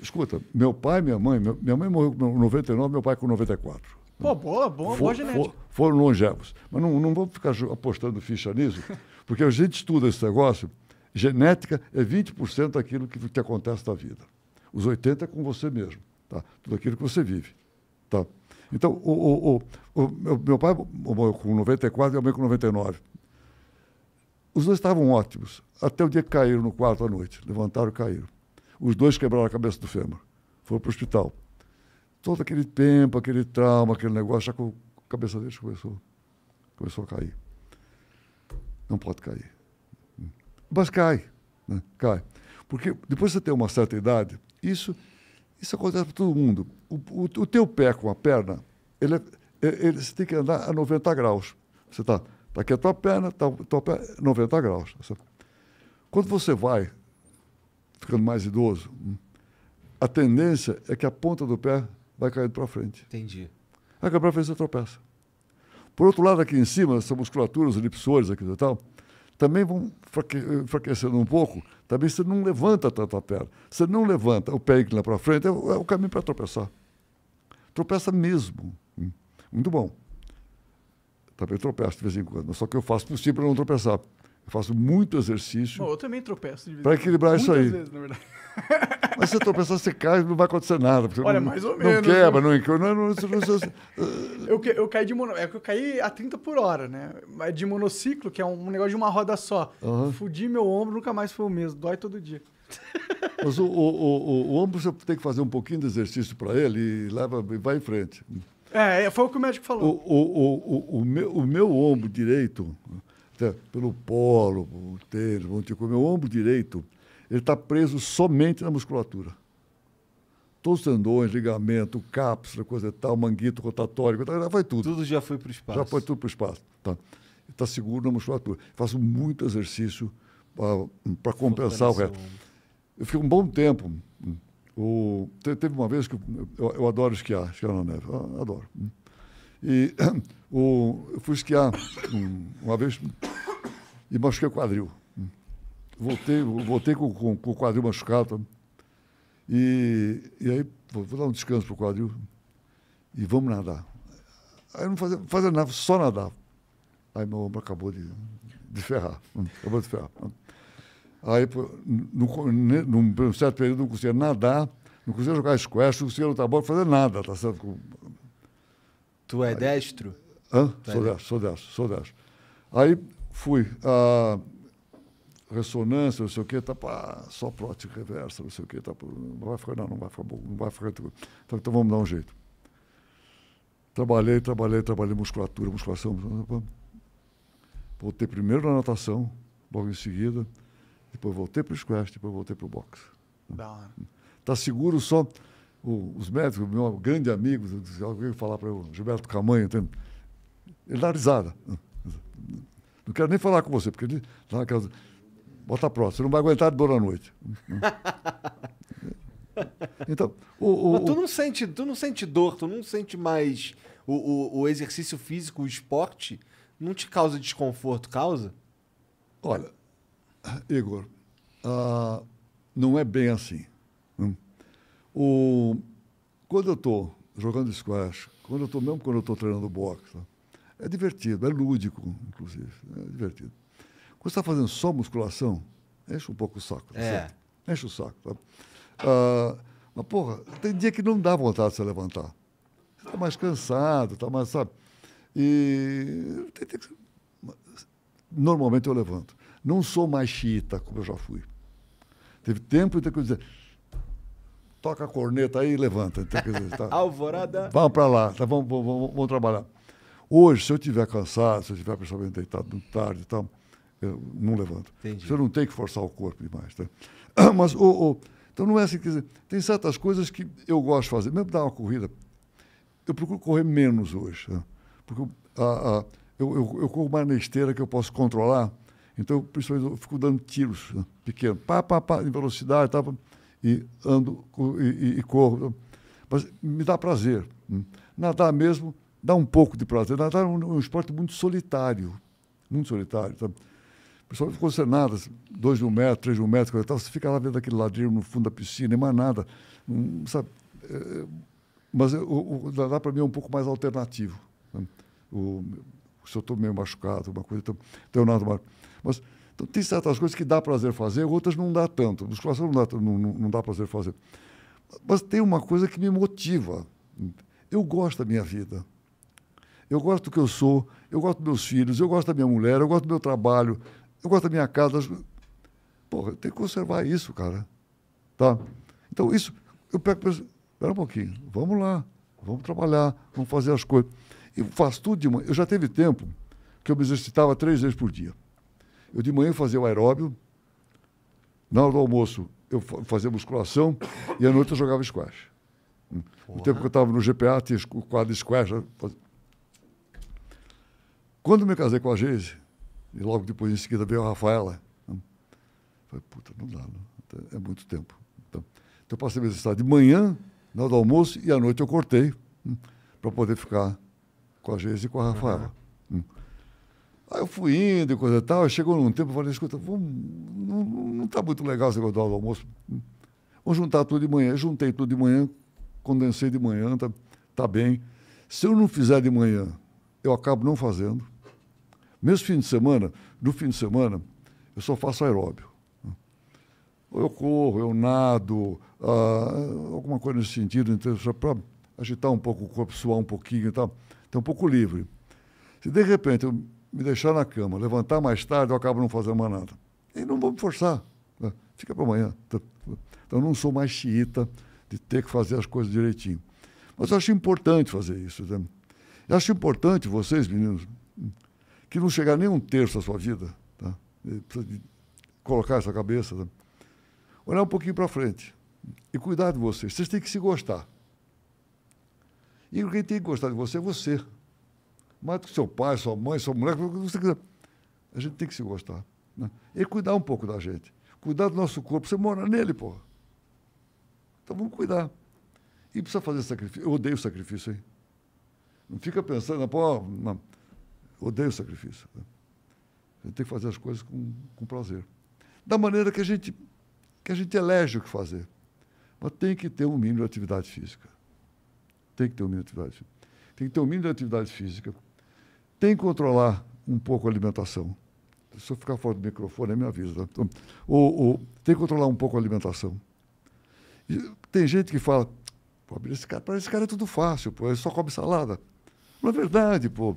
Escuta, meu pai e minha mãe, minha mãe morreu com 99, meu pai com 94. Pô, boa, boa, boa genética. foram longevos. Mas não, não vamos ficar apostando ficha nisso, porque a gente estuda esse negócio Genética é 20% daquilo que te acontece na vida. Os 80% é com você mesmo, tá? tudo aquilo que você vive. Tá? Então, o, o, o, meu pai morreu com 94 e eu mãe com 99. Os dois estavam ótimos, até o dia que caíram no quarto à noite. Levantaram e caíram. Os dois quebraram a cabeça do fêmur. Foram para o hospital. Todo aquele tempo, aquele trauma, aquele negócio, já com a cabeça deles começou, começou a cair. Não pode cair. Mas cai, né? cai. Porque depois você tem uma certa idade, isso, isso acontece para todo mundo. O, o, o teu pé com a perna, ele, é, é, ele, você tem que andar a 90 graus. Você está tá aqui a tua perna, tá, tua perna 90 graus. Tá Quando você vai ficando mais idoso, hum, a tendência é que a ponta do pé vai caindo para frente. Entendi. É Aí cai para frente você tropeça. Por outro lado, aqui em cima, essa musculatura, os elipsores aqui e tal, também vão enfraquecendo eh, um pouco, também você não levanta tanto a perna. Você não levanta, o pé inclina para frente, é o, é caminho para tropeçar. Tropeça mesmo. Muito bom. Também tropeço de vez em quando, só que eu faço possível para não tropeçar. Eu faço muito exercício. Bom, eu também tropeço Para equilibrar Muitas isso aí. Vezes, na verdade. (laughs) Mas se tropeçar, você cai, não vai acontecer nada. Olha, não, mais ou menos. Né? Não quebra, não encolhe. Eh, eu, eu caí de mono, é que eu caí a 30 por hora, né? De monociclo, que é um negócio de uma roda só. Uhum. Fudi meu ombro, nunca mais foi o mesmo. Dói todo dia. (laughs) Mas o, o, o, o, ombro você tem que fazer um pouquinho de exercício para ele e leva, vai em frente. É, é, foi o que o médico falou. O, o, o, o, meu, o meu ombro direito, pelo polo, inteiro, montico, meu ombro direito, ele está preso somente na musculatura. Todos os tendões, ligamento, cápsula, coisa e tal, manguito rotatório, vai tudo. Tudo já foi para o espaço. Já foi tudo para o espaço. Está tá seguro na musculatura. Faço muito exercício para compensar o resto. Eu fico um bom tempo. O, teve uma vez que eu, eu, eu adoro esquiar, esquiar na neve, adoro. E (clears throat) o, eu fui esquiar um, uma vez e machuquei o quadril. Voltei, voltei com, com, com o quadril machucado. Tá? E, e aí, vou, vou dar um descanso para o quadril e vamos nadar. Aí não fazia, fazia nada, só nadar. Aí meu ombro acabou de, de ferrar. Hum, acabou de ferrar. Hum. Aí, num, num certo período, não conseguia nadar, não conseguia jogar squash, não conseguia lutar bola, fazer nada, tá certo? Tu é Aí, destro? Hã? É sou é destro, sou destro, sou destro. Aí fui. A ah, ressonância, não sei o quê, tá, pá, só prótese reversa, não sei o quê, tá, não vai ficar, não, não vai ficar bom, não vai ficar. Então, então vamos dar um jeito. Trabalhei, trabalhei, trabalhei musculatura, musculação. Voltei primeiro na natação, logo em seguida. Depois voltei para o squash, depois voltei para o boxe. Da hora. Tá seguro só o, os médicos, meu grande amigo, alguém falar para o Gilberto Camanho, ele dá risada. Não quero nem falar com você, porque ele dá aquelas, bota a próxima, você não vai aguentar de boa à noite. (laughs) Então, o, o, tu não sente, tu não sente dor, tu não sente mais o, o, o, exercício físico, o esporte, não te causa desconforto, causa? Olha, Igor, uh, não é bem assim. Hum? O, quando eu estou jogando squash, quando eu tô, mesmo quando eu estou treinando boxe, tá? é divertido, é lúdico, inclusive. É divertido. Quando você está fazendo só musculação, enche um pouco o saco. Tá é. Certo? Enche o saco. Tá? Ah, mas, porra, tem dia que não dá vontade de se levantar. Você está mais cansado, está mais, sabe? E. Tem, tem, normalmente eu levanto. Não sou mais xiita, como eu já fui. Teve tempo de ter que dizer toca a corneta aí e levanta. Então, dizer, tá, (laughs) Alvorada. Vamos para lá, tá, vamos, vamos, vamos, trabalhar. Hoje, se eu estiver cansado, se eu estiver principalmente deitado no tarde e tal, eu não levanto. Entendi. Você não tem que forçar o corpo demais. Tá? (clears throat) Mas, então não é assim, quer dizer, tem certas coisas que eu gosto de fazer. Mesmo dar uma corrida, eu procuro correr menos hoje. Né? Porque eu, eu, eu corro mais na esteira que eu posso controlar. Então, principalmente, eu fico dando tiros né? pequenos, pá, pá, pá, em velocidade, tá, e ando e, e, e corro. Mas me dá prazer. Hum. Nadar mesmo dá um pouco de prazer. Nadar é um, é um esporte muito solitário, muito solitário. Tá? Principalmente quando você nada, dois de um metro, três de um metro, coisa tal, você fica lá vendo aquele ladrilho no fundo da piscina, e mais nada. Hum, sabe? É, mas é, o, o nadar para mim é um pouco mais alternativo. Né? O, se eu estou meio machucado, uma coisa, então, então eu nado mais. Mas então, tem certas coisas que dá prazer fazer, outras não dá tanto. Musculação não dá, não, não dá prazer fazer. Mas tem uma coisa que me motiva. Eu gosto da minha vida. Eu gosto do que eu sou, eu gosto dos meus filhos, eu gosto da minha mulher, eu gosto do meu trabalho, eu gosto da minha casa. Porra, eu tenho que conservar isso, cara. Tá? Então, isso, eu pego espera um pouquinho, vamos lá, vamos trabalhar, vamos fazer as coisas. E faço tudo de manhã. Eu já teve tempo que eu me exercitava três vezes por dia. Eu de manhã fazia o aeróbio, na hora do almoço eu fazia musculação e à noite eu jogava squash. Porra. No tempo que eu estava no GPA, tinha o quadro de squash. Né? Quando eu me casei com a Geise, e logo depois em seguida veio a Rafaela, né? eu falei, puta, não dá, não. é muito tempo. Então, então eu passei a me de manhã, na hora do almoço, e à noite eu cortei, né? para poder ficar com a Geise e com a Rafaela. Aí eu fui indo e coisa e tal. Chegou num tempo, eu falei, escuta, vamos, não está muito legal esse negócio do almoço. Vamos juntar tudo de manhã. Juntei tudo de manhã, condensei de manhã, tá, tá bem. Se eu não fizer de manhã, eu acabo não fazendo. Mesmo fim de semana, no fim de semana, eu só faço aeróbio. Eu corro, eu nado, ah, alguma coisa nesse sentido, então, para agitar um pouco o corpo, suar um pouquinho e tal. Então, um pouco livre. Se de repente eu me deixar na cama, levantar mais tarde, eu acabo não fazendo mais nada. E não vou me forçar. Né? Fica para amanhã. Então, então não sou mais xiita de ter que fazer as coisas direitinho. Mas eu acho importante fazer isso. Né? Eu acho importante vocês, meninos, que não chegar nem um terço da sua vida, tá? precisa colocar essa cabeça, tá? olhar um pouquinho para frente e cuidar de vocês. Vocês têm que se gostar. E quem tem que gostar de você é você mais do que seu pai, sua mãe, sua mulher, o que você quiser. A gente tem que se gostar. Né? E cuidar um pouco da gente. Cuidar do nosso corpo. Você mora nele, porra. Então vamos cuidar. E precisa fazer sacrifício. Eu odeio sacrifício, hein? Não fica pensando, pô, não. Eu odeio sacrifício. Né? A gente tem que fazer as coisas com, com prazer. Da maneira que a gente que a gente elege o que fazer. Mas tem que ter um mínimo de atividade física. Tem que ter um mínimo de atividade física. Tem que ter um mínimo de atividade física tem que controlar um pouco a alimentação. Se eu ficar fora do microfone, é me avisa. tem que controlar um pouco a alimentação. E tem gente que fala, pô, esse cara, para esse cara é tudo fácil, pô, ele só come salada. Não é verdade, pô.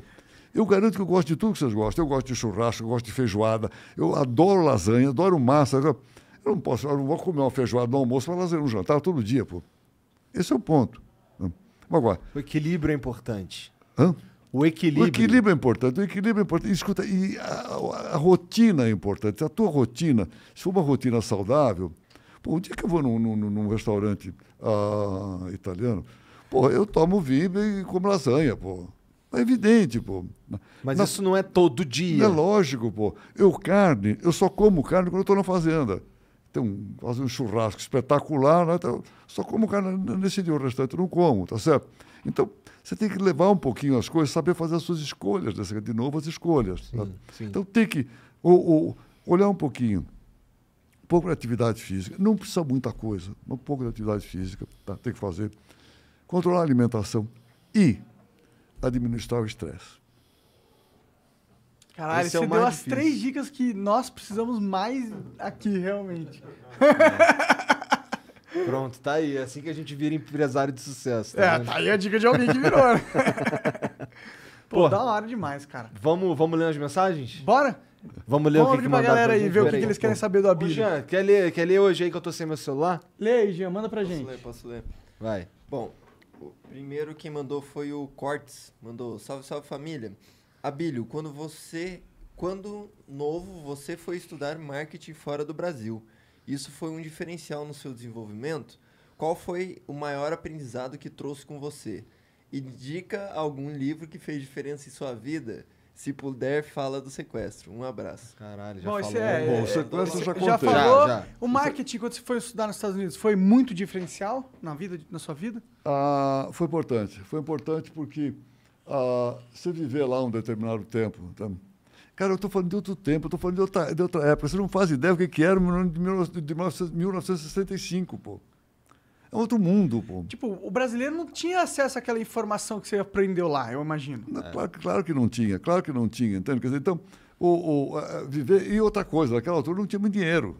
Eu garanto que eu gosto de tudo que vocês gostam. Eu gosto de churrasco, eu gosto de feijoada, eu adoro lasanha, adoro massa. Eu não posso, eu não vou comer uma feijoada no almoço, uma lasanha no jantar todo dia, pô. Esse é o ponto. Né? Agora, o equilíbrio é importante. Hã? O equilíbrio. O equilíbrio é importante, o equilíbrio é importante. Escuta, e a, a rotina é importante. A tua rotina, se for uma rotina saudável, pô, um dia que eu vou num, num, num restaurante ah, italiano, pô, eu tomo vinho e como lasanha, pô. É evidente, pô. Mas na, isso não é todo dia. É lógico, pô. Eu carne, eu só como carne quando eu estou na fazenda. Tem um, fazer um churrasco espetacular, né? então, só como carne nesse dia o restante eu não como, tá certo? Então, você tem que levar um pouquinho as coisas, saber fazer as suas escolhas, né? de novo as escolhas. Sim, sim. Então tem que ou, ou, olhar um pouquinho, um pouco de atividade física. Não precisa muita coisa, mas um pouco de atividade física tá? tem que fazer. Controlar a alimentação e administrar o estresse. Caralho, Esse é você é deu as três dicas que nós precisamos mais aqui, realmente. É. (laughs) Pronto, tá aí. É assim que a gente vira empresário de sucesso. Tá é, tá aí a dica de alguém que virou, né? (laughs) Pô, Pô, da hora demais, cara. Vamos, vamos ler as mensagens? Bora! Vamos ler o que, que pra galera aí, ver o que, aí, que eles pô. querem saber do Abílio. Jean, quer ler, quer ler hoje aí que eu tô sem meu celular? Lê aí, Jean, manda pra posso gente. Posso ler, posso ler. Vai. Bom, o primeiro quem mandou foi o Cortes. Mandou, salve, salve família. Abílio, quando você... Quando novo, você foi estudar marketing fora do Brasil. Isso foi um diferencial no seu desenvolvimento? Qual foi o maior aprendizado que trouxe com você? Indica algum livro que fez diferença em sua vida? Se puder, fala do sequestro. Um abraço. Caralho, já Bom, falou. É, Bom, o é, sequestro é, já, já falou. Já, já. O marketing, quando você foi estudar nos Estados Unidos, foi muito diferencial na, vida, na sua vida? Ah, foi importante. Foi importante porque ah, você viver lá um determinado tempo... Então, Cara, eu estou falando de outro tempo, eu estou falando de outra, de outra, época. Você não faz ideia do que, que era o ano de 1965, pô. É outro mundo, pô. Tipo, o brasileiro não tinha acesso àquela informação que você aprendeu lá, eu imagino. Não, é. claro, claro, que não tinha, claro que não tinha, entende? Quer dizer, então, o, o viver... E outra coisa, naquela altura não tinha muito dinheiro.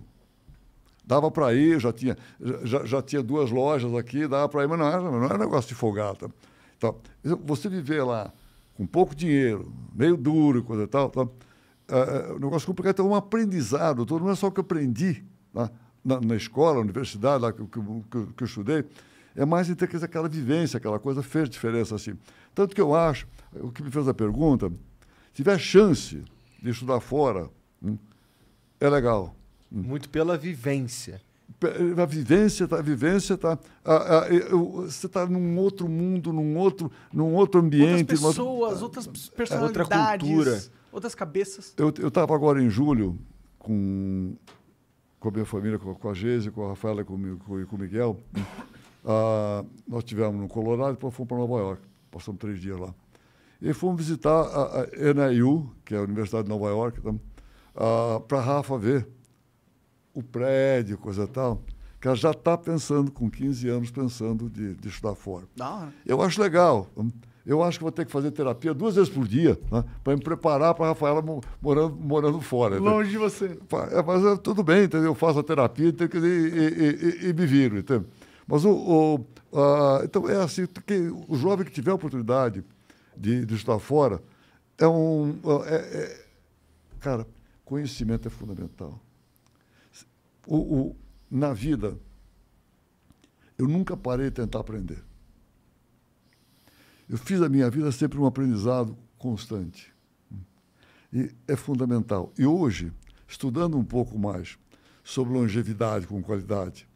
Dava para ir, já tinha, já, já, tinha duas lojas aqui, dava para ir, mas não era, não era negócio de folgada. Então, você viver lá com pouco dinheiro, meio duro, coisa e tal, tal tá? Ah, ah, o negócio complicado é um aprendizado todo. Não é só o que aprendi tá? na, na, escola, na universidade, lá que, que, que, que eu estudei. É mais em ter aquela vivência, aquela coisa fez diferença assim. Tanto que eu acho, o que me fez a pergunta, se tiver chance de estudar fora, hum, é legal. Hum. Muito pela vivência a vivência tá a vivência tá você está num outro mundo num outro num outro ambiente outras pessoas outras é, personalidades outra cultura outras cabeças. Eu estava agora em julho com, com a minha família, com, com a Geise, com a Rafaela e com, com, com o Miguel. Ah, nós tivemos no Colorado e depois fomos para Nova York. Passamos três dias lá. E fomos visitar a, a NIU, que é a Universidade de Nova York, então, tá? ah, para a Rafa ver o prédio, coisa e tal que ela já está pensando, com 15 anos, pensando de, de estudar fora. Eu acho legal. Tá? Eu acho que vou ter que fazer terapia duas vezes por dia, né? para me preparar para a Rafaela morando, morando fora. Longe de você. É, mas é, tudo bem, entendeu? eu faço a terapia entendeu? E, e, e, e me viro. Entendeu? Mas o, o a, então é assim, que o jovem que tiver a oportunidade de, de estar fora é um. É, é, é, cara, conhecimento é fundamental. O, o, na vida, eu nunca parei de tentar aprender. Eu fiz a minha vida sempre um aprendizado constante. E é fundamental. E hoje, estudando um pouco mais sobre longevidade com qualidade,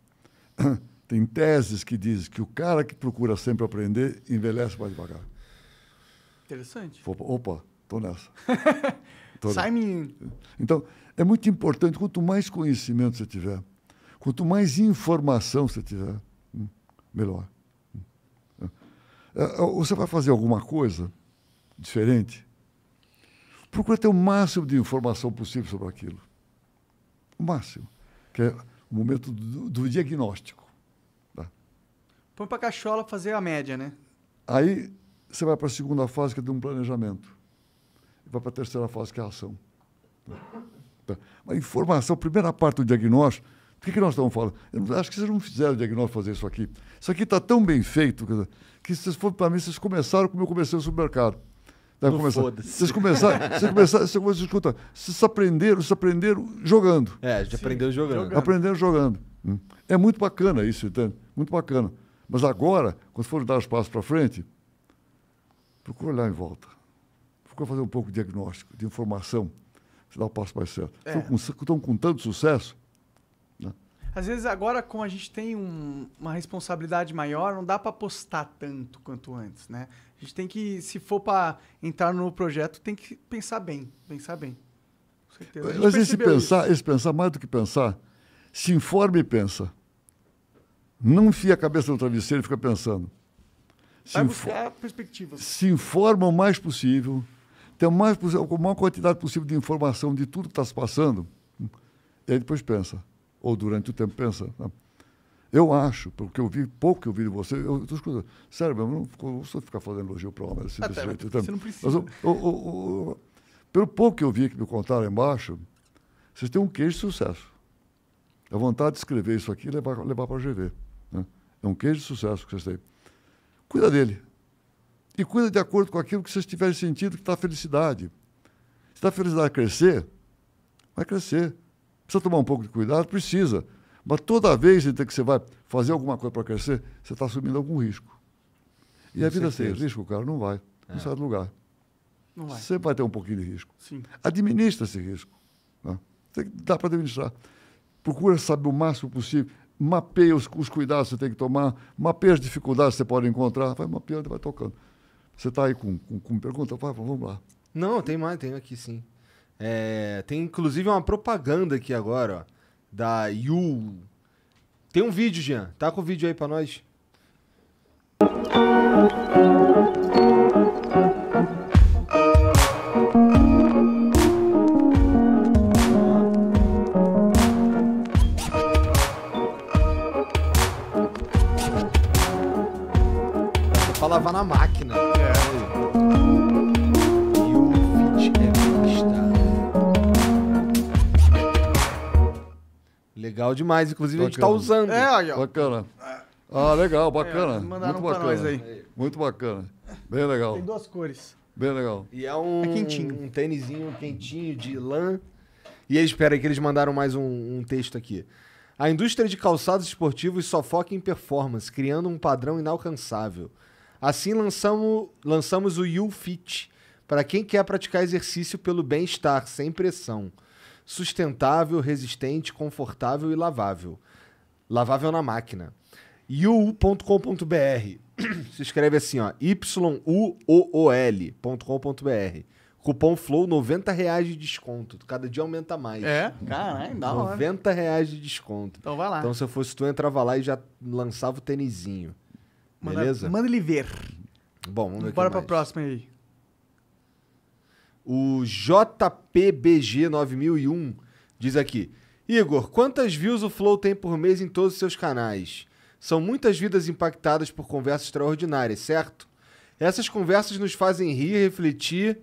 (clears throat) tem teses que dizem que o cara que procura sempre aprender envelhece mais devagar. Interessante. Opa, estou tô nessa. (laughs) tô Sai, menino. Então, é muito importante, quanto mais conhecimento você tiver, quanto mais informação você tiver, hum, melhor. É, é, você vai fazer alguma coisa diferente? Procura ter o máximo de informação possível sobre aquilo. O máximo. Que é o momento do, do diagnóstico. Tá? Põe para a cachola fazer a média, né? Aí você vai para a segunda fase, que é de um planejamento. E vai para a terceira fase, que é a ação. Tá? tá. A informação, a primeira parte do diagnóstico, por que, que nós estamos falando? Eu acho que vocês não fizeram diagnóstico fazer isso aqui. Isso aqui está tão bem feito que, se vocês foram para mim, vocês começaram como eu comecei no supermercado. Deve tá, começar. Vocês começaram, vocês começaram, vocês começaram, escuta, vocês aprenderam, vocês aprenderam jogando. É, já aprenderam jogando. jogando. Aprenderam jogando. Hum. É muito bacana isso, entende? Muito bacana. Mas agora, quando for dar os passos para frente, procura olhar em volta. Procura fazer um pouco de diagnóstico, de informação, se dá o passo mais certo. É. Estão, com, estão com tanto sucesso às vezes agora, como a gente tem um, uma responsabilidade maior, não dá para postar tanto quanto antes, né? A gente tem que, se for para entrar no projeto, tem que pensar bem, pensar bem. Com certeza. Mas esse pensar, esse pensar, mais do que pensar, se informe e pensa. Não enfia a cabeça no travesseiro e fica pensando. Se, Vai buscar perspectivas. se informa o mais possível, tem mais, a maior quantidade possível de informação de tudo que está se passando, e é, aí depois pensa ou durante o tempo pensa. Eu acho, porque eu vi pouco que eu vi de você, eu estou escutando. Sério, eu não vou ficar fazendo elogio para o homem. Assim, Até, jeito, você não precisa. Mas, pelo pouco que eu vi que me contaram embaixo, vocês têm um queijo de sucesso. A vontade de escrever isso aqui e levar, levar para a GV. Né? É um queijo de sucesso que vocês têm. Cuida dele. E cuida de acordo com aquilo que vocês tiverem sentido que está a felicidade. Se está a felicidade a crescer, vai crescer. Precisa tomar um pouco de cuidado? Precisa. Mas toda vez que você vai fazer alguma coisa para crescer, você está assumindo algum risco. E Com a vida certeza. sem risco, cara, não vai. Não é. sai do lugar. Não vai. Sempre vai ter um pouquinho de risco. Sim. Administra esse risco. Né? Dá para administrar. Procura saber o máximo possível. Mapeia os, os, cuidados que você tem que tomar. Mapeia as dificuldades que você pode encontrar. Vai mapeando e vai tocando. Você está aí com, com, com pergunta? Vai, vamos lá. Não, tem mais, tem aqui sim. É, tem inclusive uma propaganda aqui agora, ó, da Yu. Tem um vídeo, Jean. Tá com o vídeo aí pra nós? Legal demais. Inclusive, bacana. a gente tá usando. É, aí, ó. Bacana. É. Ah, legal, é, bacana. É, mandaram Muito um bacana. nós aí. Muito bacana. Bem legal. Tem duas cores. Bem legal. E é um, é quentinho. um tênisinho quentinho de lã. E aí, espera aí, que eles mandaram mais um, um texto aqui. A indústria de calçados esportivos só foca em performance, criando um padrão inalcançável. Assim lançamos, lançamos o YouFit, para quem quer praticar exercício pelo bem-estar, sem pressão sustentável, resistente, confortável e lavável. Lavável na máquina. You.com.br (clears throat) se escreve assim, ó, l.com.br Cupom Flow, 90 reais de desconto. Cada dia aumenta mais. É? Caralho, dá 90 hora. reais de desconto. Então vai lá. Então se eu fosse tu, entrava lá e já lançava o tênisinho. Beleza? Manda, manda ele ver. Bom, vamos ver Bora pra mais. próxima aí. O JPBG9001 diz aqui: Igor, quantas views o Flow tem por mês em todos os seus canais? São muitas vidas impactadas por conversas extraordinárias, certo? Essas conversas nos fazem rir, refletir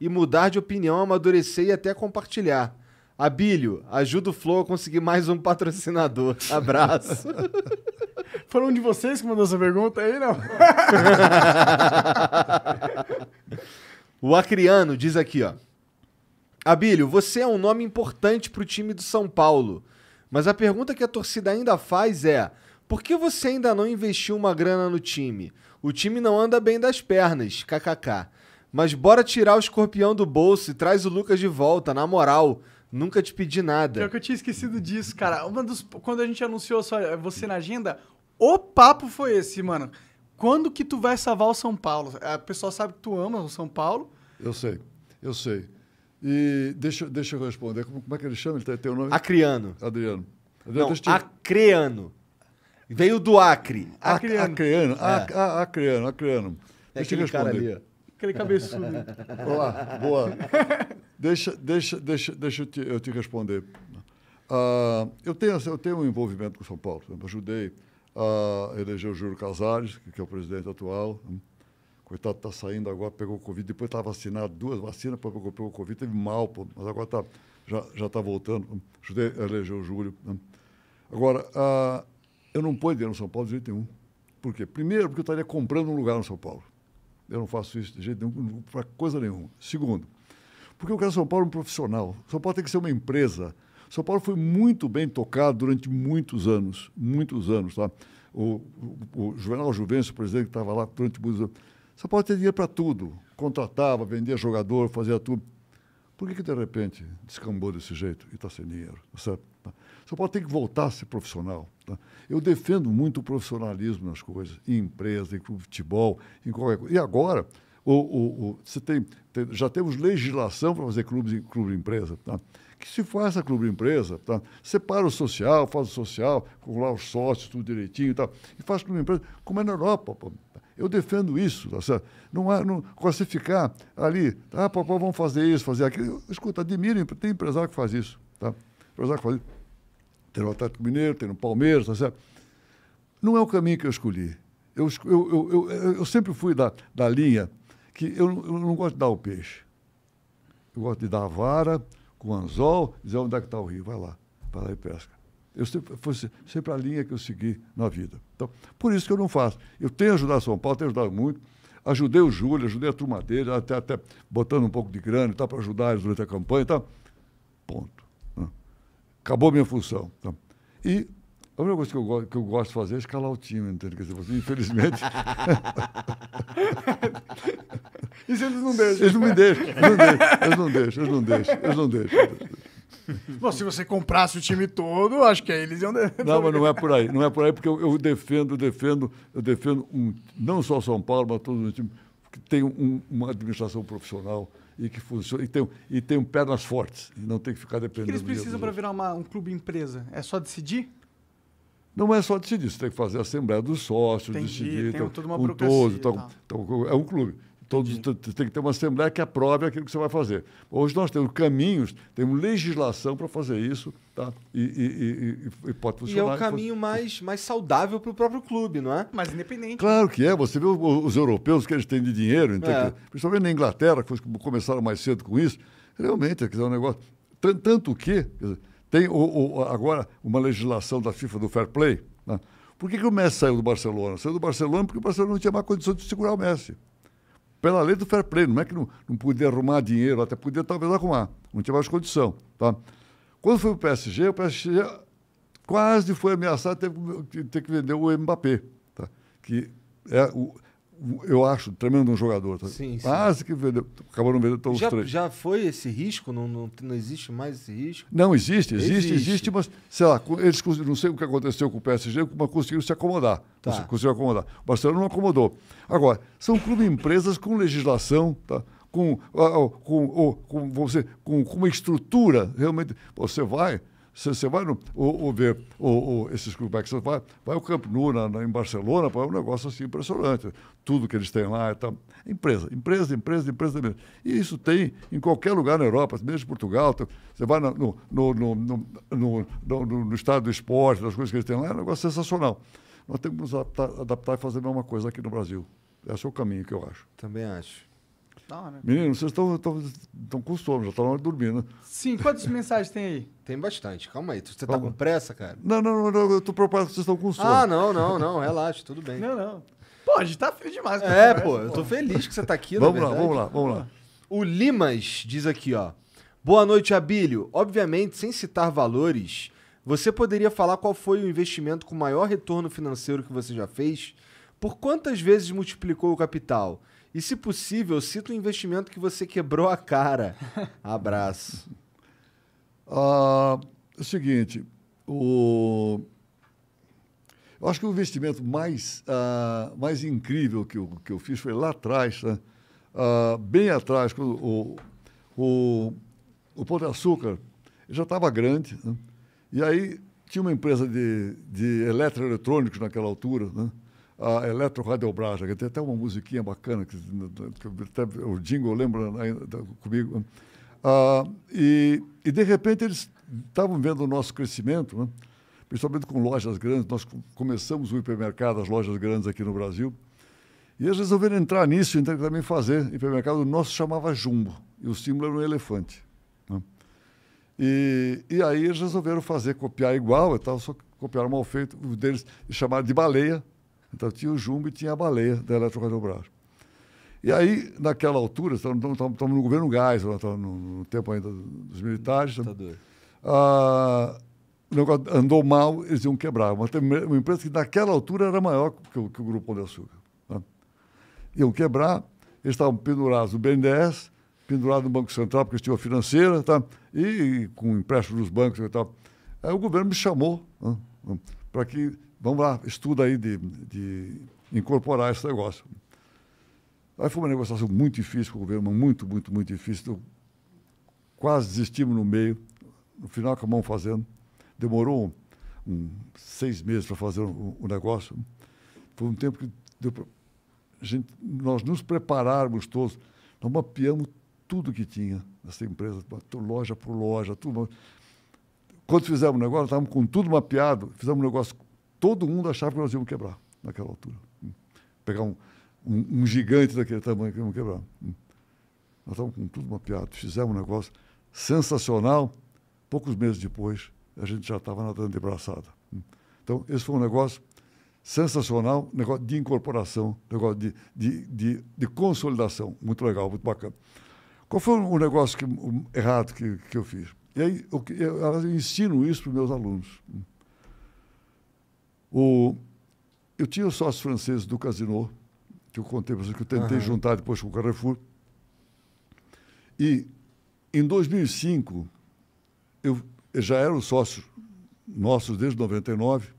e mudar de opinião, amadurecer e até compartilhar. Abílio, ajuda o Flow a conseguir mais um patrocinador. (laughs) Abraço. (laughs) Foi um de vocês que mandou essa pergunta aí, não? (laughs) O Acriano diz aqui, ó. Abílio, você é um nome importante para o time do São Paulo. Mas a pergunta que a torcida ainda faz é: por que você ainda não investiu uma grana no time? O time não anda bem das pernas, kkk. Mas bora tirar o escorpião do bolso e traz o Lucas de volta, na moral. Nunca te pedi nada. Pior que eu tinha esquecido disso, cara. Uma dos, quando a gente anunciou só é, você na agenda, o papo foi esse, mano. Quando que tu vai salvar o São Paulo? A pessoa sabe que tu ama o São Paulo. Eu sei, eu sei. E deixa, deixa eu responder. Como, como é que ele chama? Ele tem, tem o nome? Acriano. Adriano. Adriano Não, Acreano. Veio do Acre. Acreano. Acreano. é. Acreano. Acreano. É deixa eu responder. Aquele cabeçudo. (laughs) Olá, boa. deixa, deixa, deixa, deixa eu te, eu te responder. Uh, eu, tenho, eu tenho um envolvimento com São Paulo. Eu ajudei uh, elegeu Júlio Casares, que é o presidente atual. Coitado, está saindo agora, pegou Covid, depois está vacinado, duas vacinas, depois pegou, pegou Covid, teve mal, pô, mas agora tá, já está já tá voltando. Ajudei, elegeu Júlio. Agora, uh, eu não ponho dinheiro no São Paulo de jeito nenhum. Por quê? Primeiro, porque eu estaria comprando um lugar no São Paulo. Eu não faço isso de jeito nenhum, para coisa nenhuma. Segundo, porque eu quero São Paulo um profissional. São Paulo tem que ser uma empresa são Paulo foi muito bem tocado durante muitos anos, muitos anos, tá? O, o, o Juvenal Juvencio, o presidente que estava lá durante muitos anos, São Paulo tinha dinheiro para tudo, contratava, vendia jogador, fazia tudo. Por que, que de repente descambou desse jeito e está sem dinheiro? Tá certo? São Paulo tem que voltar a ser profissional. Tá? Eu defendo muito o profissionalismo nas coisas, em empresa, em clube de futebol, em qualquer coisa. E agora, o, o, o você tem, tem já temos legislação para fazer clubes, clube de empresa. Tá? que se faça clube empresa, tá? separa o social, faz o social, com lá os sócios, tudo direitinho e tal, e faz clube empresa, como é na Europa. Pô. Eu defendo isso, tá certo? Não, há, não classificar ali, ah, papai, vamos fazer isso, fazer aquilo. Escuta, admiro, tem empresário que faz isso, tá? Empresário que faz isso. Tem no Atlético Mineiro, tem no Palmeiras, tá certo? Não é o caminho que eu escolhi. Eu, eu, eu, eu, eu sempre fui da, da linha que eu, eu não gosto de dar o peixe. Eu gosto de dar a vara, com anzol, dizer onde é que está o rio, vai lá, vai lá e pesca. Eu sempre, foi sempre a linha que eu segui na vida. Então, por isso que eu não faço. Eu tenho ajudado São Paulo, tenho ajudado muito. Ajudei o Júlio, ajudei a turma dele, até, até botando um pouco de grana tá, para ajudar eles durante a campanha e tá. Ponto. Né? Acabou minha função. Tá. E a única coisa que eu, gosto, que eu gosto de fazer é escalar o time, entende? Quer dizer, você, infelizmente. (laughs) Isso eles não deixam. Eles não me deixam, eles não deixam, eles não deixam, eles não deixam. Eles não deixam. Bom, se você comprasse o time todo, acho que aí eles iam. Não, mas não é por aí. Não é por aí, porque eu, eu defendo, eu defendo, eu defendo um, não só São Paulo, mas todos os times que tem um, uma administração profissional e que funciona e tem, e tem pernas fortes. E não tem que ficar dependendo. O que eles precisam para virar uma, um clube empresa? É só decidir? Não é só decidir, você tem que fazer a Assembleia dos Sócios, Entendi, decidir tem então, toda uma um todo, então, então, é um clube. Todos tem que ter uma Assembleia que aprove aquilo que você vai fazer. Hoje nós temos caminhos, temos legislação para fazer isso, tá? E, e, e, e, pode funcionar. E é o então, caminho mais, mais saudável para o próprio clube, não é? Mais independente. Claro que é. Você vê os europeus que eles têm de dinheiro, então, é. principalmente na Inglaterra, que começaram mais cedo com isso. Realmente, é um negócio. Tanto que. Dizer, tem o, o, agora uma legislação da FIFA do fair play. Né? Por que, que o Messi saiu do Barcelona? Saiu do Barcelona porque o Barcelona não tinha mais condição de segurar o Messi. Pela lei do fair play, não é que não, não podia arrumar dinheiro, até podia talvez arrumar, não tinha mais condição. Tá? Quando foi o PSG, o PSG quase foi ameaçado, de ter que vender o Mbappé, tá? que é o, eu acho, tremendo um jogador. Tá? Sim, Quase sim. que vendeu, acabou não vendendo todos já, os três. Já foi esse risco? Não, não, não existe mais esse risco? Não, existe, existe, existe, existe mas, sei lá, eles não sei o que aconteceu com o PSG, mas conseguiram se acomodar. Tá. Conseguiram acomodar. O Barcelona não acomodou. Agora, são clubes empresas com legislação, tá? com, com, com, com, você, com, com uma estrutura, realmente. Você vai, você vai no, o ver o esses clubes é que você vai, vai ao Camp Nou na, na, em Barcelona, é um negócio assim impressionante. Tudo que eles têm lá Empresa, empresa, empresa, empresa mesmo. E isso tem em qualquer lugar na Europa, assim, mesmo Portugal. Tá? Você vai no, no, no, no, no, no estado do esporte, das coisas que eles têm lá, é um negócio sensacional. Nós temos que nos adaptar, adaptar e fazer a mesma coisa aqui no Brasil. Esse é o caminho que eu acho. Também acho. Menino, Meninos, vocês estão com sono, já tá estão dormindo né? Sim, quantas (laughs) mensagens tem aí? Tem bastante, calma aí. Você está com pressa, cara? Não, não, não, eu estou preocupado que vocês estão com sono. Ah, não, não, não, relaxa, tudo bem. Não, não. Pô, a gente tá feliz demais. É, conversa, pô, eu tô feliz que você tá aqui, Vamos lá, vamos lá, vamos lá. O Limas diz aqui, ó. Boa noite, Abílio. Obviamente, sem citar valores, você poderia falar qual foi o investimento com maior retorno financeiro que você já fez? Por quantas vezes multiplicou o capital? E se possível, cita um investimento que você quebrou a cara. (laughs) Abraço. Ah, é o seguinte, o... eu acho que o investimento mais, ah, mais incrível que eu, que eu fiz foi lá atrás, né? Ah, bem atrás, quando o, o, o Pão de Açúcar já estava grande, né? e aí tinha uma empresa de, de eletroeletrônicos naquela altura, né? a Eletro Radiobras, que tem até uma musiquinha bacana, que, que o Dingo lembra tá, comigo. Ah, e, e, de repente, eles estavam vendo o nosso crescimento, né? principalmente com lojas grandes. Nós começamos o hipermercado, as lojas grandes aqui no Brasil. E eles resolveram entrar nisso, então também fazer hipermercado. O nosso chamava Jumbo, e o símbolo era um elefante. Né? E, e aí eles resolveram fazer, copiar igual e tal, só copiaram mal feito, o deles chamaram de baleia, então tinha o jumbo e tinha a baleia da Eletrocardiobrás. E aí, naquela altura, estamos no governo Gás, no, tempo ainda dos militares, né? ah, andou mal, eles iam quebrar. Uma, uma, empresa que naquela altura era maior que, o, que o Grupo Pão de Açúcar. Né? Iam quebrar, eles estavam pendurados no BNDES, pendurados no Banco Central, porque eles tinham a financeira, tá? e, e com empréstimo dos bancos e tal. Aí o governo me chamou né? para que vamos lá, estuda aí de, de incorporar esse negócio. Aí foi uma negociação muito difícil com o governo, muito, muito, muito difícil. Então, quase desistimos no meio. No final, acabamos fazendo. Demorou um, um, seis meses para fazer o um, um, negócio. Foi um tempo que deu pra, gente, nós nos prepararmos todos. Nós mapeamos tudo que tinha nessa empresa, loja por loja, tudo. Quando fizemos o negócio, estávamos com tudo mapeado. Fizemos um negócio todo mundo achava que nós íamos quebrar naquela altura. Pegar um, um, um gigante daquele tamanho que íamos quebrar. Nós estávamos com tudo mapeado, fizemos um negócio sensacional. Poucos meses depois, a gente já estava nadando de braçada. Então, esse foi um negócio sensacional, negócio de incorporação, negócio de, de, de, de consolidação. Muito legal, muito bacana. Qual foi o negócio que, o errado que, que eu fiz? E aí, eu, eu, eu ensino isso para os meus alunos. O, eu tinha os sócios franceses do Casino, que eu contei para vocês, que eu tentei uhum. juntar depois com o Carrefour. E em 2005, eu, eu já era sócios sócio nosso desde 99.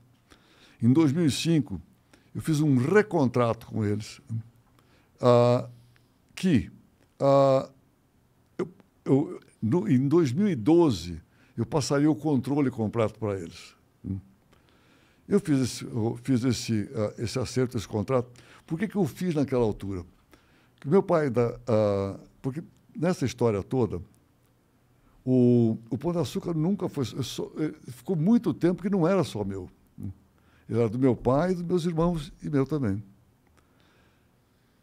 Em 2005, eu fiz um recontrato com eles uh, que uh, eu, eu, no, em 2012 eu passaria o controle completo para eles. Eu fiz esse, eu fiz esse, uh, esse acerto, esse contrato. Por que, que eu fiz naquela altura? Porque meu pai, da, uh, porque nessa história toda, o, o Pão de Açúcar nunca foi. Só, eh, ficou muito tempo que não era só meu. era do meu pai, dos meus irmãos e meu também.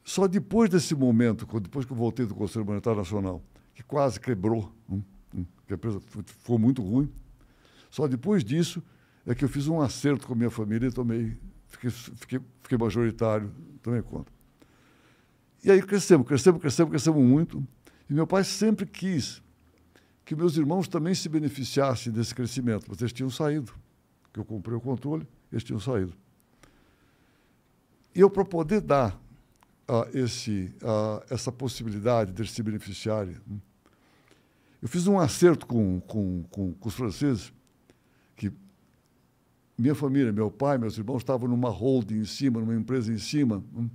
Só depois desse momento, depois que eu voltei do Conselho Monetário Nacional, que quase quebrou, hum, hum, que a empresa ficou muito ruim, só depois disso é que eu fiz um acerto com a minha família e tomei, fiquei, fiquei, fiquei majoritário, tomei conta. E aí crescemos, crescemos, crescemos, crescemos muito. E meu pai sempre quis que meus irmãos também se beneficiassem desse crescimento, mas eles tinham saído. Que eu comprei o controle, eles tinham saído. E eu, para poder dar ah, esse, ah, essa possibilidade de se beneficiarem, eu fiz um acerto com, com, com, com os franceses, que minha família, meu pai, meus irmãos estavam numa holding em cima, numa empresa em cima. Hum.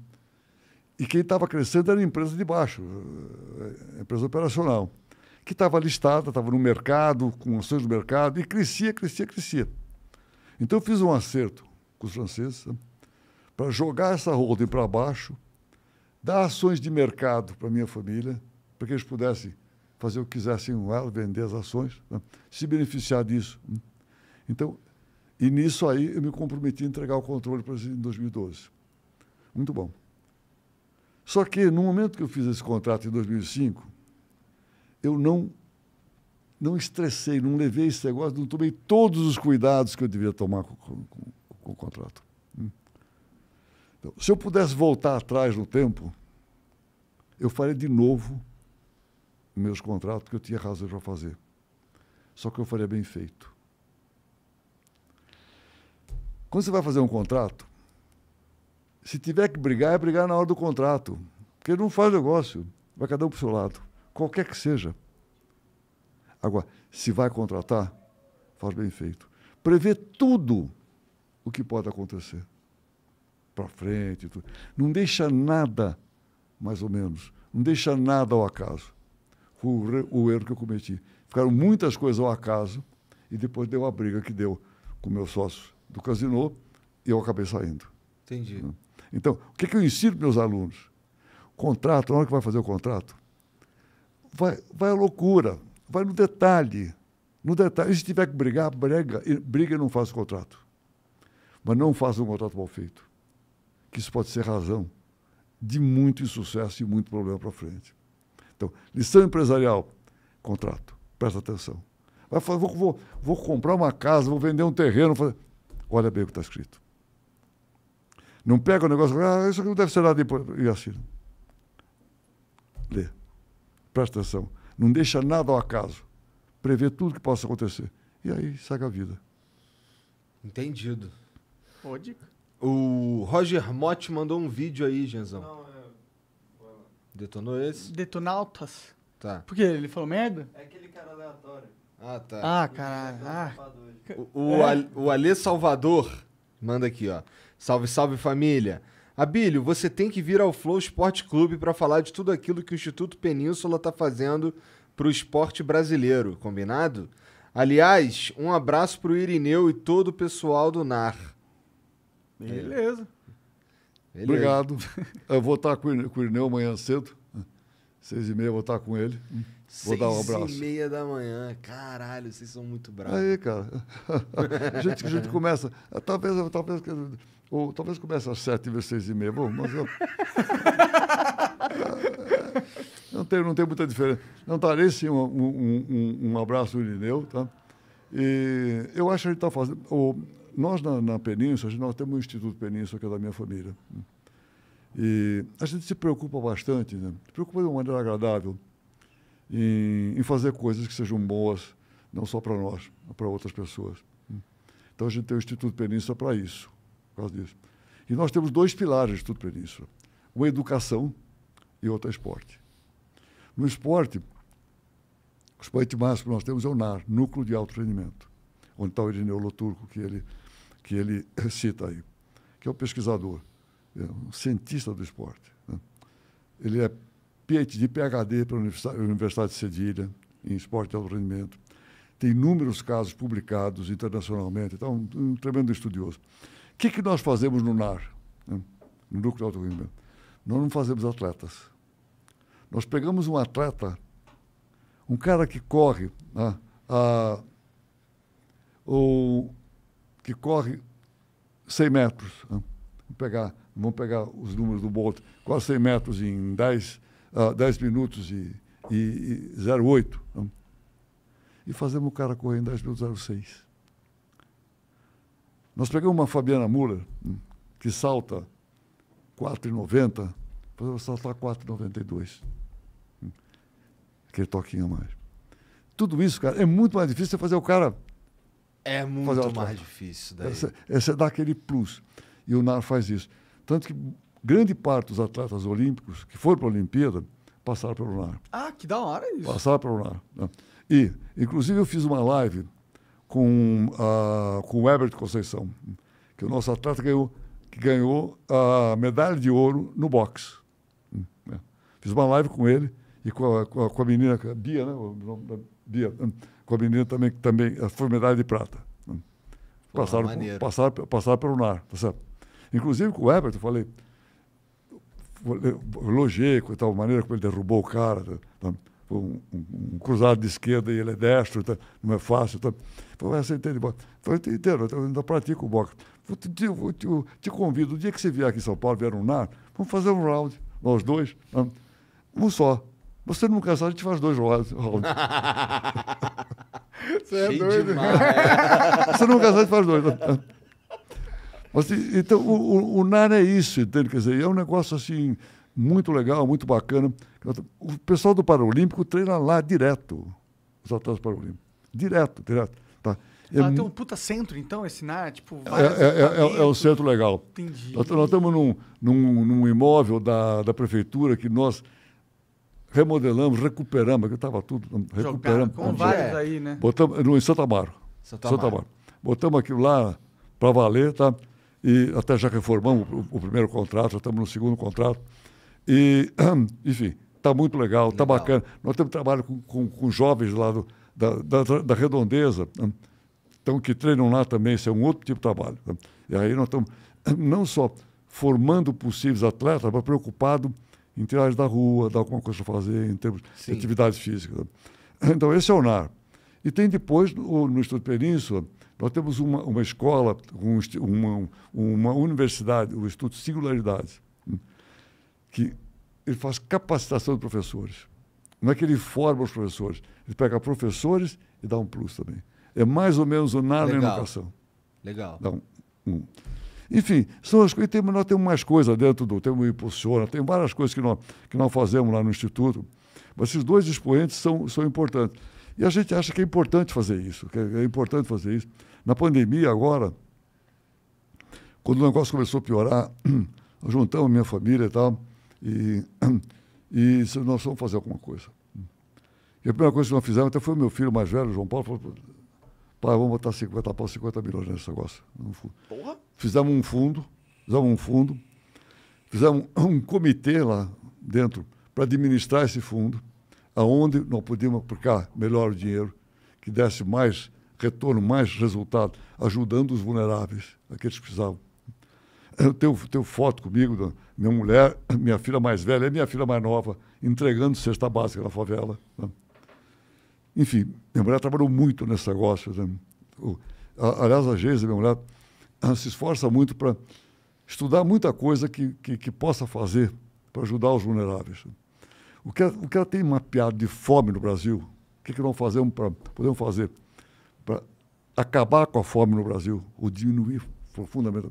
E quem estava crescendo era a empresa de baixo, eh, a empresa operacional, que estava listada, estava no mercado, com ações do mercado, e crescia, crescia, crescia. Então eu fiz um acerto com os franceses hum, para jogar essa holding para baixo, dar ações de mercado para minha família, para que eles pudessem fazer o que quisessem com ela, vender as ações, né? se beneficiar disso. Então, e nisso aí eu me comprometi a entregar o controle para em 2012. Muito bom. Só que no momento que eu fiz esse contrato em 2005, eu não não estressei, não levei esse negócio, não tomei todos os cuidados que eu devia tomar com, com, com, com o contrato. Hum. Então, se eu pudesse voltar atrás no tempo, eu faria de novo meus contratos que eu tinha razão para fazer. Só que eu faria bem feito. Quando você vai fazer um contrato, se tiver que brigar, é brigar na hora do contrato. Porque não faz negócio. Vai cada um para o seu lado. Qualquer que seja. Agora, se vai contratar, faz bem feito. Prevê tudo o que pode acontecer. Para frente. Tudo. Não deixa nada, mais ou menos. Não deixa nada ao acaso. Foi o erro que eu cometi. Ficaram muitas coisas ao acaso e depois deu a briga que deu com meus sócios do casino e eu acabei saindo. Entendi. Né? Então, o que, que eu ensino para meus alunos? Contrato, na hora que vai fazer o contrato, vai, vai à loucura, vai no detalhe. No detalhe, se tiver que brigar, briga. briga e não faz o contrato. Mas não faça um contrato mal feito. Que isso pode ser razão de muito insucesso e muito problema para frente. Então, lição empresarial, contrato, presta atenção. Vai falar, vou, vou, vou comprar uma casa, vou vender um terreno. Fazer olha bem o que está escrito. Não pega o negócio, ah, isso aqui não deve ser nada importante. E assim. Lê. Presta atenção. Não deixa nada ao acaso. Prevê tudo que possa acontecer. E aí segue a vida. Entendido. Pode. O Roger Motti mandou um vídeo aí, Genzão. Não, é... Detonou esse? Detonautas. Tá. Por quê? Ele falou merda? É aquele cara aleatório. Ah, tá. Ah, caralho. Ah. O, o, o Alê Salvador manda aqui, ó. Salve, salve família. Abílio, você tem que vir ao Flow Esporte Clube para falar de tudo aquilo que o Instituto Península está fazendo para o esporte brasileiro, combinado? Aliás, um abraço para o Irineu e todo o pessoal do NAR. Beleza. Beleza. Obrigado. Eu vou estar com o Irineu amanhã cedo. Seis e meia vou estar com ele. Hum. Vou dar um abraço. Seis e meia da manhã. Caralho, vocês são muito bravos. Aí, cara. a, (laughs) gente, a gente começa. Talvez, talvez, ou, talvez comece às sete e seis e meia. Bom, mas eu. (laughs) não, tem, não tem muita diferença. Não darei sim um, um, um, um abraço do tá? E eu acho que a gente está fazendo. Ou, nós, na, na Península, nós temos um Instituto Península, que é da minha família. E a gente se preocupa bastante, né? se preocupa de uma maneira agradável em, em fazer coisas que sejam boas, não só para nós, mas para outras pessoas. Então a gente tem o Instituto Península para isso, por causa disso. E nós temos dois pilares do Instituto Península: uma é educação e outra é esporte. No esporte, o esporte máximo que nós temos é o NAR, Núcleo de Alto Rendimento, onde está o Irineu Loturco, que ele, que ele (laughs) cita aí, que é o pesquisador é um cientista do esporte. Né? Ele é PhD, PhD pela Universidade de Sedilha, em esporte de alto rendimento. Tem inúmeros casos publicados internacionalmente, então, um, tremendo estudioso. O que, que nós fazemos no NAR, né? no Núcleo de Alto Rendimento? Nós não fazemos atletas. Nós pegamos um atleta, um cara que corre, né? ou que corre 100 metros, né? pegar, vamos pegar os números do Bolt, quase 100 metros em 10, uh, 10 minutos e, e, e 0,8. Não? E fazemos o cara correr em 10 minutos 06. Nós pegamos uma Fabiana Muller, hum, que salta 4,90, fazemos saltar 4,92. Aquele toquinho a mais. Tudo isso, cara, é muito mais difícil você fazer o cara. É muito mais difícil. Daí. Essa, essa dá aquele plus. E o NAR faz isso. Tanto que grande parte dos atletas olímpicos que foram para a Olimpíada passaram pelo NAR. Ah, que da hora isso! Passaram pelo NAR. Né? E, inclusive, eu fiz uma live com, uh, com o Herbert Conceição, que é o nosso atleta ganhou, que ganhou a medalha de ouro no boxe. Né? Fiz uma live com ele e com a, com a, com a menina, a é Bia, né? O nome da Bia, né? com a menina também, que também foi medalha de prata. Né? Passaram, Pô, passaram, passaram pelo NAR, tá certo? Inclusive com o Everton, falei, elogiei com tal maneira como ele derrubou o cara. Tá, tá um, um, um, cruzado de esquerda e ele é destro, tá, não é fácil. Tá. Falei, é, você entende boxe? Falei, inteiro, eu ainda pratico boxe. Eu te, eu te, eu te, convido, o dia que você vier aqui em São Paulo, vier um NAR, vamos fazer um round, nós dois, tá? um só. Você não cansar, a gente faz dois rounds. (laughs) você é Cheio doido. Demais. (laughs) você não cansar, a gente faz dois. Tá. Mas, então, o, o, o NAR é isso, entende? Quer dizer, é um negócio assim muito legal, muito bacana. O pessoal do Paralímpico treina lá direto, os atletas paralímpicos. Direto, direto. Tá. É, ah, tem um puta centro, então, esse NAR, tipo... É, é, é, é, é o centro legal. Entendi. Nós, estamos num, num, num, imóvel da, da prefeitura que nós remodelamos, recuperamos, que estava tudo... recuperando com vários aí, né? Botamos, no, em Santa Amaro. Santa Amaro. Botamos aquilo lá para valer, tá? e até já reformamos o, o primeiro contrato, já estamos no segundo contrato. E, (clears throat) enfim, está muito legal, está bacana. Nós temos trabalho com, com, com jovens lá do, da, da, da, redondeza, né? então, que treinam lá também, isso é um outro tipo de trabalho. Né? E aí nós estamos (clears throat) não só formando possíveis atletas, mas preocupados em tiragem da rua, dar alguma coisa para fazer, em termos Sim. de atividade física. Né? Então, esse é o NAR. E tem depois, no, no Instituto Península, nós temos uma, uma escola, um, uma, uma universidade, o Instituto Singularidades, que ele faz capacitação de professores. Não é que ele forma os professores, ele pega professores e dá um plus também. É mais ou menos o NAR na educação. Legal. Dá um, um. Enfim, são as coisas. nós temos mais coisas dentro do. Temos Impulsiona, tem várias coisas que nós, que nós fazemos lá no Instituto. Mas esses dois expoentes são, são importantes. E a gente acha que é importante fazer isso, que é, é importante fazer isso. Na pandemia, agora, quando o negócio começou a piorar, (clears throat) juntamos minha família e tal, e, (clears throat) e nós vamos fazer alguma coisa. E a primeira coisa que nós fizemos até foi o meu filho mais velho, João Paulo, falou, pai, vamos botar 50 pau, 50 milhões nesse negócio. Porra? Fizemos um fundo, fizemos um fundo, fizemos (clears throat) um comitê lá dentro para administrar esse fundo, aonde nós podíamos aplicar melhor o dinheiro, que desse mais retorno, mais resultado, ajudando os vulneráveis, aqueles que precisavam. Eu tenho, tenho foto comigo, da minha mulher, (coughs) minha filha mais velha e minha filha mais nova, entregando cesta básica na favela. Né? Enfim, minha mulher trabalhou muito nesse negócio. Né? O, a, aliás, a Geisa, minha mulher, se esforça muito para estudar muita coisa que, que, que possa fazer para ajudar os vulneráveis. O que, o que ela tem mapeado de fome no Brasil, o que, que nós fazemos para podemos fazer? acabar com a fome no Brasil, ou diminuir profundamente.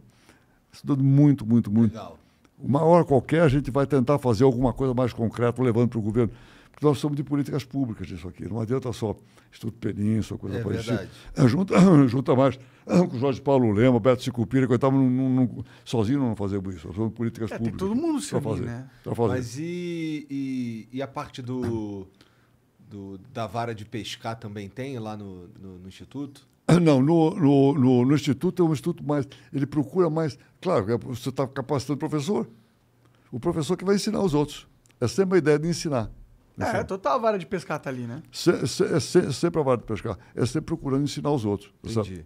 Estudando muito, muito, muito. Legal. Uma hora qualquer a gente vai tentar fazer alguma coisa mais concreta, levando para o governo. Porque nós somos de políticas públicas isso aqui. Não adianta só Instituto Península, coisa é parecida. É, junta, ah, (coughs) junta mais ah, com o Jorge Paulo Lema, Beto Sicupira, que eu não, sozinho não fazendo isso. Nós somos políticas é, públicas. todo mundo se unir, né? Fazer. Mas e, e, e, a parte do, do, da vara de pescar também tem lá no, no, no Instituto? (coughs) Não, no, no, no, no Instituto é um instituto mais. Ele procura mais. Claro, é, você está capacitando o professor. O professor que vai ensinar os outros. É sempre a ideia de ensinar. É, é total vara de pescar tá ali, né? Se, se, é se, é sempre a vara de pescar. É sempre procurando ensinar os outros. Entendi.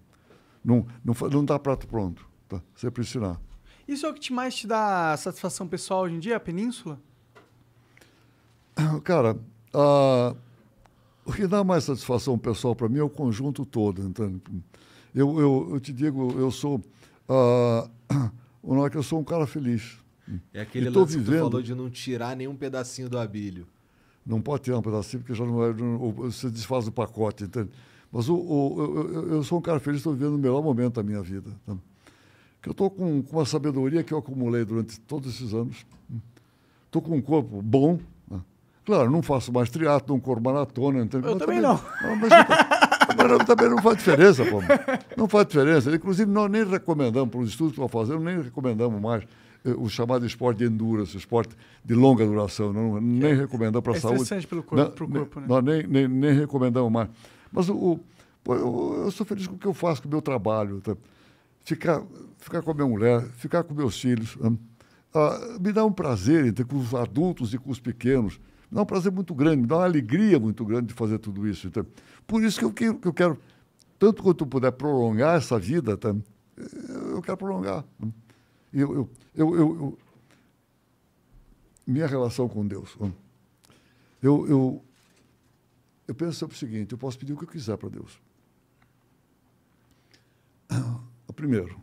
Não, não, não dá prato pronto. Tá? Sempre ensinar. Isso é o que te mais te dá satisfação pessoal hoje em dia, a Península? (coughs) Cara, a. Uh o que dá mais satisfação pessoal para mim é o conjunto todo, Antônio. Eu, eu, eu te digo, eu sou. Uh, (clears throat) o que eu sou um cara feliz. É aquele lance vivendo. que tu falou de não tirar nenhum pedacinho do abílio. Não pode tirar um pedacinho, porque já não é. Não, você desfaz o pacote, entende? Mas o, o, eu, eu, sou um cara feliz, estou vivendo o melhor momento da minha vida. Tá? Que eu estou com, com uma sabedoria que eu acumulei durante todos esses anos. Estou com um corpo bom, Claro, não faço mais triatlo, não corro maratona. Não tenho... Eu também, também não. não mas, então, mas, também não faz diferença, pô. Não faz diferença. Inclusive, nós nem recomendamos, para os estudos que nós fazemos, nem recomendamos mais eh, o chamado esporte de endurance, esporte de longa duração. Não, nem é, recomendamos para a é saúde. É interessante pelo corpo, não, corpo né? Nós nem, nem, nem, recomendamos mais. Mas o, o pô, eu, eu, sou feliz com o que eu faço, com o meu trabalho. Tá? Ficar, ficar com a minha mulher, ficar com meus filhos. Hum. Ah, me dá um prazer entre com os adultos e com os pequenos dá um prazer muito grande, me dá uma alegria muito grande de fazer tudo isso. Então, por isso que eu, que, que eu quero, tanto quanto eu puder prolongar essa vida, tá? eu quero prolongar. Eu, eu, eu, eu, minha relação com Deus. Eu, eu, eu penso sempre o seguinte: eu posso pedir o que eu quiser para Deus. O ah, primeiro,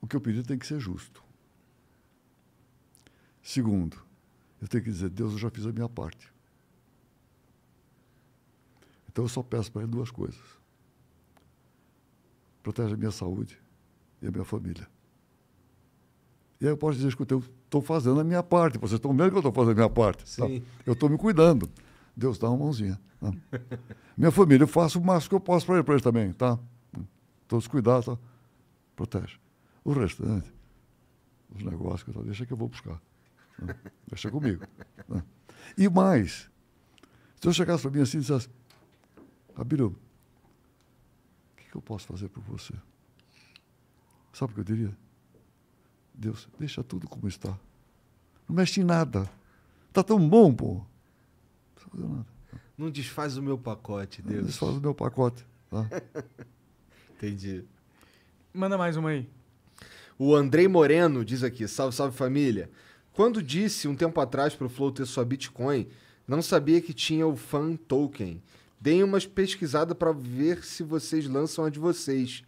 o que eu pedi tem que ser justo. Segundo, eu tenho que dizer, Deus, eu já fiz a minha parte. Então eu só peço para Ele duas coisas. Protege a minha saúde e a minha família. E aí eu posso dizer, escuta, eu estou fazendo a minha parte, vocês estão vendo que eu estou fazendo a minha parte. Tá? Eu estou me cuidando. Deus dá uma mãozinha. Tá? (laughs) minha família, eu faço o máximo que eu posso para eles, ele também, tá? Todos cuidados, tá? protege. O restante, os negócios que deixa que eu vou buscar. Deixa comigo. Né? E mais, se eu chegasse para mim assim e dissesse, Abílio, o que, eu posso fazer por você? Sabe o que eu diria? Deus, deixa tudo como está. Não mexe em nada. Tá tão bom, pô. Não fazer nada. Não desfaz o meu pacote, Deus. Não desfaz o meu pacote. Tá? (laughs) Entendi. Manda mais uma aí. O Andrei Moreno diz aqui: salve, salve família. Quando disse um tempo atrás para o Flow ter sua Bitcoin, não sabia que tinha o Fan Token. Deem umas pesquisada para ver se vocês lançam a de vocês.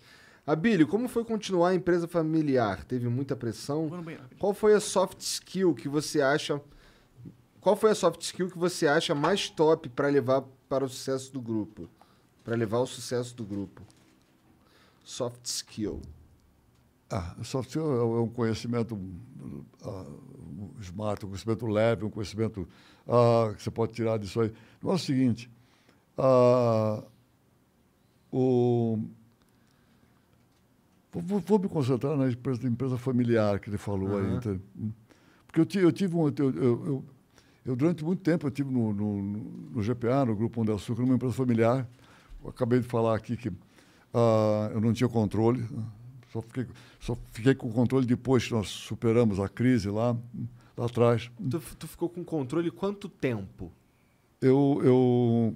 Abílio, como foi continuar a empresa familiar? Teve muita pressão? Qual foi a soft skill que você acha? Qual foi a soft skill que você acha mais top para levar para o sucesso do grupo? Para levar o sucesso do grupo. Soft skill. Ah, software é um conhecimento ah, smart, um conhecimento leve, um conhecimento ah, que você pode tirar disso aí. Não é o seguinte, ah, o, vou, vou, me concentrar na empresa, empresa familiar que ele falou uhum. aí. Tá? Porque eu, tive, eu tive um... Eu, eu, eu, durante muito tempo, eu tive no, no, no GPA, no Grupo Pão de Açúcar, numa empresa familiar. Eu acabei de falar aqui que eu não tinha controle, né? Só fiquei, só fiquei com o controle depois que nós superamos a crise lá, lá atrás. Tu, tu ficou com o controle quanto tempo? Eu, eu,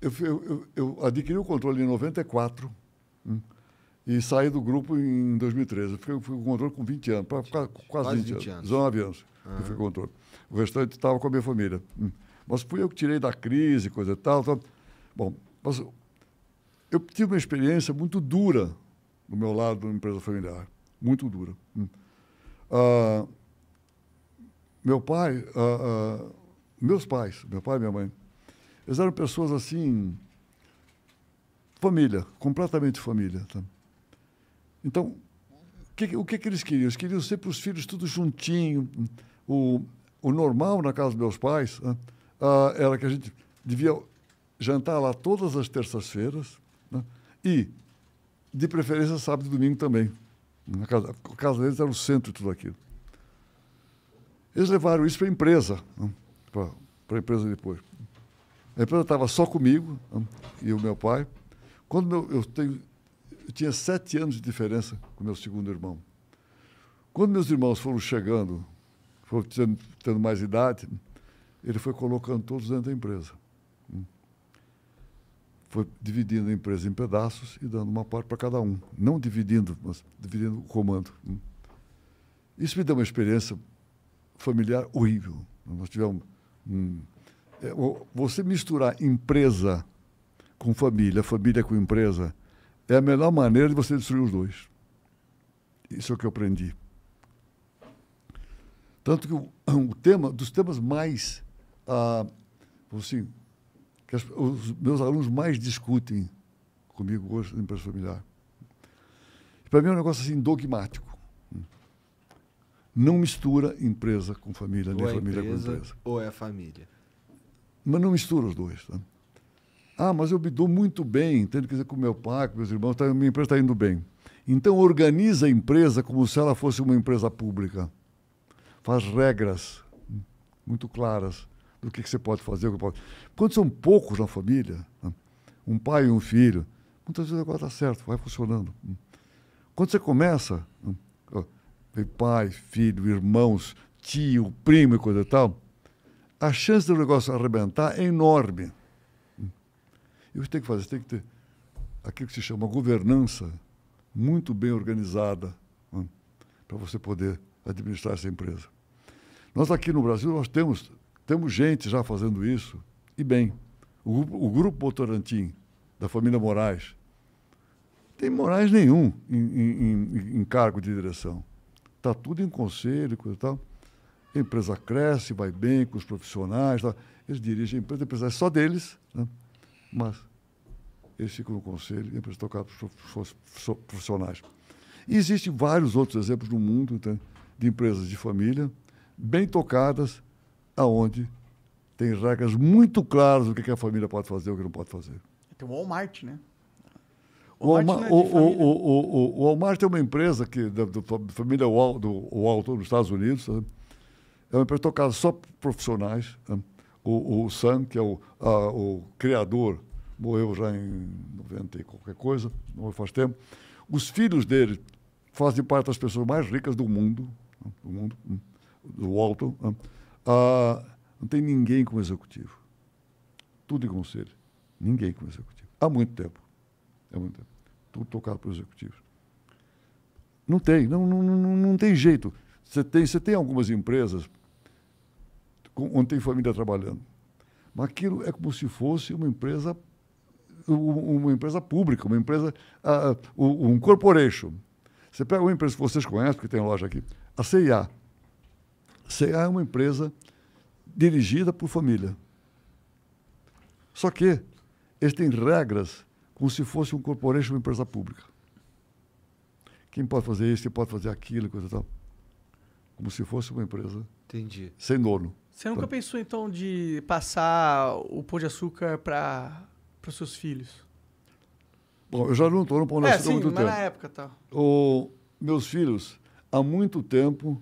eu, eu, eu adquiri o controle em 94 hum, e saí do grupo em 2013. Eu fiquei, eu fiquei com o controle com 20 anos, pra, quase, quase 20, 20 anos. 19 anos uhum. eu fiquei com o controle. O restante estava com a minha família. Hum. Mas fui eu que tirei da crise, coisa e tal. tal. Bom, mas eu tive uma experiência muito dura do meu lado, uma empresa familiar. Muito dura. Hum. Ah, meu pai, ah, ah, meus pais, meu pai e minha mãe, eles eram pessoas assim, família, completamente família. Tá? Então, que, o que, que eles queriam? Eles queriam sempre os filhos tudo juntinho. Hum. O, o normal na casa dos meus pais né, era que a gente devia jantar lá todas as terças-feiras né, e de preferência sábado e domingo também. Na casa, a casa deles era o centro de tudo aquilo. Eles levaram isso para a empresa, né? para a empresa depois. A empresa estava só comigo né? e o meu pai. Quando meu, eu, tenho, eu tinha sete anos de diferença com meu segundo irmão. Quando meus irmãos foram chegando, foram tendo, tendo mais idade, ele foi colocando todos dentro da empresa foi dividindo a empresa em pedaços e dando uma parte para cada um. Não dividindo, mas dividindo o comando. Isso me deu uma experiência familiar horrível. Nós tivemos é, você misturar empresa com família, família com empresa, é a melhor maneira de você destruir os dois. Isso é o que eu aprendi. Tanto que o, o tema, dos temas mais, ah, assim, que as, os meus alunos mais discutem comigo hoje na empresa familiar. Para mim é um negócio assim dogmático. Não mistura empresa com família, ou nem é família com empresa. Ou é a família. Mas não mistura os dois. Tá? Ah, mas eu me dou muito bem, entende? Quer dizer, com meu pai, com meus irmãos, tá, minha empresa está indo bem. Então organiza a empresa como se ela fosse uma empresa pública. Faz regras muito claras do que, que você pode fazer. Quando são poucos na família, né? um pai e um filho, muitas vezes negócio está certo, vai funcionando. Quando você começa, tem né, pai, filho, irmãos, tio, primo e coisa e tal, a chance do negócio arrebentar é enorme. E o que tem que fazer? Você tem que ter aquilo que se chama governança muito bem organizada né, para você poder administrar essa empresa. Nós aqui no Brasil, nós temos temos gente já fazendo isso, e bem. O, o Grupo Botorantim, da família Moraes, tem Moraes nenhum em, em, em cargo de direção. Está tudo em conselho, coisa e tal. A empresa cresce, vai bem com os profissionais. Tá? Eles dirigem a empresa, a empresa é só deles, né? mas eles ficam no conselho e a empresa toca para os profissionais. E existem vários outros exemplos no mundo né, de empresas de família bem tocadas aonde tem regras muito claras do que a família pode fazer e o que não pode fazer. Tem o Walmart, né? O Walmart, é, é uma empresa que, da, da família Wal, do Walton, nos Estados Unidos, sabe? Né? é uma empresa tocada só por profissionais. Né? O, o Sam, que é o, a, o criador, morreu já em 90 e qualquer coisa, não faz tempo. Os filhos dele fazem parte das pessoas mais ricas do mundo, né? do mundo, hum, do Walton. Hum. Ah, não tem ninguém como executivo. Tudo em conselho. Ninguém como executivo. Há muito tempo. Há muito tempo. Tudo tocado por executivos. Não tem, não, não, não, não tem jeito. Você tem, você tem algumas empresas onde tem família trabalhando. Mas aquilo é como se fosse uma empresa, uma empresa pública, uma empresa, uh, um corporation. Você pega uma empresa que vocês conhecem, que tem loja aqui, a CIA. CA é uma empresa dirigida por família. Só que eles têm regras como se fosse um corporation, uma empresa pública. Quem pode fazer isso, quem pode fazer aquilo, coisa e tal. Como se fosse uma empresa. Entendi. Sem dono. Você nunca tá? pensou, então, de passar o pão de açúcar para os seus filhos? Bom, eu já não estou no pão de é, açúcar é, sim, há muito mas tempo. na época, tá. O, meus filhos, há muito tempo,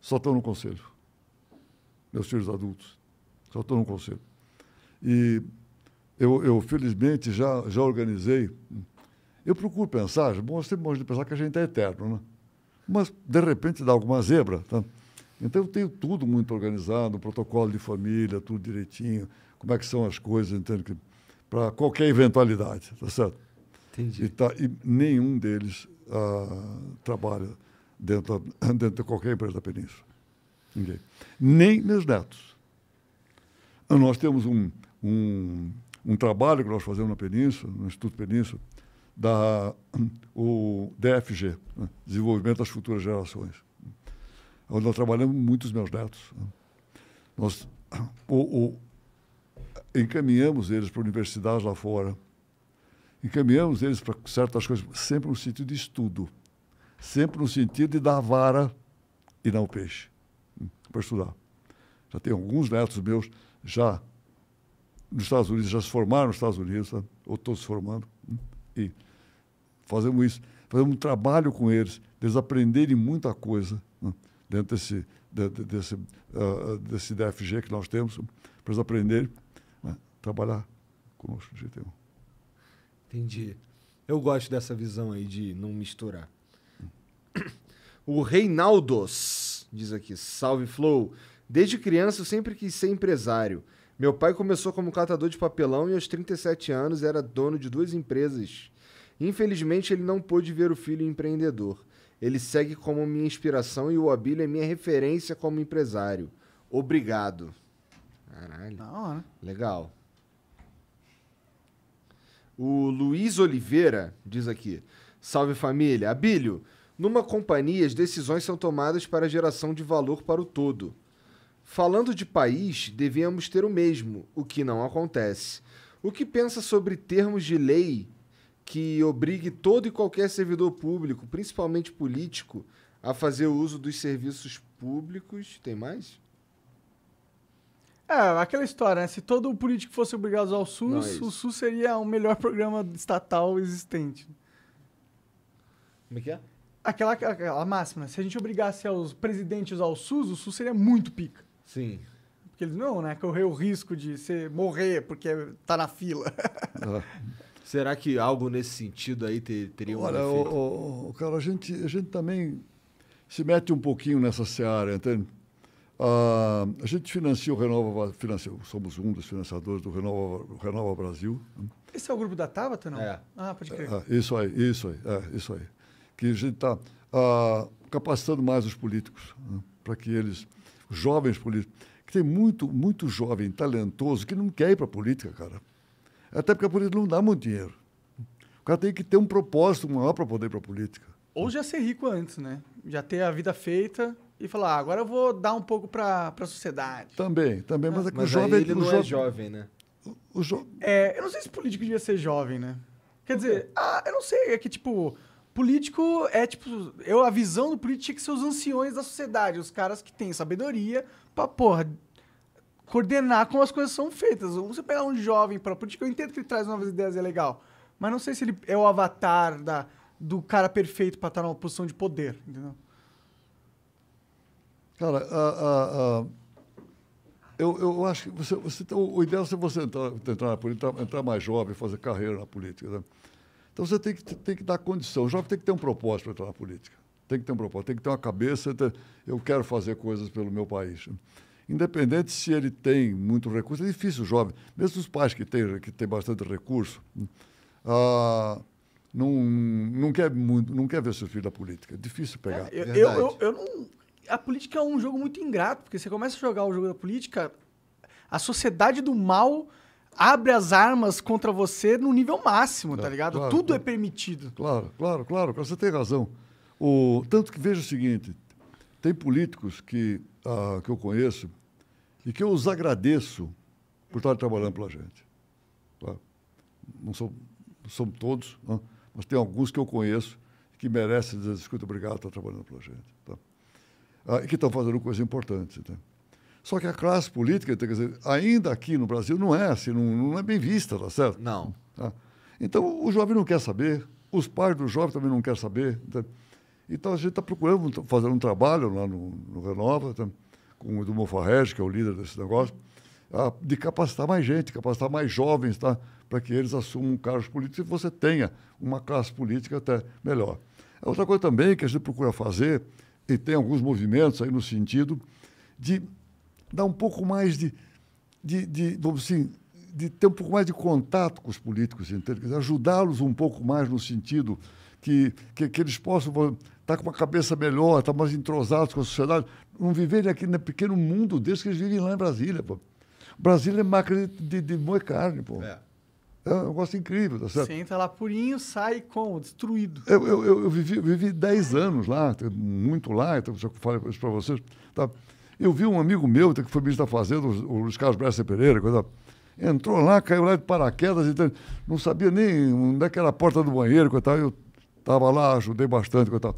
só estão no conselho meus filhos adultos. Só estou no conselho. E eu, eu, felizmente, já, já organizei. Eu procuro pensar, bom, você pode pensar que a gente é eterno, né? Mas, de repente, dá alguma zebra, tá? Então, eu tenho tudo muito organizado, protocolo de família, tudo direitinho, como é que são as coisas, entende? Para qualquer eventualidade, tá certo? Entendi. E, tá, e nenhum deles ah, trabalha dentro, (laughs) dentro de qualquer empresa da Península. Okay. Nem meus netos. Nós temos um, um, um, trabalho que nós fazemos na Península, no Instituto Península, da, o DFG, né? Desenvolvimento das Futuras Gerações, onde nós trabalhamos muitos meus netos. Nós encaminhamos eles para universidades lá fora, encaminhamos eles para certas coisas, sempre no sentido de estudo, sempre no sentido de dar a vara e não o peixe para estudar. Já tem alguns netos meus já nos Estados Unidos, já se formaram nos Estados Unidos, ou estão se formando. Hum? E fazemos isso, fazemos um trabalho com eles, eles aprenderem muita coisa hum? dentro desse, de, de, desse, uh, desse DFG que nós temos, hum? para eles aprenderem né? trabalhar conosco do gt Entendi. Eu gosto dessa visão aí de não misturar. O Reinaldos diz aqui. Salve Flow! Desde criança eu sempre quis ser empresário. Meu pai começou como catador de papelão e aos 37 anos era dono de duas empresas. Infelizmente ele não pôde ver o filho empreendedor. Ele segue como minha inspiração e o Abílio é minha referência como empresário. Obrigado. Caralho. Da hora. Legal. O Luiz Oliveira diz aqui: Salve família. Abílio, numa companhia, as decisões são tomadas para a geração de valor para o todo. Falando de país, devíamos ter o mesmo, o que não acontece. O que pensa sobre termos de lei que obrigue todo e qualquer servidor público, principalmente político, a fazer uso dos serviços públicos? Tem mais? É, aquela história, né? Se todo político fosse obrigado a usar o SUS, é o SUS seria o melhor (laughs) programa estatal existente. Como é que é? aquela, aquela máxima, né? Se a gente obrigasse os presidentes ao SUS, o SUS seria muito pica. Sim. Porque eles não, né? Correr o risco de você morrer porque tá na fila. (laughs) Ah. Será que algo nesse sentido aí ter, teria um Olha, efeito? olha o, cara, a gente, a gente também se mete um pouquinho nessa seara, entende? Ah, a gente financia o Renova financia, somos um dos financiadores do Renova, Renova Brasil. Né? Esse é o grupo da Tabata, não? É. Ah, pode crer. É, é, isso aí, isso aí, é, isso aí que a gente está ah, capacitando mais os políticos, né? para que eles, os jovens políticos, que tem muito, muito jovem talentoso que não quer ir para a política, cara. Até porque a política não dá muito dinheiro. O cara tem que ter um propósito maior para poder ir para a política. Ou já ser rico antes, né? Já ter a vida feita e falar, ah, agora eu vou dar um pouco para a sociedade. Também, também. Mas, é mas o jovem... ele o não é jovem, é jovem, né? O, o jo... é, eu não sei se político devia ser jovem, né? Quer dizer, ah, eu não sei, é que tipo, Político é tipo. Eu, a visão do político tinha que ser os anciões da sociedade, os caras que têm sabedoria pra, porra, coordenar como as coisas são feitas. Você pegar um jovem pra política, eu entendo que ele traz novas ideias e é legal. Mas não sei se ele é o avatar da, do cara perfeito pra estar numa posição de poder, entendeu? Cara, uh, uh, uh, eu, eu acho que você, você, o, o ideal é você entrar, entrar na política, entrar mais jovem, fazer carreira na política. Né? Então você tem que, tem que dar condição. O jovem tem que ter um propósito para entrar na política. Tem que ter um propósito, tem que ter uma cabeça. Ter, eu quero fazer coisas pelo meu país. Independente se ele tem muito recurso, é difícil o jovem, mesmo os pais que têm que tem bastante recurso, ah, não, não, quer muito, não quer ver seu filho da política. É difícil pegar. É, eu, é eu, eu, eu não, a política é um jogo muito ingrato, porque você começa a jogar o jogo da política, a sociedade do mal abre as armas contra você no nível máximo, tá ligado? Claro, Tudo é claro. é permitido. Claro, claro, claro, você tem razão. O, tanto que veja o seguinte, tem políticos que, ah, que eu conheço e que eu os agradeço por estarem trabalhando pela gente. Tá? Não são, são todos, né? mas tem alguns que eu conheço que merecem dizer, escuta, obrigado por estar trabalhando pela gente. Tá? Ah, e que estão fazendo coisas importantes. Tá? Só que a classe política, dizer, ainda aqui no Brasil, não é assim, não, não é bem vista, tá certo? Não. Tá? Então, o jovem não quer saber, os pais do jovem também não querem saber. Tá? Então, a gente está procurando fazer um trabalho lá no, no Renova, tá? com o Edu Mofarrege, que é o líder desse negócio, a, de capacitar mais gente, capacitar mais jovens, tá? para que eles assumam cargos políticos e você tenha uma classe política até melhor. Outra coisa também que a gente procura fazer, e tem alguns movimentos aí no sentido de dar um pouco mais de, de, de, assim, de ter um pouco mais de contato com os políticos, ajudá-los um pouco mais no sentido que, que, que eles possam estar tá com uma cabeça melhor, estar tá mais entrosados com a sociedade, não viverem aqui no pequeno mundo deles que eles vivem lá em Brasília. Pô. Brasília é máquina de, de, de moer carne. Pô. É. É um negócio incrível, tá certo? Você entra lá purinho, sai com Destruído. Eu, eu, eu, vivi, eu vivi 10 anos lá, muito lá, então já falei isso para vocês. Tá? Eu vi um amigo meu, que foi ministro da Fazenda, o Luiz Carlos Bressa Pereira, quando entrou lá, caiu lá de paraquedas, então, não sabia nem onde é que era a porta do banheiro, coisa, eu estava lá, ajudei bastante, coisa.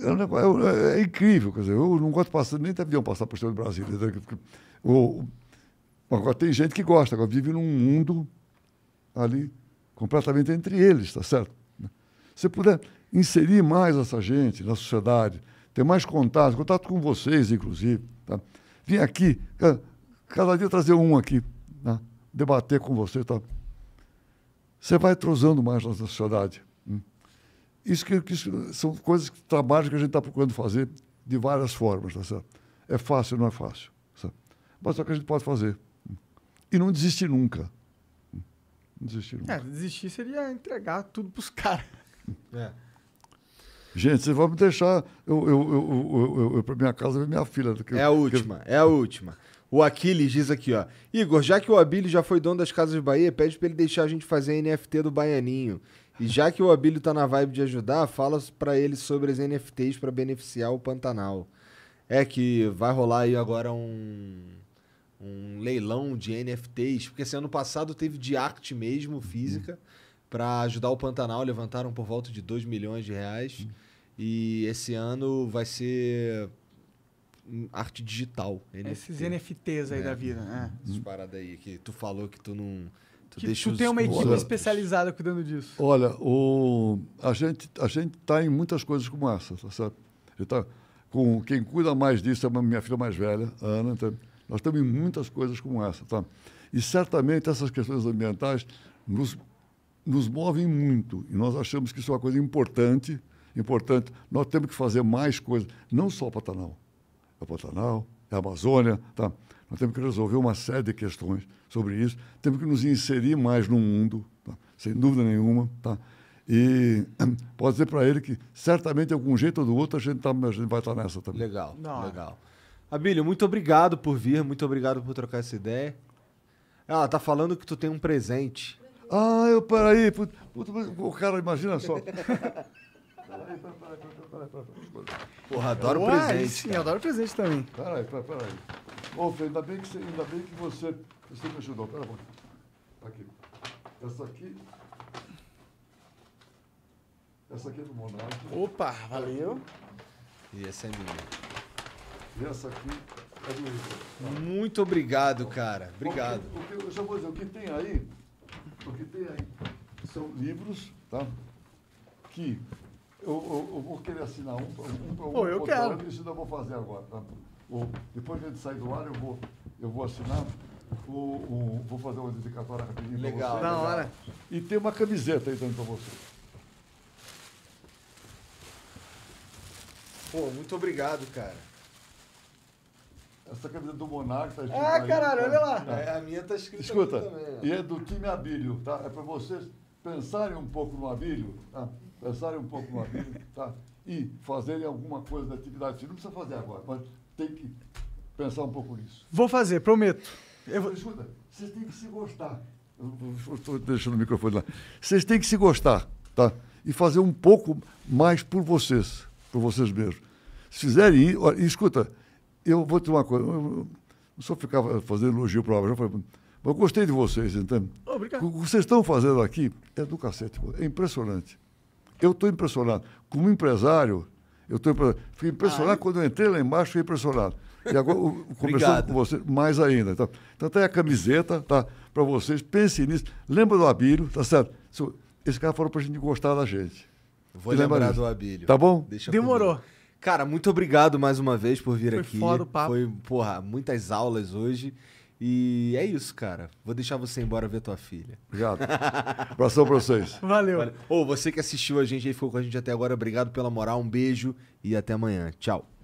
É, é, é, é, incrível, quer dizer, eu não gosto de passar, nem um passar por cima do Brasil. Ou, agora tem gente que gosta, agora vive num mundo ali completamente entre eles, está certo? Se puder inserir mais essa gente na sociedade, ter mais contato, contato com vocês, inclusive. Tá? Vim aqui, cada dia trazer um aqui, né? debater com você. Tá? Você vai trozando mais na sociedade. Hum? Isso, que, isso são coisas, trabalhos que a gente está procurando fazer de várias formas. Tá certo? É fácil, não é fácil. Tá Mas só é que a gente pode fazer. Hum? E não desistir nunca. Hum? Não desistir nunca. É, desistir seria entregar tudo para os caras. É. Gente, vocês vão me deixar eu, eu, eu, eu, eu para minha casa ver minha filha. Que, é a última, que... é a última. O Aquiles diz aqui, ó. Igor, já que o Abílio já foi dono das Casas Bahia, pede para ele deixar a gente fazer a NFT do Baianinho. E já que o Abílio tá na vibe de ajudar, fala para ele sobre as NFTs para beneficiar o Pantanal. É que vai rolar aí agora um, um leilão de NFTs, porque esse assim, ano passado teve de arte mesmo, física. Hum para ajudar o Pantanal, levantaram por volta de 2 milhões de reais. Hum. E esse ano vai ser arte digital. NFT. Esses NFTs aí é, da vida, né? Essas hum. paradas aí que tu falou que tu não. Tu, que tu tem uma equipe olha, especializada cuidando disso. Olha, o, a gente a gente está em muitas coisas como essa, sabe? Tá, tá, com quem cuida mais disso é a minha filha mais velha, Ana. Tá? Nós estamos em muitas coisas como essa, tá? E certamente essas questões ambientais nos nos movem muito e nós achamos que isso é uma coisa importante, importante. Nós temos que fazer mais coisas, não só o Pantanal, é o Pantanal, é a Amazônia, tá? Nós temos que resolver uma série de questões sobre isso, temos que nos inserir mais no mundo, tá? sem dúvida nenhuma, tá? E (clears throat) pode dizer para ele que certamente de algum jeito ou do outro a gente, tá, a gente vai estar tá nessa também. Legal, não. É. legal. Abílio, muito obrigado por vir, muito obrigado por trocar essa ideia. Ela tá falando que tu tem um presente. Ah, eu peraí. Puta, puta, o cara, imagina só. Peraí, peraí, peraí, Porra, adoro Uai, presente. Sim, cara. adoro presente também. Peraí, peraí, peraí. Ô, Fê, ainda bem que você, ainda bem que você, você me ajudou. Peraí, tá aqui. Essa aqui. Essa aqui é do Monarque. Opa, valeu. E essa é minha. E essa aqui é do Igor. Muito obrigado, cara. Obrigado. o que, eu já vou dizer, o que tem aí porque tem aí, são livros, tá? Que eu, eu, eu vou querer assinar um para um, pra um Pô, eu quero. Hora, isso eu vou fazer agora. Tá? O, depois que a gente sair do ar, eu vou, eu vou assinar. O, o vou fazer uma dedicatória rapidinho Legal. você, Na hora. E tem uma camiseta aí também para você. Pô, muito obrigado, cara. Essa camisa do Monarca tá escrita. Ah, aí, caralho, tá? olha lá. É, a minha tá escrita Escuta, também, E é do time Abílio, tá? É para vocês pensarem um pouco no Abílio, tá? Pensarem um pouco no Abílio, tá? E fazerem alguma coisa da atividade Não precisa fazer agora, mas tem que pensar um pouco nisso. Vou fazer, prometo. Eu Escuta, vocês têm que se gostar. Estou deixando o microfone lá. Vocês têm que se gostar, tá? E fazer um pouco mais por vocês, por vocês mesmos. Se fizerem, e, escuta, eu vou te uma coisa. não só ficar fazendo elogio para o Mas Eu gostei de vocês, entendeu? Oh, obrigado. O que vocês estão fazendo aqui é do cacete. É impressionante. Eu estou impressionado. Como empresário, eu estou impressionado. Fiquei impressionado Ai. quando eu entrei lá embaixo, fiquei impressionado. E agora, (laughs) conversando com vocês, mais ainda. Tá? Então, até tá aí a camiseta, tá? Para vocês, pensem nisso. Lembra do Abílio, tá certo? Esse cara falou para a gente gostar da gente. Vou lembrar, do Abílio. Tá bom? Demorou. Comigo. Cara, muito obrigado mais uma vez por vir Foi aqui. Foda o papo. Foi, porra, muitas aulas hoje. E é isso, cara. Vou deixar você embora ver tua filha. Obrigado. Abração pra vocês. Valeu. Ou você que assistiu a gente e ficou com a gente até agora, obrigado pela moral. Um beijo e até amanhã. Tchau.